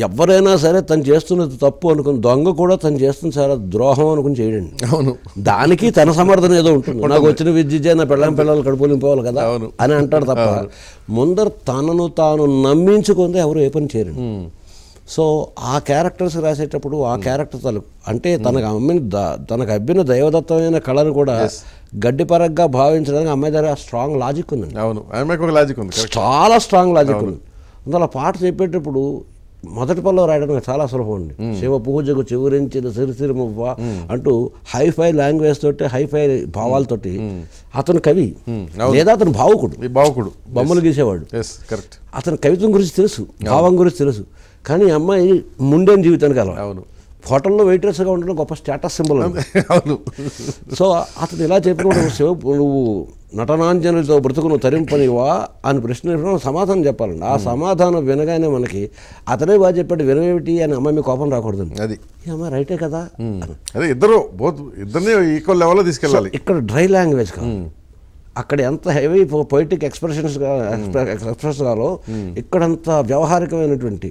ఎవరైనా సరే తను చేస్తున్నది తప్పు అనుకుని దొంగ కూడా తను చేస్తుంది చాలా ద్రోహం అనుకుని చేయడండి అవును దానికి తన సమర్థన ఏదో ఉంటుంది నాకు వచ్చిన విద్య చేయన పిల్లల పిల్లలు కడుపులింపోవాలి కదా అని అంటాడు తప్ప ముందర తనను తాను నమ్మించుకుంది ఎవరు ఏ పని చేయరండి సో ఆ క్యారెక్టర్స్ రాసేటప్పుడు ఆ క్యారెక్టర్ తలు అంటే తనకు అమ్మిన తనకు అబ్బిన దైవదత్తమైన కళను కూడా గడ్డిపరగ్గా భావించడానికి అమ్మాయి దగ్గర స్ట్రాంగ్ లాజిక్ ఉందండి అవును అమ్మాయికి ఒక లాజిక్ ఉంది చాలా స్ట్రాంగ్ లాజిక్ ఉంది అందులో పాట చెప్పేటప్పుడు మొదటి పనులు రాయడానికి చాలా సులభం అండి శివ పూజకు చివరించిన సిరిసిరిమువ్వ అంటూ హైఫై లాంగ్వేజ్ తోటి హైఫై భావాలతోటి అతను కవి లేదా అతను భావకుడు భావకుడు బొమ్మలు గీసేవాడు కరెక్ట్ అతను కవిత్వం గురించి తెలుసు భావం గురించి తెలుసు కానీ అమ్మాయి ముండేని జీవితానికి అలా అవును హోటల్లో వెయిట్రెస్గా ఉండడం గొప్ప స్టేటస్ సింబల్ *laughs* అవును సో అతను ఇలా చెప్పినప్పుడు శివ నువ్వు నటనాంజనులతో బ్రతుకును తరింపనివా అని ప్రశ్న సమాధానం చెప్పాలండి ఆ సమాధానం వినగానే మనకి అతనే బాగా చెప్పాడు వినవేమిటి అని అమ్మాయి కోపం రాకూడదు అది అమ్మ రైటే కదా అదే ఇద్దరు బోత్ ఇద్దరిని ఈక్వల్ లెవెల్లో తీసుకెళ్ళాలి ఇక్కడ డ్రై లాంగ్వేజ్ కాదు అక్కడ ఎంత హెవీ పొయిటిక్ ఎక్స్ప్రెషన్స్ ఎక్స్ప్రెషన్స్ కాలో ఇక్కడంత వ్యవహారికమైనటువంటి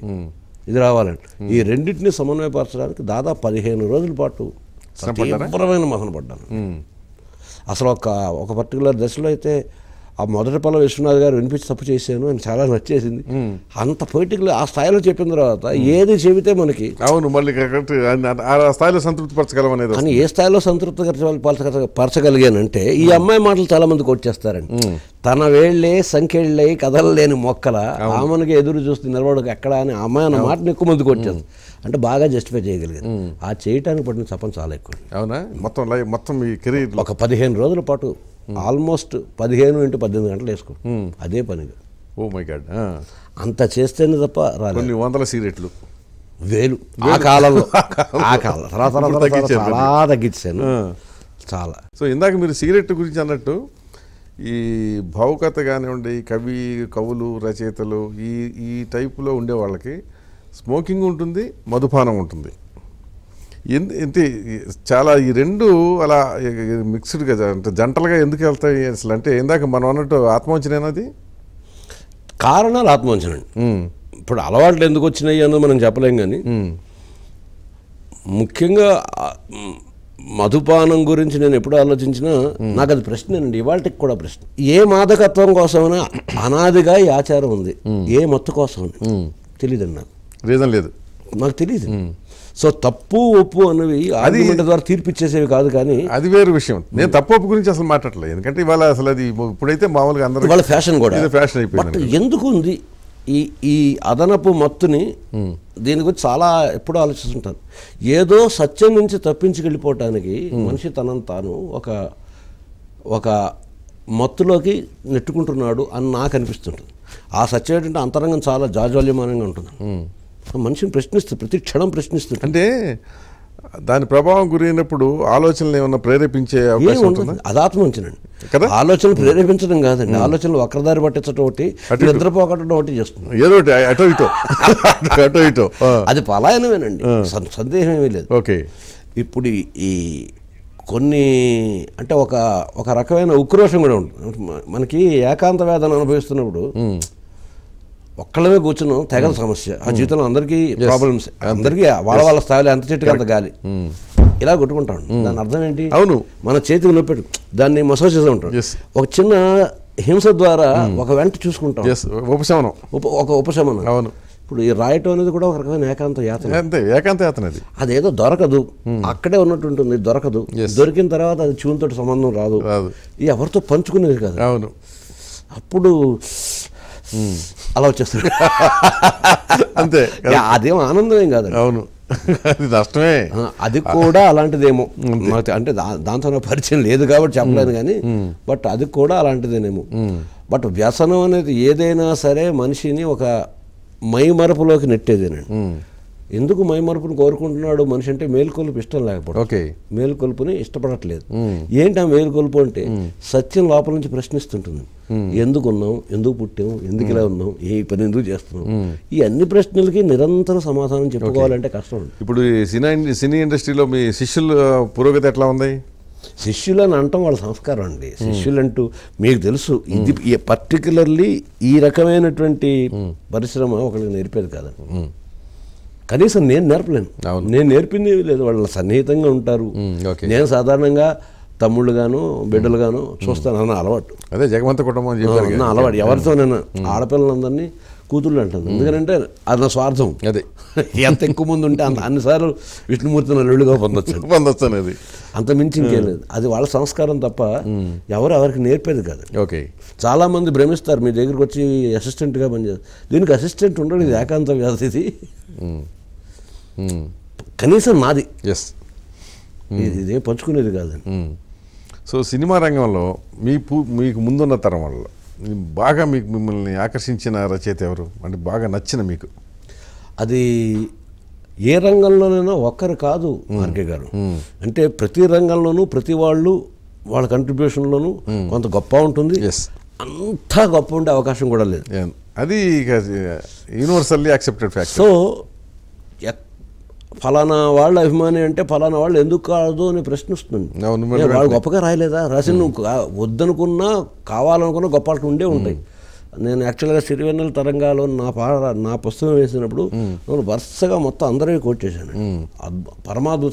ఇది రావాలండి ఈ రెండింటిని సమన్వయపరచడానికి దాదాపు పదిహేను రోజుల పాటు తీవ్రమైన మహన పడ్డాను అసలు ఒక ఒక పర్టికులర్ దశలో అయితే ఆ మొదటి పల్లె విశ్వనాథ్ గారు వినిపించి తప్పు చేశాను అని చాలా నచ్చేసింది అంత పొయిటికల్ ఆ స్థాయిలో చెప్పిన తర్వాత ఏది చెబితే మనకి అవును మళ్ళీ స్థాయిలో సంతృప్తి పరచగలం అనేది కానీ ఏ స్థాయిలో సంతృప్తి పరచగలిగానంటే ఈ అమ్మాయి మాటలు చాలా మందికి వచ్చేస్తారండి తన వేళ్ళే కథలు లేని మొక్కల ఆమెనకి ఎదురు చూస్తూ నిలబడక ఎక్కడా అని అమ్మాయి అన్న మాటను ఎక్కువ మందికి వచ్చేస్తారు అంటే బాగా జస్టిఫై చేయగలిగింది ఆ చేయటానికి పట్టిన చపం చాలా ఎక్కువ అవునా మొత్తం మొత్తం ఈ కెరీర్ ఒక పదిహేను రోజుల పాటు ఆల్మోస్ట్ పదిహేను ఇంటూ పద్దెనిమిది గంటలు వేసుకో అదే పనిగా ఓ మై గాడ్ అంత చేస్తేనే తప్ప రాలేదు వందల సిగరెట్లు వేలు *laughs* ఆ కాలంలో ఆ కాలం తర్వాత చాలా తగ్గించాను చాలా సో ఇందాక మీరు సిగరెట్ గురించి అన్నట్టు ఈ భావుకత కానివ్వండి కవి కవులు రచయితలు ఈ ఈ టైప్లో ఉండే వాళ్ళకి స్మోకింగ్ ఉంటుంది మధుపానం ఉంటుంది ఎంత చాలా ఈ రెండు అలా మిక్స్డ్గా అంటే జంటలుగా ఎందుకు వెళ్తాయి అసలు అంటే ఇందాక మనం అన్నట్టు అది కారణాలు ఆత్మవంచన ఇప్పుడు అలవాట్లు ఎందుకు వచ్చినాయి అన్నది మనం చెప్పలేం కానీ ముఖ్యంగా మధుపానం గురించి నేను ఎప్పుడు ఆలోచించినా నాకు అది ప్రశ్నేనండి ఇవాళకి కూడా ప్రశ్న ఏ మాదకత్వం కోసమైనా అనాదిగా ఈ ఆచారం ఉంది ఏ మత్తు కోసం తెలియదండి నాకు రీజన్ లేదు నాకు తెలియదు సో తప్పు ఒప్పు అన్నవి అది ద్వారా ఇచ్చేసేవి కాదు కానీ అది వేరే విషయం నేను తప్పు ఒప్పు గురించి అసలు మాట్లాడలేదు ఎందుకంటే ఇవాళ అసలు అది ఇప్పుడైతే మామూలుగా అందరూ వాళ్ళ ఫ్యాషన్ కూడా ఫ్యాషన్ అయిపోయింది ఎందుకు ఉంది ఈ ఈ అదనపు మత్తుని దీని గురించి చాలా ఎప్పుడూ ఆలోచిస్తుంటాను ఏదో సత్యం నుంచి తప్పించుకెళ్ళిపోవటానికి మనిషి తనను తాను ఒక ఒక మత్తులోకి నెట్టుకుంటున్నాడు అని నాకు అనిపిస్తుంటుంది ఆ సత్యం ఏంటంటే అంతరంగం చాలా జాజ్వల్యమానంగా ఉంటుంది మనిషిని ప్రశ్నిస్తుంది ప్రతి క్షణం ప్రశ్నిస్తుంది అంటే దాని ప్రభావం గురైనప్పుడు ఆలోచనలు ఏమన్నా ప్రేరేపించే అదాత్మంచనండి కదా ఆలోచనలు ప్రేరేపించడం కాదండి ఆలోచనలు ఒకరిదారి పట్టించడం ఒకటి నిద్రపోకటం ఒకటి చేస్తున్నాం ఏదో అటో ఇటో అటో ఇటో అది పలాయనమేనండి సందేహం ఏమీ లేదు ఓకే ఇప్పుడు ఈ కొన్ని అంటే ఒక ఒక రకమైన ఉక్రోషం కూడా ఉంటుంది మనకి ఏకాంత వేదన అనుభవిస్తున్నప్పుడు ఒక్కళ్ళమే కూర్చున్నాం తెగల సమస్య ఆ జీవితంలో అందరికీ ప్రాబ్లమ్స్ అందరికీ వాళ్ళ వాళ్ళ స్థాయిలో ఎంత చెట్టుకి అంత గాలి ఇలా కొట్టుకుంటాం దాని అర్థం ఏంటి అవును మన చేతికి నొప్పి దాన్ని మసాజ్ చేస్తూ ఉంటాం ఒక చిన్న హింస ద్వారా ఒక వెంట చూసుకుంటాం ఉపశమనం ఒక ఉపశమనం అవును ఇప్పుడు ఈ రాయటం అనేది కూడా ఒక రకమైన ఏకాంత యాత్ర ఏకాంత యాత్ర అది అదేదో దొరకదు అక్కడే ఉన్నట్టు ఉంటుంది దొరకదు దొరికిన తర్వాత అది తోటి సంబంధం రాదు ఎవరితో పంచుకునేది కాదు అవును అప్పుడు అలా hmm. వచ్చేస్తాడు *laughs* అంతే అదేమో ఆనందమేం కాదు అవును అది నష్టమే అది కూడా అలాంటిదేమో అంటే దాంతో పరిచయం లేదు కాబట్టి చెప్పలేను hmm. కానీ hmm. బట్ అది కూడా అలాంటిదేనేమో బట్ వ్యసనం అనేది ఏదైనా సరే మనిషిని ఒక మైమరపులోకి నెట్టేదేనండి ఎందుకు మైమరుపును కోరుకుంటున్నాడు మనిషి అంటే మేలుకొలుపు ఇష్టం లేకపోవడం ఓకే మేలుకొలుపుని ఇష్టపడట్లేదు ఏంటి ఆ మేలుకొలుపు అంటే సత్యం లోపల నుంచి ప్రశ్నిస్తుంటుంది ఎందుకు ఉన్నాం ఎందుకు పుట్టాం ఎందుకు ఇలా ఉన్నాం ఏ పని ఎందుకు చేస్తున్నాం ఈ అన్ని ప్రశ్నలకి నిరంతరం సమాధానం చెప్పుకోవాలంటే కష్టం ఇప్పుడు సినీ సినీ ఇండస్ట్రీలో మీ శిష్యుల పురోగతి ఎట్లా ఉంది శిష్యులు అని అంటాం వాళ్ళ సంస్కారం అండి శిష్యులు అంటూ మీకు తెలుసు ఇది పర్టికులర్లీ ఈ రకమైనటువంటి పరిశ్రమ ఒకరికి నేర్పేది కాదండి కనీసం నేను నేర్పలేను నేను నేర్పింది లేదు వాళ్ళ సన్నిహితంగా ఉంటారు నేను సాధారణంగా తమ్ముళ్ళు గాను బిడ్డలు గాను చూస్తాను అన్న అలవాటు అదే జగమంత కుటుంబం అలవాటు ఎవరితో నేను ఆడపిల్లలందరినీ కూతుళ్ళు అంటాను ఎందుకంటే అది నా స్వార్థం అదే *laughs* ఎంత ఎక్కువ మంది ఉంటే అంత అన్నిసార్లు విష్ణుమూర్తి నల్లుగా పొందొచ్చు *laughs* పొందొచ్చు అనేది అంత మించి ఇంకేం లేదు అది వాళ్ళ సంస్కారం తప్ప ఎవరు ఎవరికి నేర్పేది కాదు ఓకే చాలామంది భ్రమిస్తారు మీ దగ్గరికి వచ్చి అసిస్టెంట్గా పనిచేస్తారు దీనికి అసిస్టెంట్ ఉండడం ఇది ఏకాంత వ్యాధి ఇది కనీసం మాది ఎస్ hmm. ఇదే పంచుకునేది కాదు సో hmm. సినిమా రంగంలో మీ పూ మీకు ముందున్న తరం వాళ్ళు బాగా మీకు మిమ్మల్ని ఆకర్షించిన రచయిత ఎవరు అంటే బాగా నచ్చిన మీకు అది ఏ రంగంలోనైనా ఒక్కరు కాదు hmm. ఆర్కే గారు అంటే ప్రతి రంగంలోనూ ప్రతి వాళ్ళు వాళ్ళ కంట్రిబ్యూషన్లోనూ కొంత గొప్ప ఉంటుంది ఎస్ అంతా గొప్ప ఉండే అవకాశం కూడా లేదు అది యూనివర్సల్లీ యాక్సెప్టెడ్ ఫ్యాక్ట్ సో ఫలానా వాళ్ళ అభిమాని అంటే ఫలానా వాళ్ళు ఎందుకు కాదు అని ప్రశ్నిస్తుంది వాళ్ళు గొప్పగా రాయలేదా రాసిన వద్దనుకున్నా కావాలనుకున్నా గొప్ప ఉండే ఉంటాయి నేను యాక్చువల్గా సిరివెన్నెల తరంగాలో నా పాట నా పుస్తకం వేసినప్పుడు నేను వరుసగా మొత్తం అందరికీ కోట్ చేశాను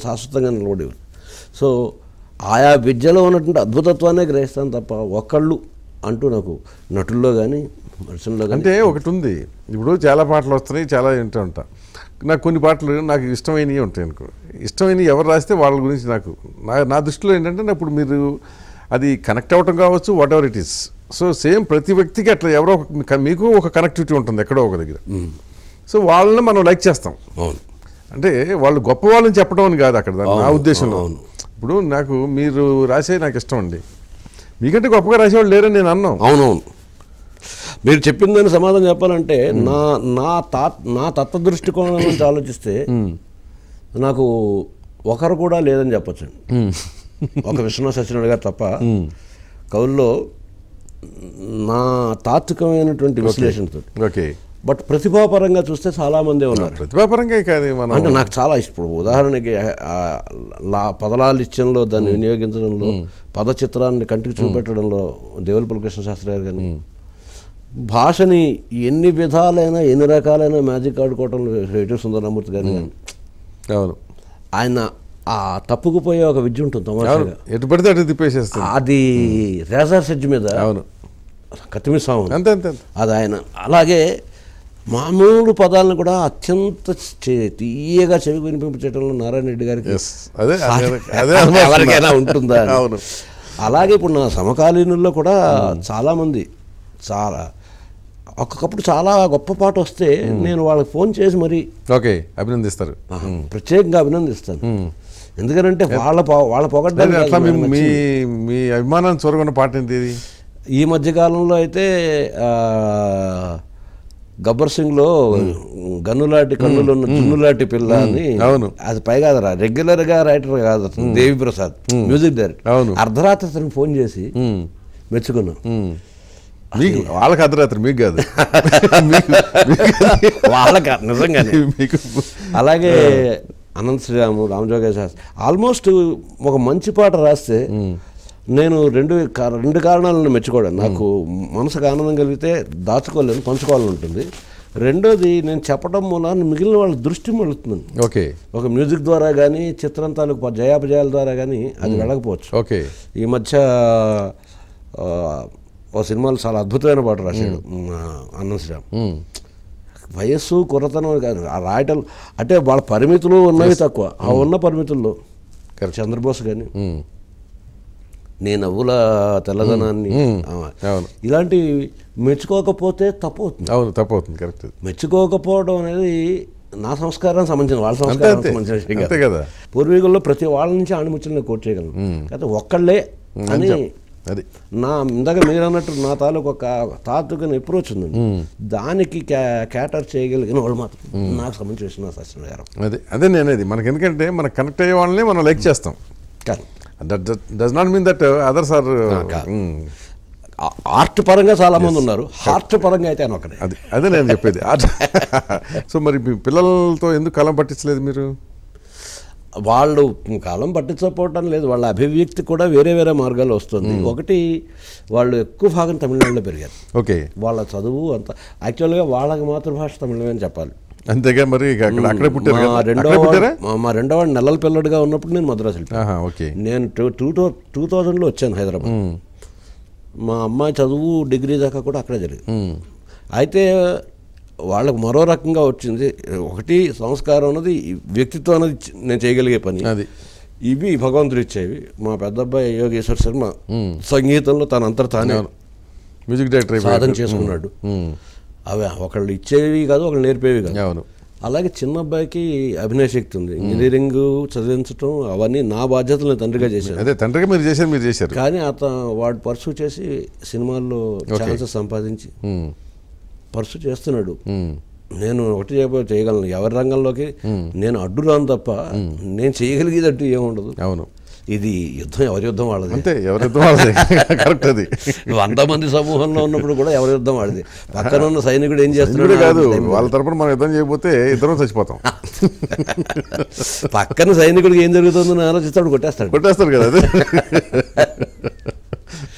శాశ్వతంగా నిలబడేవారు సో ఆయా విద్యలో ఉన్నటువంటి అద్భుతత్వాన్నే గ్రహిస్తాను తప్ప ఒక్కళ్ళు అంటూ నాకు నటుల్లో కానీ మనుషుల్లో అంటే ఒకటి ఉంది ఇప్పుడు చాలా పాటలు వస్తున్నాయి చాలా వింటూ ఉంటా నాకు కొన్ని పాటలు నాకు ఇష్టమైనవి ఉంటాయి అనుకో ఇష్టమైనవి ఎవరు రాస్తే వాళ్ళ గురించి నాకు నా నా దృష్టిలో ఏంటంటే ఇప్పుడు మీరు అది కనెక్ట్ అవ్వటం కావచ్చు whatever it is so same ప్రతి వ్యక్తికి అట్లా ఎవరో మీకు ఒక కనెక్టివిటీ ఉంటుంది ఎక్కడో ఒక దగ్గర సో వాళ్ళని మనం లైక్ చేస్తాం అవును అంటే వాళ్ళు గొప్ప వాళ్ళని చెప్పడం అని కాదు అక్కడ నా ఉద్దేశంలో అవును ఇప్పుడు నాకు మీరు రాసే నాకు ఇష్టం అండి మీకంటే గొప్పగా రాసేవాళ్ళు లేరని నేను అన్నాను అవునవును మీరు చెప్పిందని దాన్ని సమాధానం చెప్పాలంటే నా నా తా నా తత్వ దృష్టికోణం నుంచి hmm. ఆలోచిస్తే hmm. నాకు ఒకరు కూడా లేదని చెప్పచ్చండి hmm. ఒక విశ్వనాథ్ సత్యనారాయణ గారు తప్ప కవుల్లో నా తాత్వికమైనటువంటి విశ్లేషణతో ఓకే బట్ ప్రతిభాపరంగా చూస్తే మంది ఉన్నారు ప్రతిభాపరంగా కాదు అంటే నాకు చాలా ఇప్పుడు ఉదాహరణకి లా పదలాలిత్యంలో దాన్ని వినియోగించడంలో పద చిత్రాన్ని కంటికి చూపెట్టడంలో దేవుల కృష్ణ శాస్త్రి గారు కానీ భాషని ఎన్ని విధాలైన ఎన్ని రకాలైన మ్యాజిక్ ఆడుకోవటం రేటు సుందరమూర్తి గారు కానీ అవును ఆయన ఆ తప్పుకుపోయే ఒక విద్య ఉంటుంది అది రేజర్ సెడ్జ్ మీద అవును కత్తిమిస్తాము అంతే అంతే అది ఆయన అలాగే మామూలు పదాలను కూడా అత్యంత తీయగా చెవి వినిపించడంలో నారాయణ రెడ్డి గారికి ఎవరికైనా ఉంటుందా అవును అలాగే ఇప్పుడు నా సమకాలీనుల్లో కూడా చాలామంది చాలా ఒక్కొక్కప్పుడు చాలా గొప్ప పాట వస్తే నేను వాళ్ళకి ఫోన్ చేసి మరి ఓకే అభినందిస్తారు ప్రత్యేకంగా అభినందిస్తాను ఎందుకంటే వాళ్ళ వాళ్ళ పొగడ్డం మీ మీ అభిమానాన్ని చూరగొన్న పాట ఏంటి ఈ మధ్యకాలంలో అయితే గబ్బర్ సింగ్ లో గన్నులాంటి కన్నులు ఉన్న జున్నులాంటి పిల్ల అని అది పైగా రెగ్యులర్ గా రైటర్ కాదు దేవి ప్రసాద్ మ్యూజిక్ డైరెక్టర్ అర్ధరాత్రి ఫోన్ చేసి మెచ్చుకున్నాను మీకు వాళ్ళకి అర్ధరాత్రి మీకు కాదు వాళ్ళకి నిజంగానే మీకు అలాగే అనంత శ్రీరాము రామజోగ శాస్త్రి ఆల్మోస్ట్ ఒక మంచి పాట రాస్తే నేను రెండు రెండు కారణాలను మెచ్చుకోవడం నాకు మనసుకు ఆనందం కలిగితే దాచుకోలేదు పంచుకోవాలని ఉంటుంది రెండోది నేను చెప్పడం మూలాన్ని మిగిలిన వాళ్ళ దృష్టి మళ్ళుతుంది ఓకే ఒక మ్యూజిక్ ద్వారా కానీ చిత్రం తాలూకు జయాపజయాల ద్వారా కానీ అది వెళ్ళకపోవచ్చు ఓకే ఈ మధ్య ఓ సినిమాలో చాలా అద్భుతమైన పాట రాశాడు అన్నం శ్రీరామ్ వయస్సు కొరతనం కాదు ఆ రాయటం అంటే వాళ్ళ పరిమితులు ఉన్నవి తక్కువ ఆ ఉన్న పరిమితుల్లో చంద్రబోస్ కానీ నేను నవ్వుల తెల్లదనాన్ని ఇలాంటి మెచ్చుకోకపోతే తప్పు అవుతుంది అవును తప్పు అవుతుంది కరెక్ట్ మెచ్చుకోకపోవడం అనేది నా సంస్కారానికి సంబంధించిన వాళ్ళ సంస్కారానికి సంబంధించిన విషయం కదా పూర్వీకుల్లో ప్రతి వాళ్ళ నుంచి ఆణిముచ్చులను కోట్ చేయగలను కాకపోతే ఒక్కళ్ళే అని అది నా ఇందాక మీరు అన్నట్టు నా తాలూకు ఒక తాత్విక అప్రోచ్ ఉంది దానికి క్యాటర్ చేయగలిగిన వాళ్ళు మాత్రం నాకు సంబంధించి వచ్చిన సత్యనారాయణ గారు అదే అదే నేను అది మనకి ఎందుకంటే మనం కనెక్ట్ అయ్యే వాళ్ళని మనం లైక్ చేస్తాం does not mean that other sir art పరంగా చాలా మంది ఉన్నారు హార్ట్ పరంగా అయితే అని ఒకటి అది అదే నేను చెప్పేది సో *laughs* మరి మీ పిల్లలతో ఎందుకు కలం పట్టించలేదు మీరు వాళ్ళు కాలం పట్టించకపోవటం లేదు వాళ్ళ అభివ్యక్తి కూడా వేరే వేరే మార్గాలు వస్తుంది ఒకటి వాళ్ళు ఎక్కువ భాగం తమిళనాడులో పెరిగారు ఓకే వాళ్ళ చదువు అంత యాక్చువల్గా వాళ్ళకి మాతృభాష తమిళమే అని చెప్పాలి అంతేగా మరి మా రెండో వాడు నెలల పిల్లడిగా ఉన్నప్పుడు నేను మద్రాసు ఓకే నేను టూ టూ టూ థౌజండ్లో వచ్చాను హైదరాబాద్ మా అమ్మాయి చదువు డిగ్రీ దాకా కూడా అక్కడే జరిగింది అయితే వాళ్ళకు మరో రకంగా వచ్చింది ఒకటి సంస్కారం అన్నది వ్యక్తిత్వం అనేది నేను చేయగలిగే పని అది ఇవి భగవంతుడు ఇచ్చేవి మా పెద్దబ్బాయి యోగేశ్వర్ శర్మ సంగీతంలో తన అంతా తానే మ్యూజిక్ డైరెక్టర్ సాధన చేసుకున్నాడు అవి ఒకళ్ళు ఇచ్చేవి కాదు ఒకళ్ళు నేర్పేవి కాదు అలాగే చిన్న అబ్బాయికి అభినయ శక్తి ఉంది ఇంజనీరింగ్ చదివించడం అవన్నీ నా బాధ్యతలు తండ్రిగా చేశాను అదే తండ్రిగా మీరు చేశారు మీరు చేశారు కానీ అతను వాడు పర్సూ చేసి సినిమాల్లో ఛాన్సెస్ సంపాదించి పర్సు చేస్తున్నాడు నేను ఒకటి చేయబో చేయగలను ఎవరి రంగంలోకి నేను అడ్డు రాను తప్ప నేను చేయగలిగేది అడ్డు ఏముండదు అవును ఇది యుద్ధం ఎవరి యుద్ధం వాళ్ళది అంతే ఎవరి యుద్ధం వాళ్ళది *laughs* కరెక్ట్ అది వంద మంది సమూహంలో ఉన్నప్పుడు కూడా ఎవరి యుద్ధం వాడిది పక్కన ఉన్న *laughs* సైనికుడు ఏం చేస్తున్నాడు కాదు వాళ్ళ తరపున మనం యుద్ధం చేయకపోతే ఇద్దరం చచ్చిపోతాం పక్కన సైనికుడికి ఏం జరుగుతుందని ఆలోచిస్తాడు కొట్టేస్తాడు కొట్టేస్తాడు కదా అది *laughs*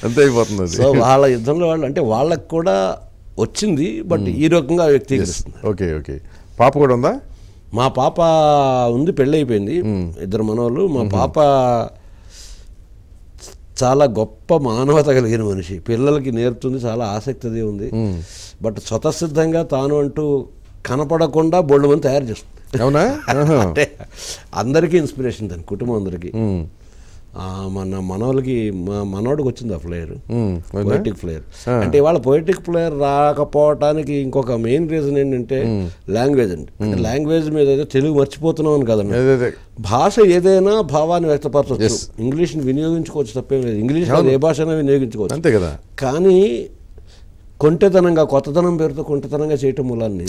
అంతే అయిపోతుంది సో వాళ్ళ యుద్ధంలో వాళ్ళు అంటే వాళ్ళకు కూడా వచ్చింది బట్ ఈ రకంగా వ్యక్తీకరిస్తుంది ఓకే ఓకే పాప కూడా ఉందా మా పాప ఉంది పెళ్ళైపోయింది ఇద్దరు మనవాళ్ళు మా పాప చాలా గొప్ప మానవత కలిగిన మనిషి పిల్లలకి నేర్తుంది చాలా ఆసక్తిది ఉంది బట్ స్వతసిద్ధంగా తాను అంటూ కనపడకుండా బొళ్ళు తయారు చేస్తుంది అవునా *laughs* అంటే అందరికీ ఇన్స్పిరేషన్ తను కుటుంబం అందరికీ మన మనోళ్ళకి మనోడికి వచ్చింది ఆ ఫ్లేయర్ పొయిటిక్ ఫ్లేయర్ అంటే ఇవాళ పొయిటిక్ ఫ్లేయర్ రాకపోవటానికి ఇంకొక మెయిన్ రీజన్ ఏంటంటే లాంగ్వేజ్ అండి అంటే లాంగ్వేజ్ మీద ఏదో తెలుగు మర్చిపోతున్నాం అని కదండి భాష ఏదైనా భావాన్ని వ్యక్తపరచవచ్చు ఇంగ్లీష్ని వినియోగించుకోవచ్చు తప్పేం లేదు ఇంగ్లీష్ ఏ భాష వినియోగించుకోవచ్చు అంతే కదా కానీ కొంటెతనంగా కొత్తతనం పేరుతో కొంటెతనంగా చేయటం మూలాన్ని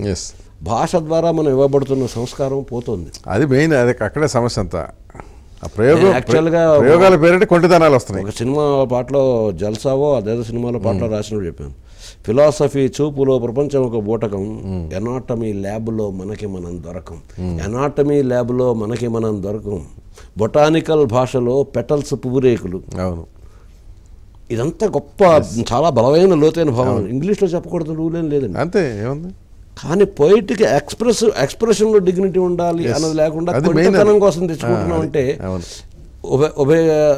భాష ద్వారా మనం ఇవ్వబడుతున్న సంస్కారం పోతుంది అది మెయిన్ అది అక్కడే సమస్య అంతా యాక్చువల్గా ప్రయోగాల కొంటితనాలు వస్తున్నాయి ఒక సినిమా పాటలో జల్సావో అదేదో సినిమాలో పాటలో రాసినప్పుడు చెప్పాను ఫిలాసఫీ చూపులో ప్రపంచం ఒక బూటకం ఎనాటమీ ల్యాబ్లో మనకి మనం దొరకం ఎనాటమీ ల్యాబ్లో మనకి మనం దొరకం బొటానికల్ భాషలో పెటల్స్ పువ్వురేకులు అవును ఇదంతా గొప్ప చాలా బలమైన లోతైన భావం ఇంగ్లీష్లో చెప్పకూడదు రూలేం లేదండి అంతే ఏముంది కానీ పోయిట్కి ఎక్స్ప్రెస్ ఎక్స్ప్రెషన్లో డిగ్నిటీ ఉండాలి అన్నది లేకుండా మేధనం కోసం తెచ్చుకుంటున్నాం అంటే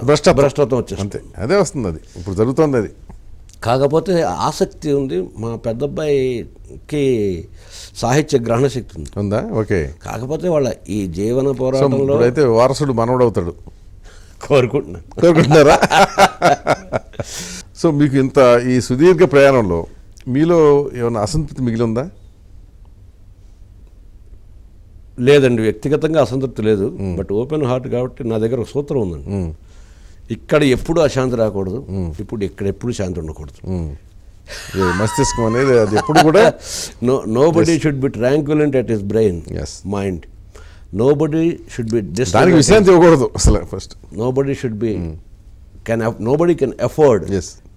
భ్రష్ట భ్రష్టత్వం వచ్చేసి అంతే అదే వస్తుంది అది ఇప్పుడు జరుగుతుంది అది కాకపోతే ఆసక్తి ఉంది మా పెద్ద అబ్బాయికి సాహిత్య గ్రహణ శక్తి ఉంది ఉందా ఓకే కాకపోతే వాళ్ళ ఈ జీవన పోరాటంలో అయితే వారసుడు మనవడవుతాడు కోరుకుంటున్నా కోరుకుంటున్నారా సో మీకు ఇంత ఈ సుదీర్ఘ ప్రయాణంలో మీలో ఏమైనా అసంతృప్తి మిగిలి ఉందా లేదండి వ్యక్తిగతంగా అసంతృప్తి లేదు బట్ ఓపెన్ హార్ట్ కాబట్టి నా దగ్గర ఒక సూత్రం ఉందండి ఇక్కడ ఎప్పుడు అశాంతి రాకూడదు ఇప్పుడు ఇక్కడ ఎప్పుడు శాంతి ఉండకూడదు మస్తిష్కం అనేది అది ఎప్పుడు కూడా no nobody should be tranquilent at its brain mind nobody should be just విశ్రాంతి ఇవ్వకూడదు అసలు first nobody should be can nobody can afford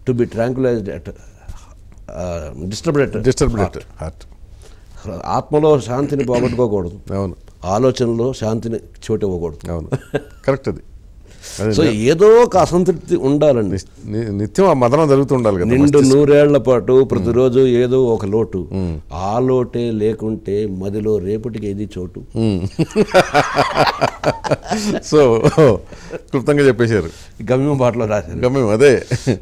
to be tranquillised at disturbed disturbed heart ఆత్మలో శాంతిని పోగొట్టుకోకూడదు అవును ఆలోచనలో శాంతిని చోటు ఇవ్వకూడదు అవును కరెక్ట్ అది సో ఏదో ఒక అసంతృప్తి ఉండాలండి నిత్యం ఆ మదనం జరుగుతుండాలి కదా నిండు నూరేళ్ల పాటు ప్రతిరోజు ఏదో ఒక లోటు ఆ లోటే లేకుంటే మదిలో రేపటికి ఏది చోటు *laughs* సో క్లుప్తంగా చెప్పేశారు గమ్యం పాటలో రాశారు గమ్యం అదే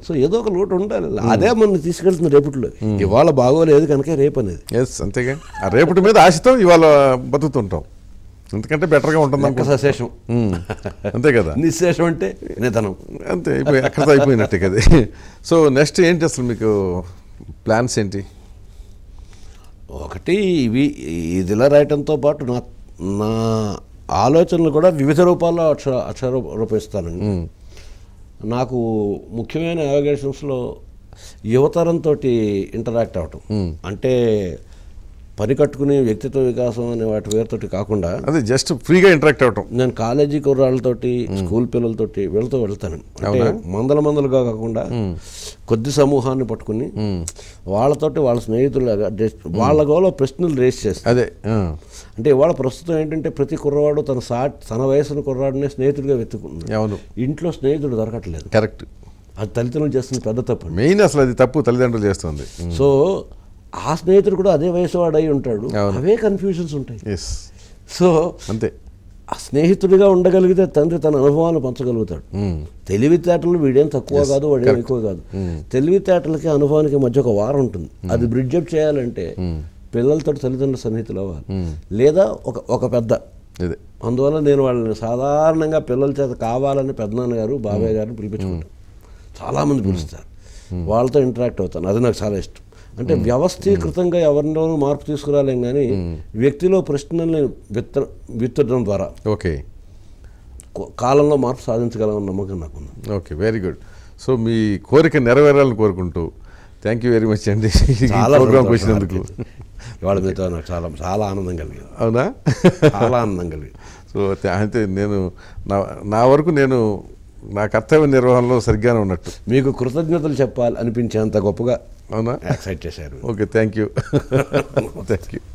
సో ఏదో ఒక లోటు ఉండాలి అదే మనం తీసుకెళ్తుంది రేపటిలో ఇవాళ బాగోలేదు కనుక రేపు అనేది ఎస్ అంతేగా రేపటి మీద ఆశతో ఇవాళ బతుకుతుంటాం ఎందుకంటే బెటర్గా ఉంటుంది అనుకో అంతే కదా నిశేషం అంటే నిధనం అంతే అయిపోయి అక్కడ అయిపోయినట్టే కదా సో నెక్స్ట్ ఏంటి అసలు మీకు ప్లాన్స్ ఏంటి ఒకటి ఇవి ఇదిలా రాయటంతో పాటు నా నా ఆలోచనలు కూడా వివిధ రూపాల్లో అక్ష అక్షర రూపిస్తానండి నాకు ముఖ్యమైన అవగేషన్స్లో యువతరంతో ఇంటరాక్ట్ అవటం అంటే పని కట్టుకుని వ్యక్తిత్వ వికాసం అనే వాటి పేరుతోటి కాకుండా అదే జస్ట్ ఫ్రీగా ఇంటరాక్ట్ అవటం నేను కాలేజీ కుర్రాళ్ళతోటి hmm. స్కూల్ పిల్లలతోటి వీళ్ళతో వెళ్తాను అంటే మందల మందలుగా కాకుండా hmm. కొద్ది సమూహాన్ని పట్టుకుని hmm. వాళ్ళతోటి వాళ్ళ స్నేహితులుగా వాళ్ళ గోలో ప్రశ్నలు రేస్ చేస్తాను అదే అంటే ఇవాళ ప్రస్తుతం ఏంటంటే ప్రతి కుర్రవాడు తన సా తన వయసును కుర్రాడునే స్నేహితుడిగా వెతుకుంటున్నాడు ఇంట్లో స్నేహితుడు దొరకట్లేదు కరెక్ట్ అది తల్లిదండ్రులు చేస్తుంది పెద్ద తప్పు మెయిన్ అసలు అది తప్పు తల్లిదండ్రులు చేస్తుంది సో ఆ స్నేహితుడు కూడా అదే వయసు వాడు అయి ఉంటాడు అవే కన్ఫ్యూజన్స్ ఉంటాయి సో అంతే ఆ స్నేహితుడిగా ఉండగలిగితే తండ్రి తన అనుభవాన్ని పంచగలుగుతాడు hmm. తెలివితేటలు వీడేం తక్కువ కాదు వాడేం ఎక్కువ కాదు hmm. తెలివితేటలకి అనుభవానికి మధ్య ఒక వారం ఉంటుంది hmm. అది బ్రిడ్జ్ అప్ చేయాలంటే పిల్లలతో తల్లిదండ్రుల సన్నిహితులు అవ్వాలి లేదా ఒక ఒక పెద్ద అందువల్ల నేను వాళ్ళని సాధారణంగా పిల్లల చేత కావాలని పెద్దనాన్నగారు బాబాయ్ గారిని పిలిపించుకుంటాను చాలామంది పిలుస్తారు వాళ్ళతో ఇంటరాక్ట్ అవుతాను అది నాకు చాలా ఇష్టం అంటే వ్యవస్థీకృతంగా ఎవరిలోనూ మార్పు తీసుకురాలేం కానీ వ్యక్తిలో ప్రశ్నల్ని విత్త విత్తడం ద్వారా ఓకే కాలంలో మార్పు సాధించగలమన్న నమ్మకం నాకుంది ఓకే వెరీ గుడ్ సో మీ కోరిక నెరవేరాలని కోరుకుంటూ థ్యాంక్ యూ వెరీ మచ్ అండి చాలా ప్రోగ్రామ్కి వచ్చినందుకు ఇవాళ మీతో నాకు చాలా చాలా ఆనందం కలిగింది అవునా చాలా ఆనందం కలిగింది సో అయితే నేను నా నా వరకు నేను నా కర్తవ్య నిర్వహణలో సరిగ్గానే ఉన్నట్టు మీకు కృతజ్ఞతలు చెప్పాలి అనిపించేంత గొప్పగా అవునా ఎక్సైట్ చేశారు okay thank you *laughs* thank you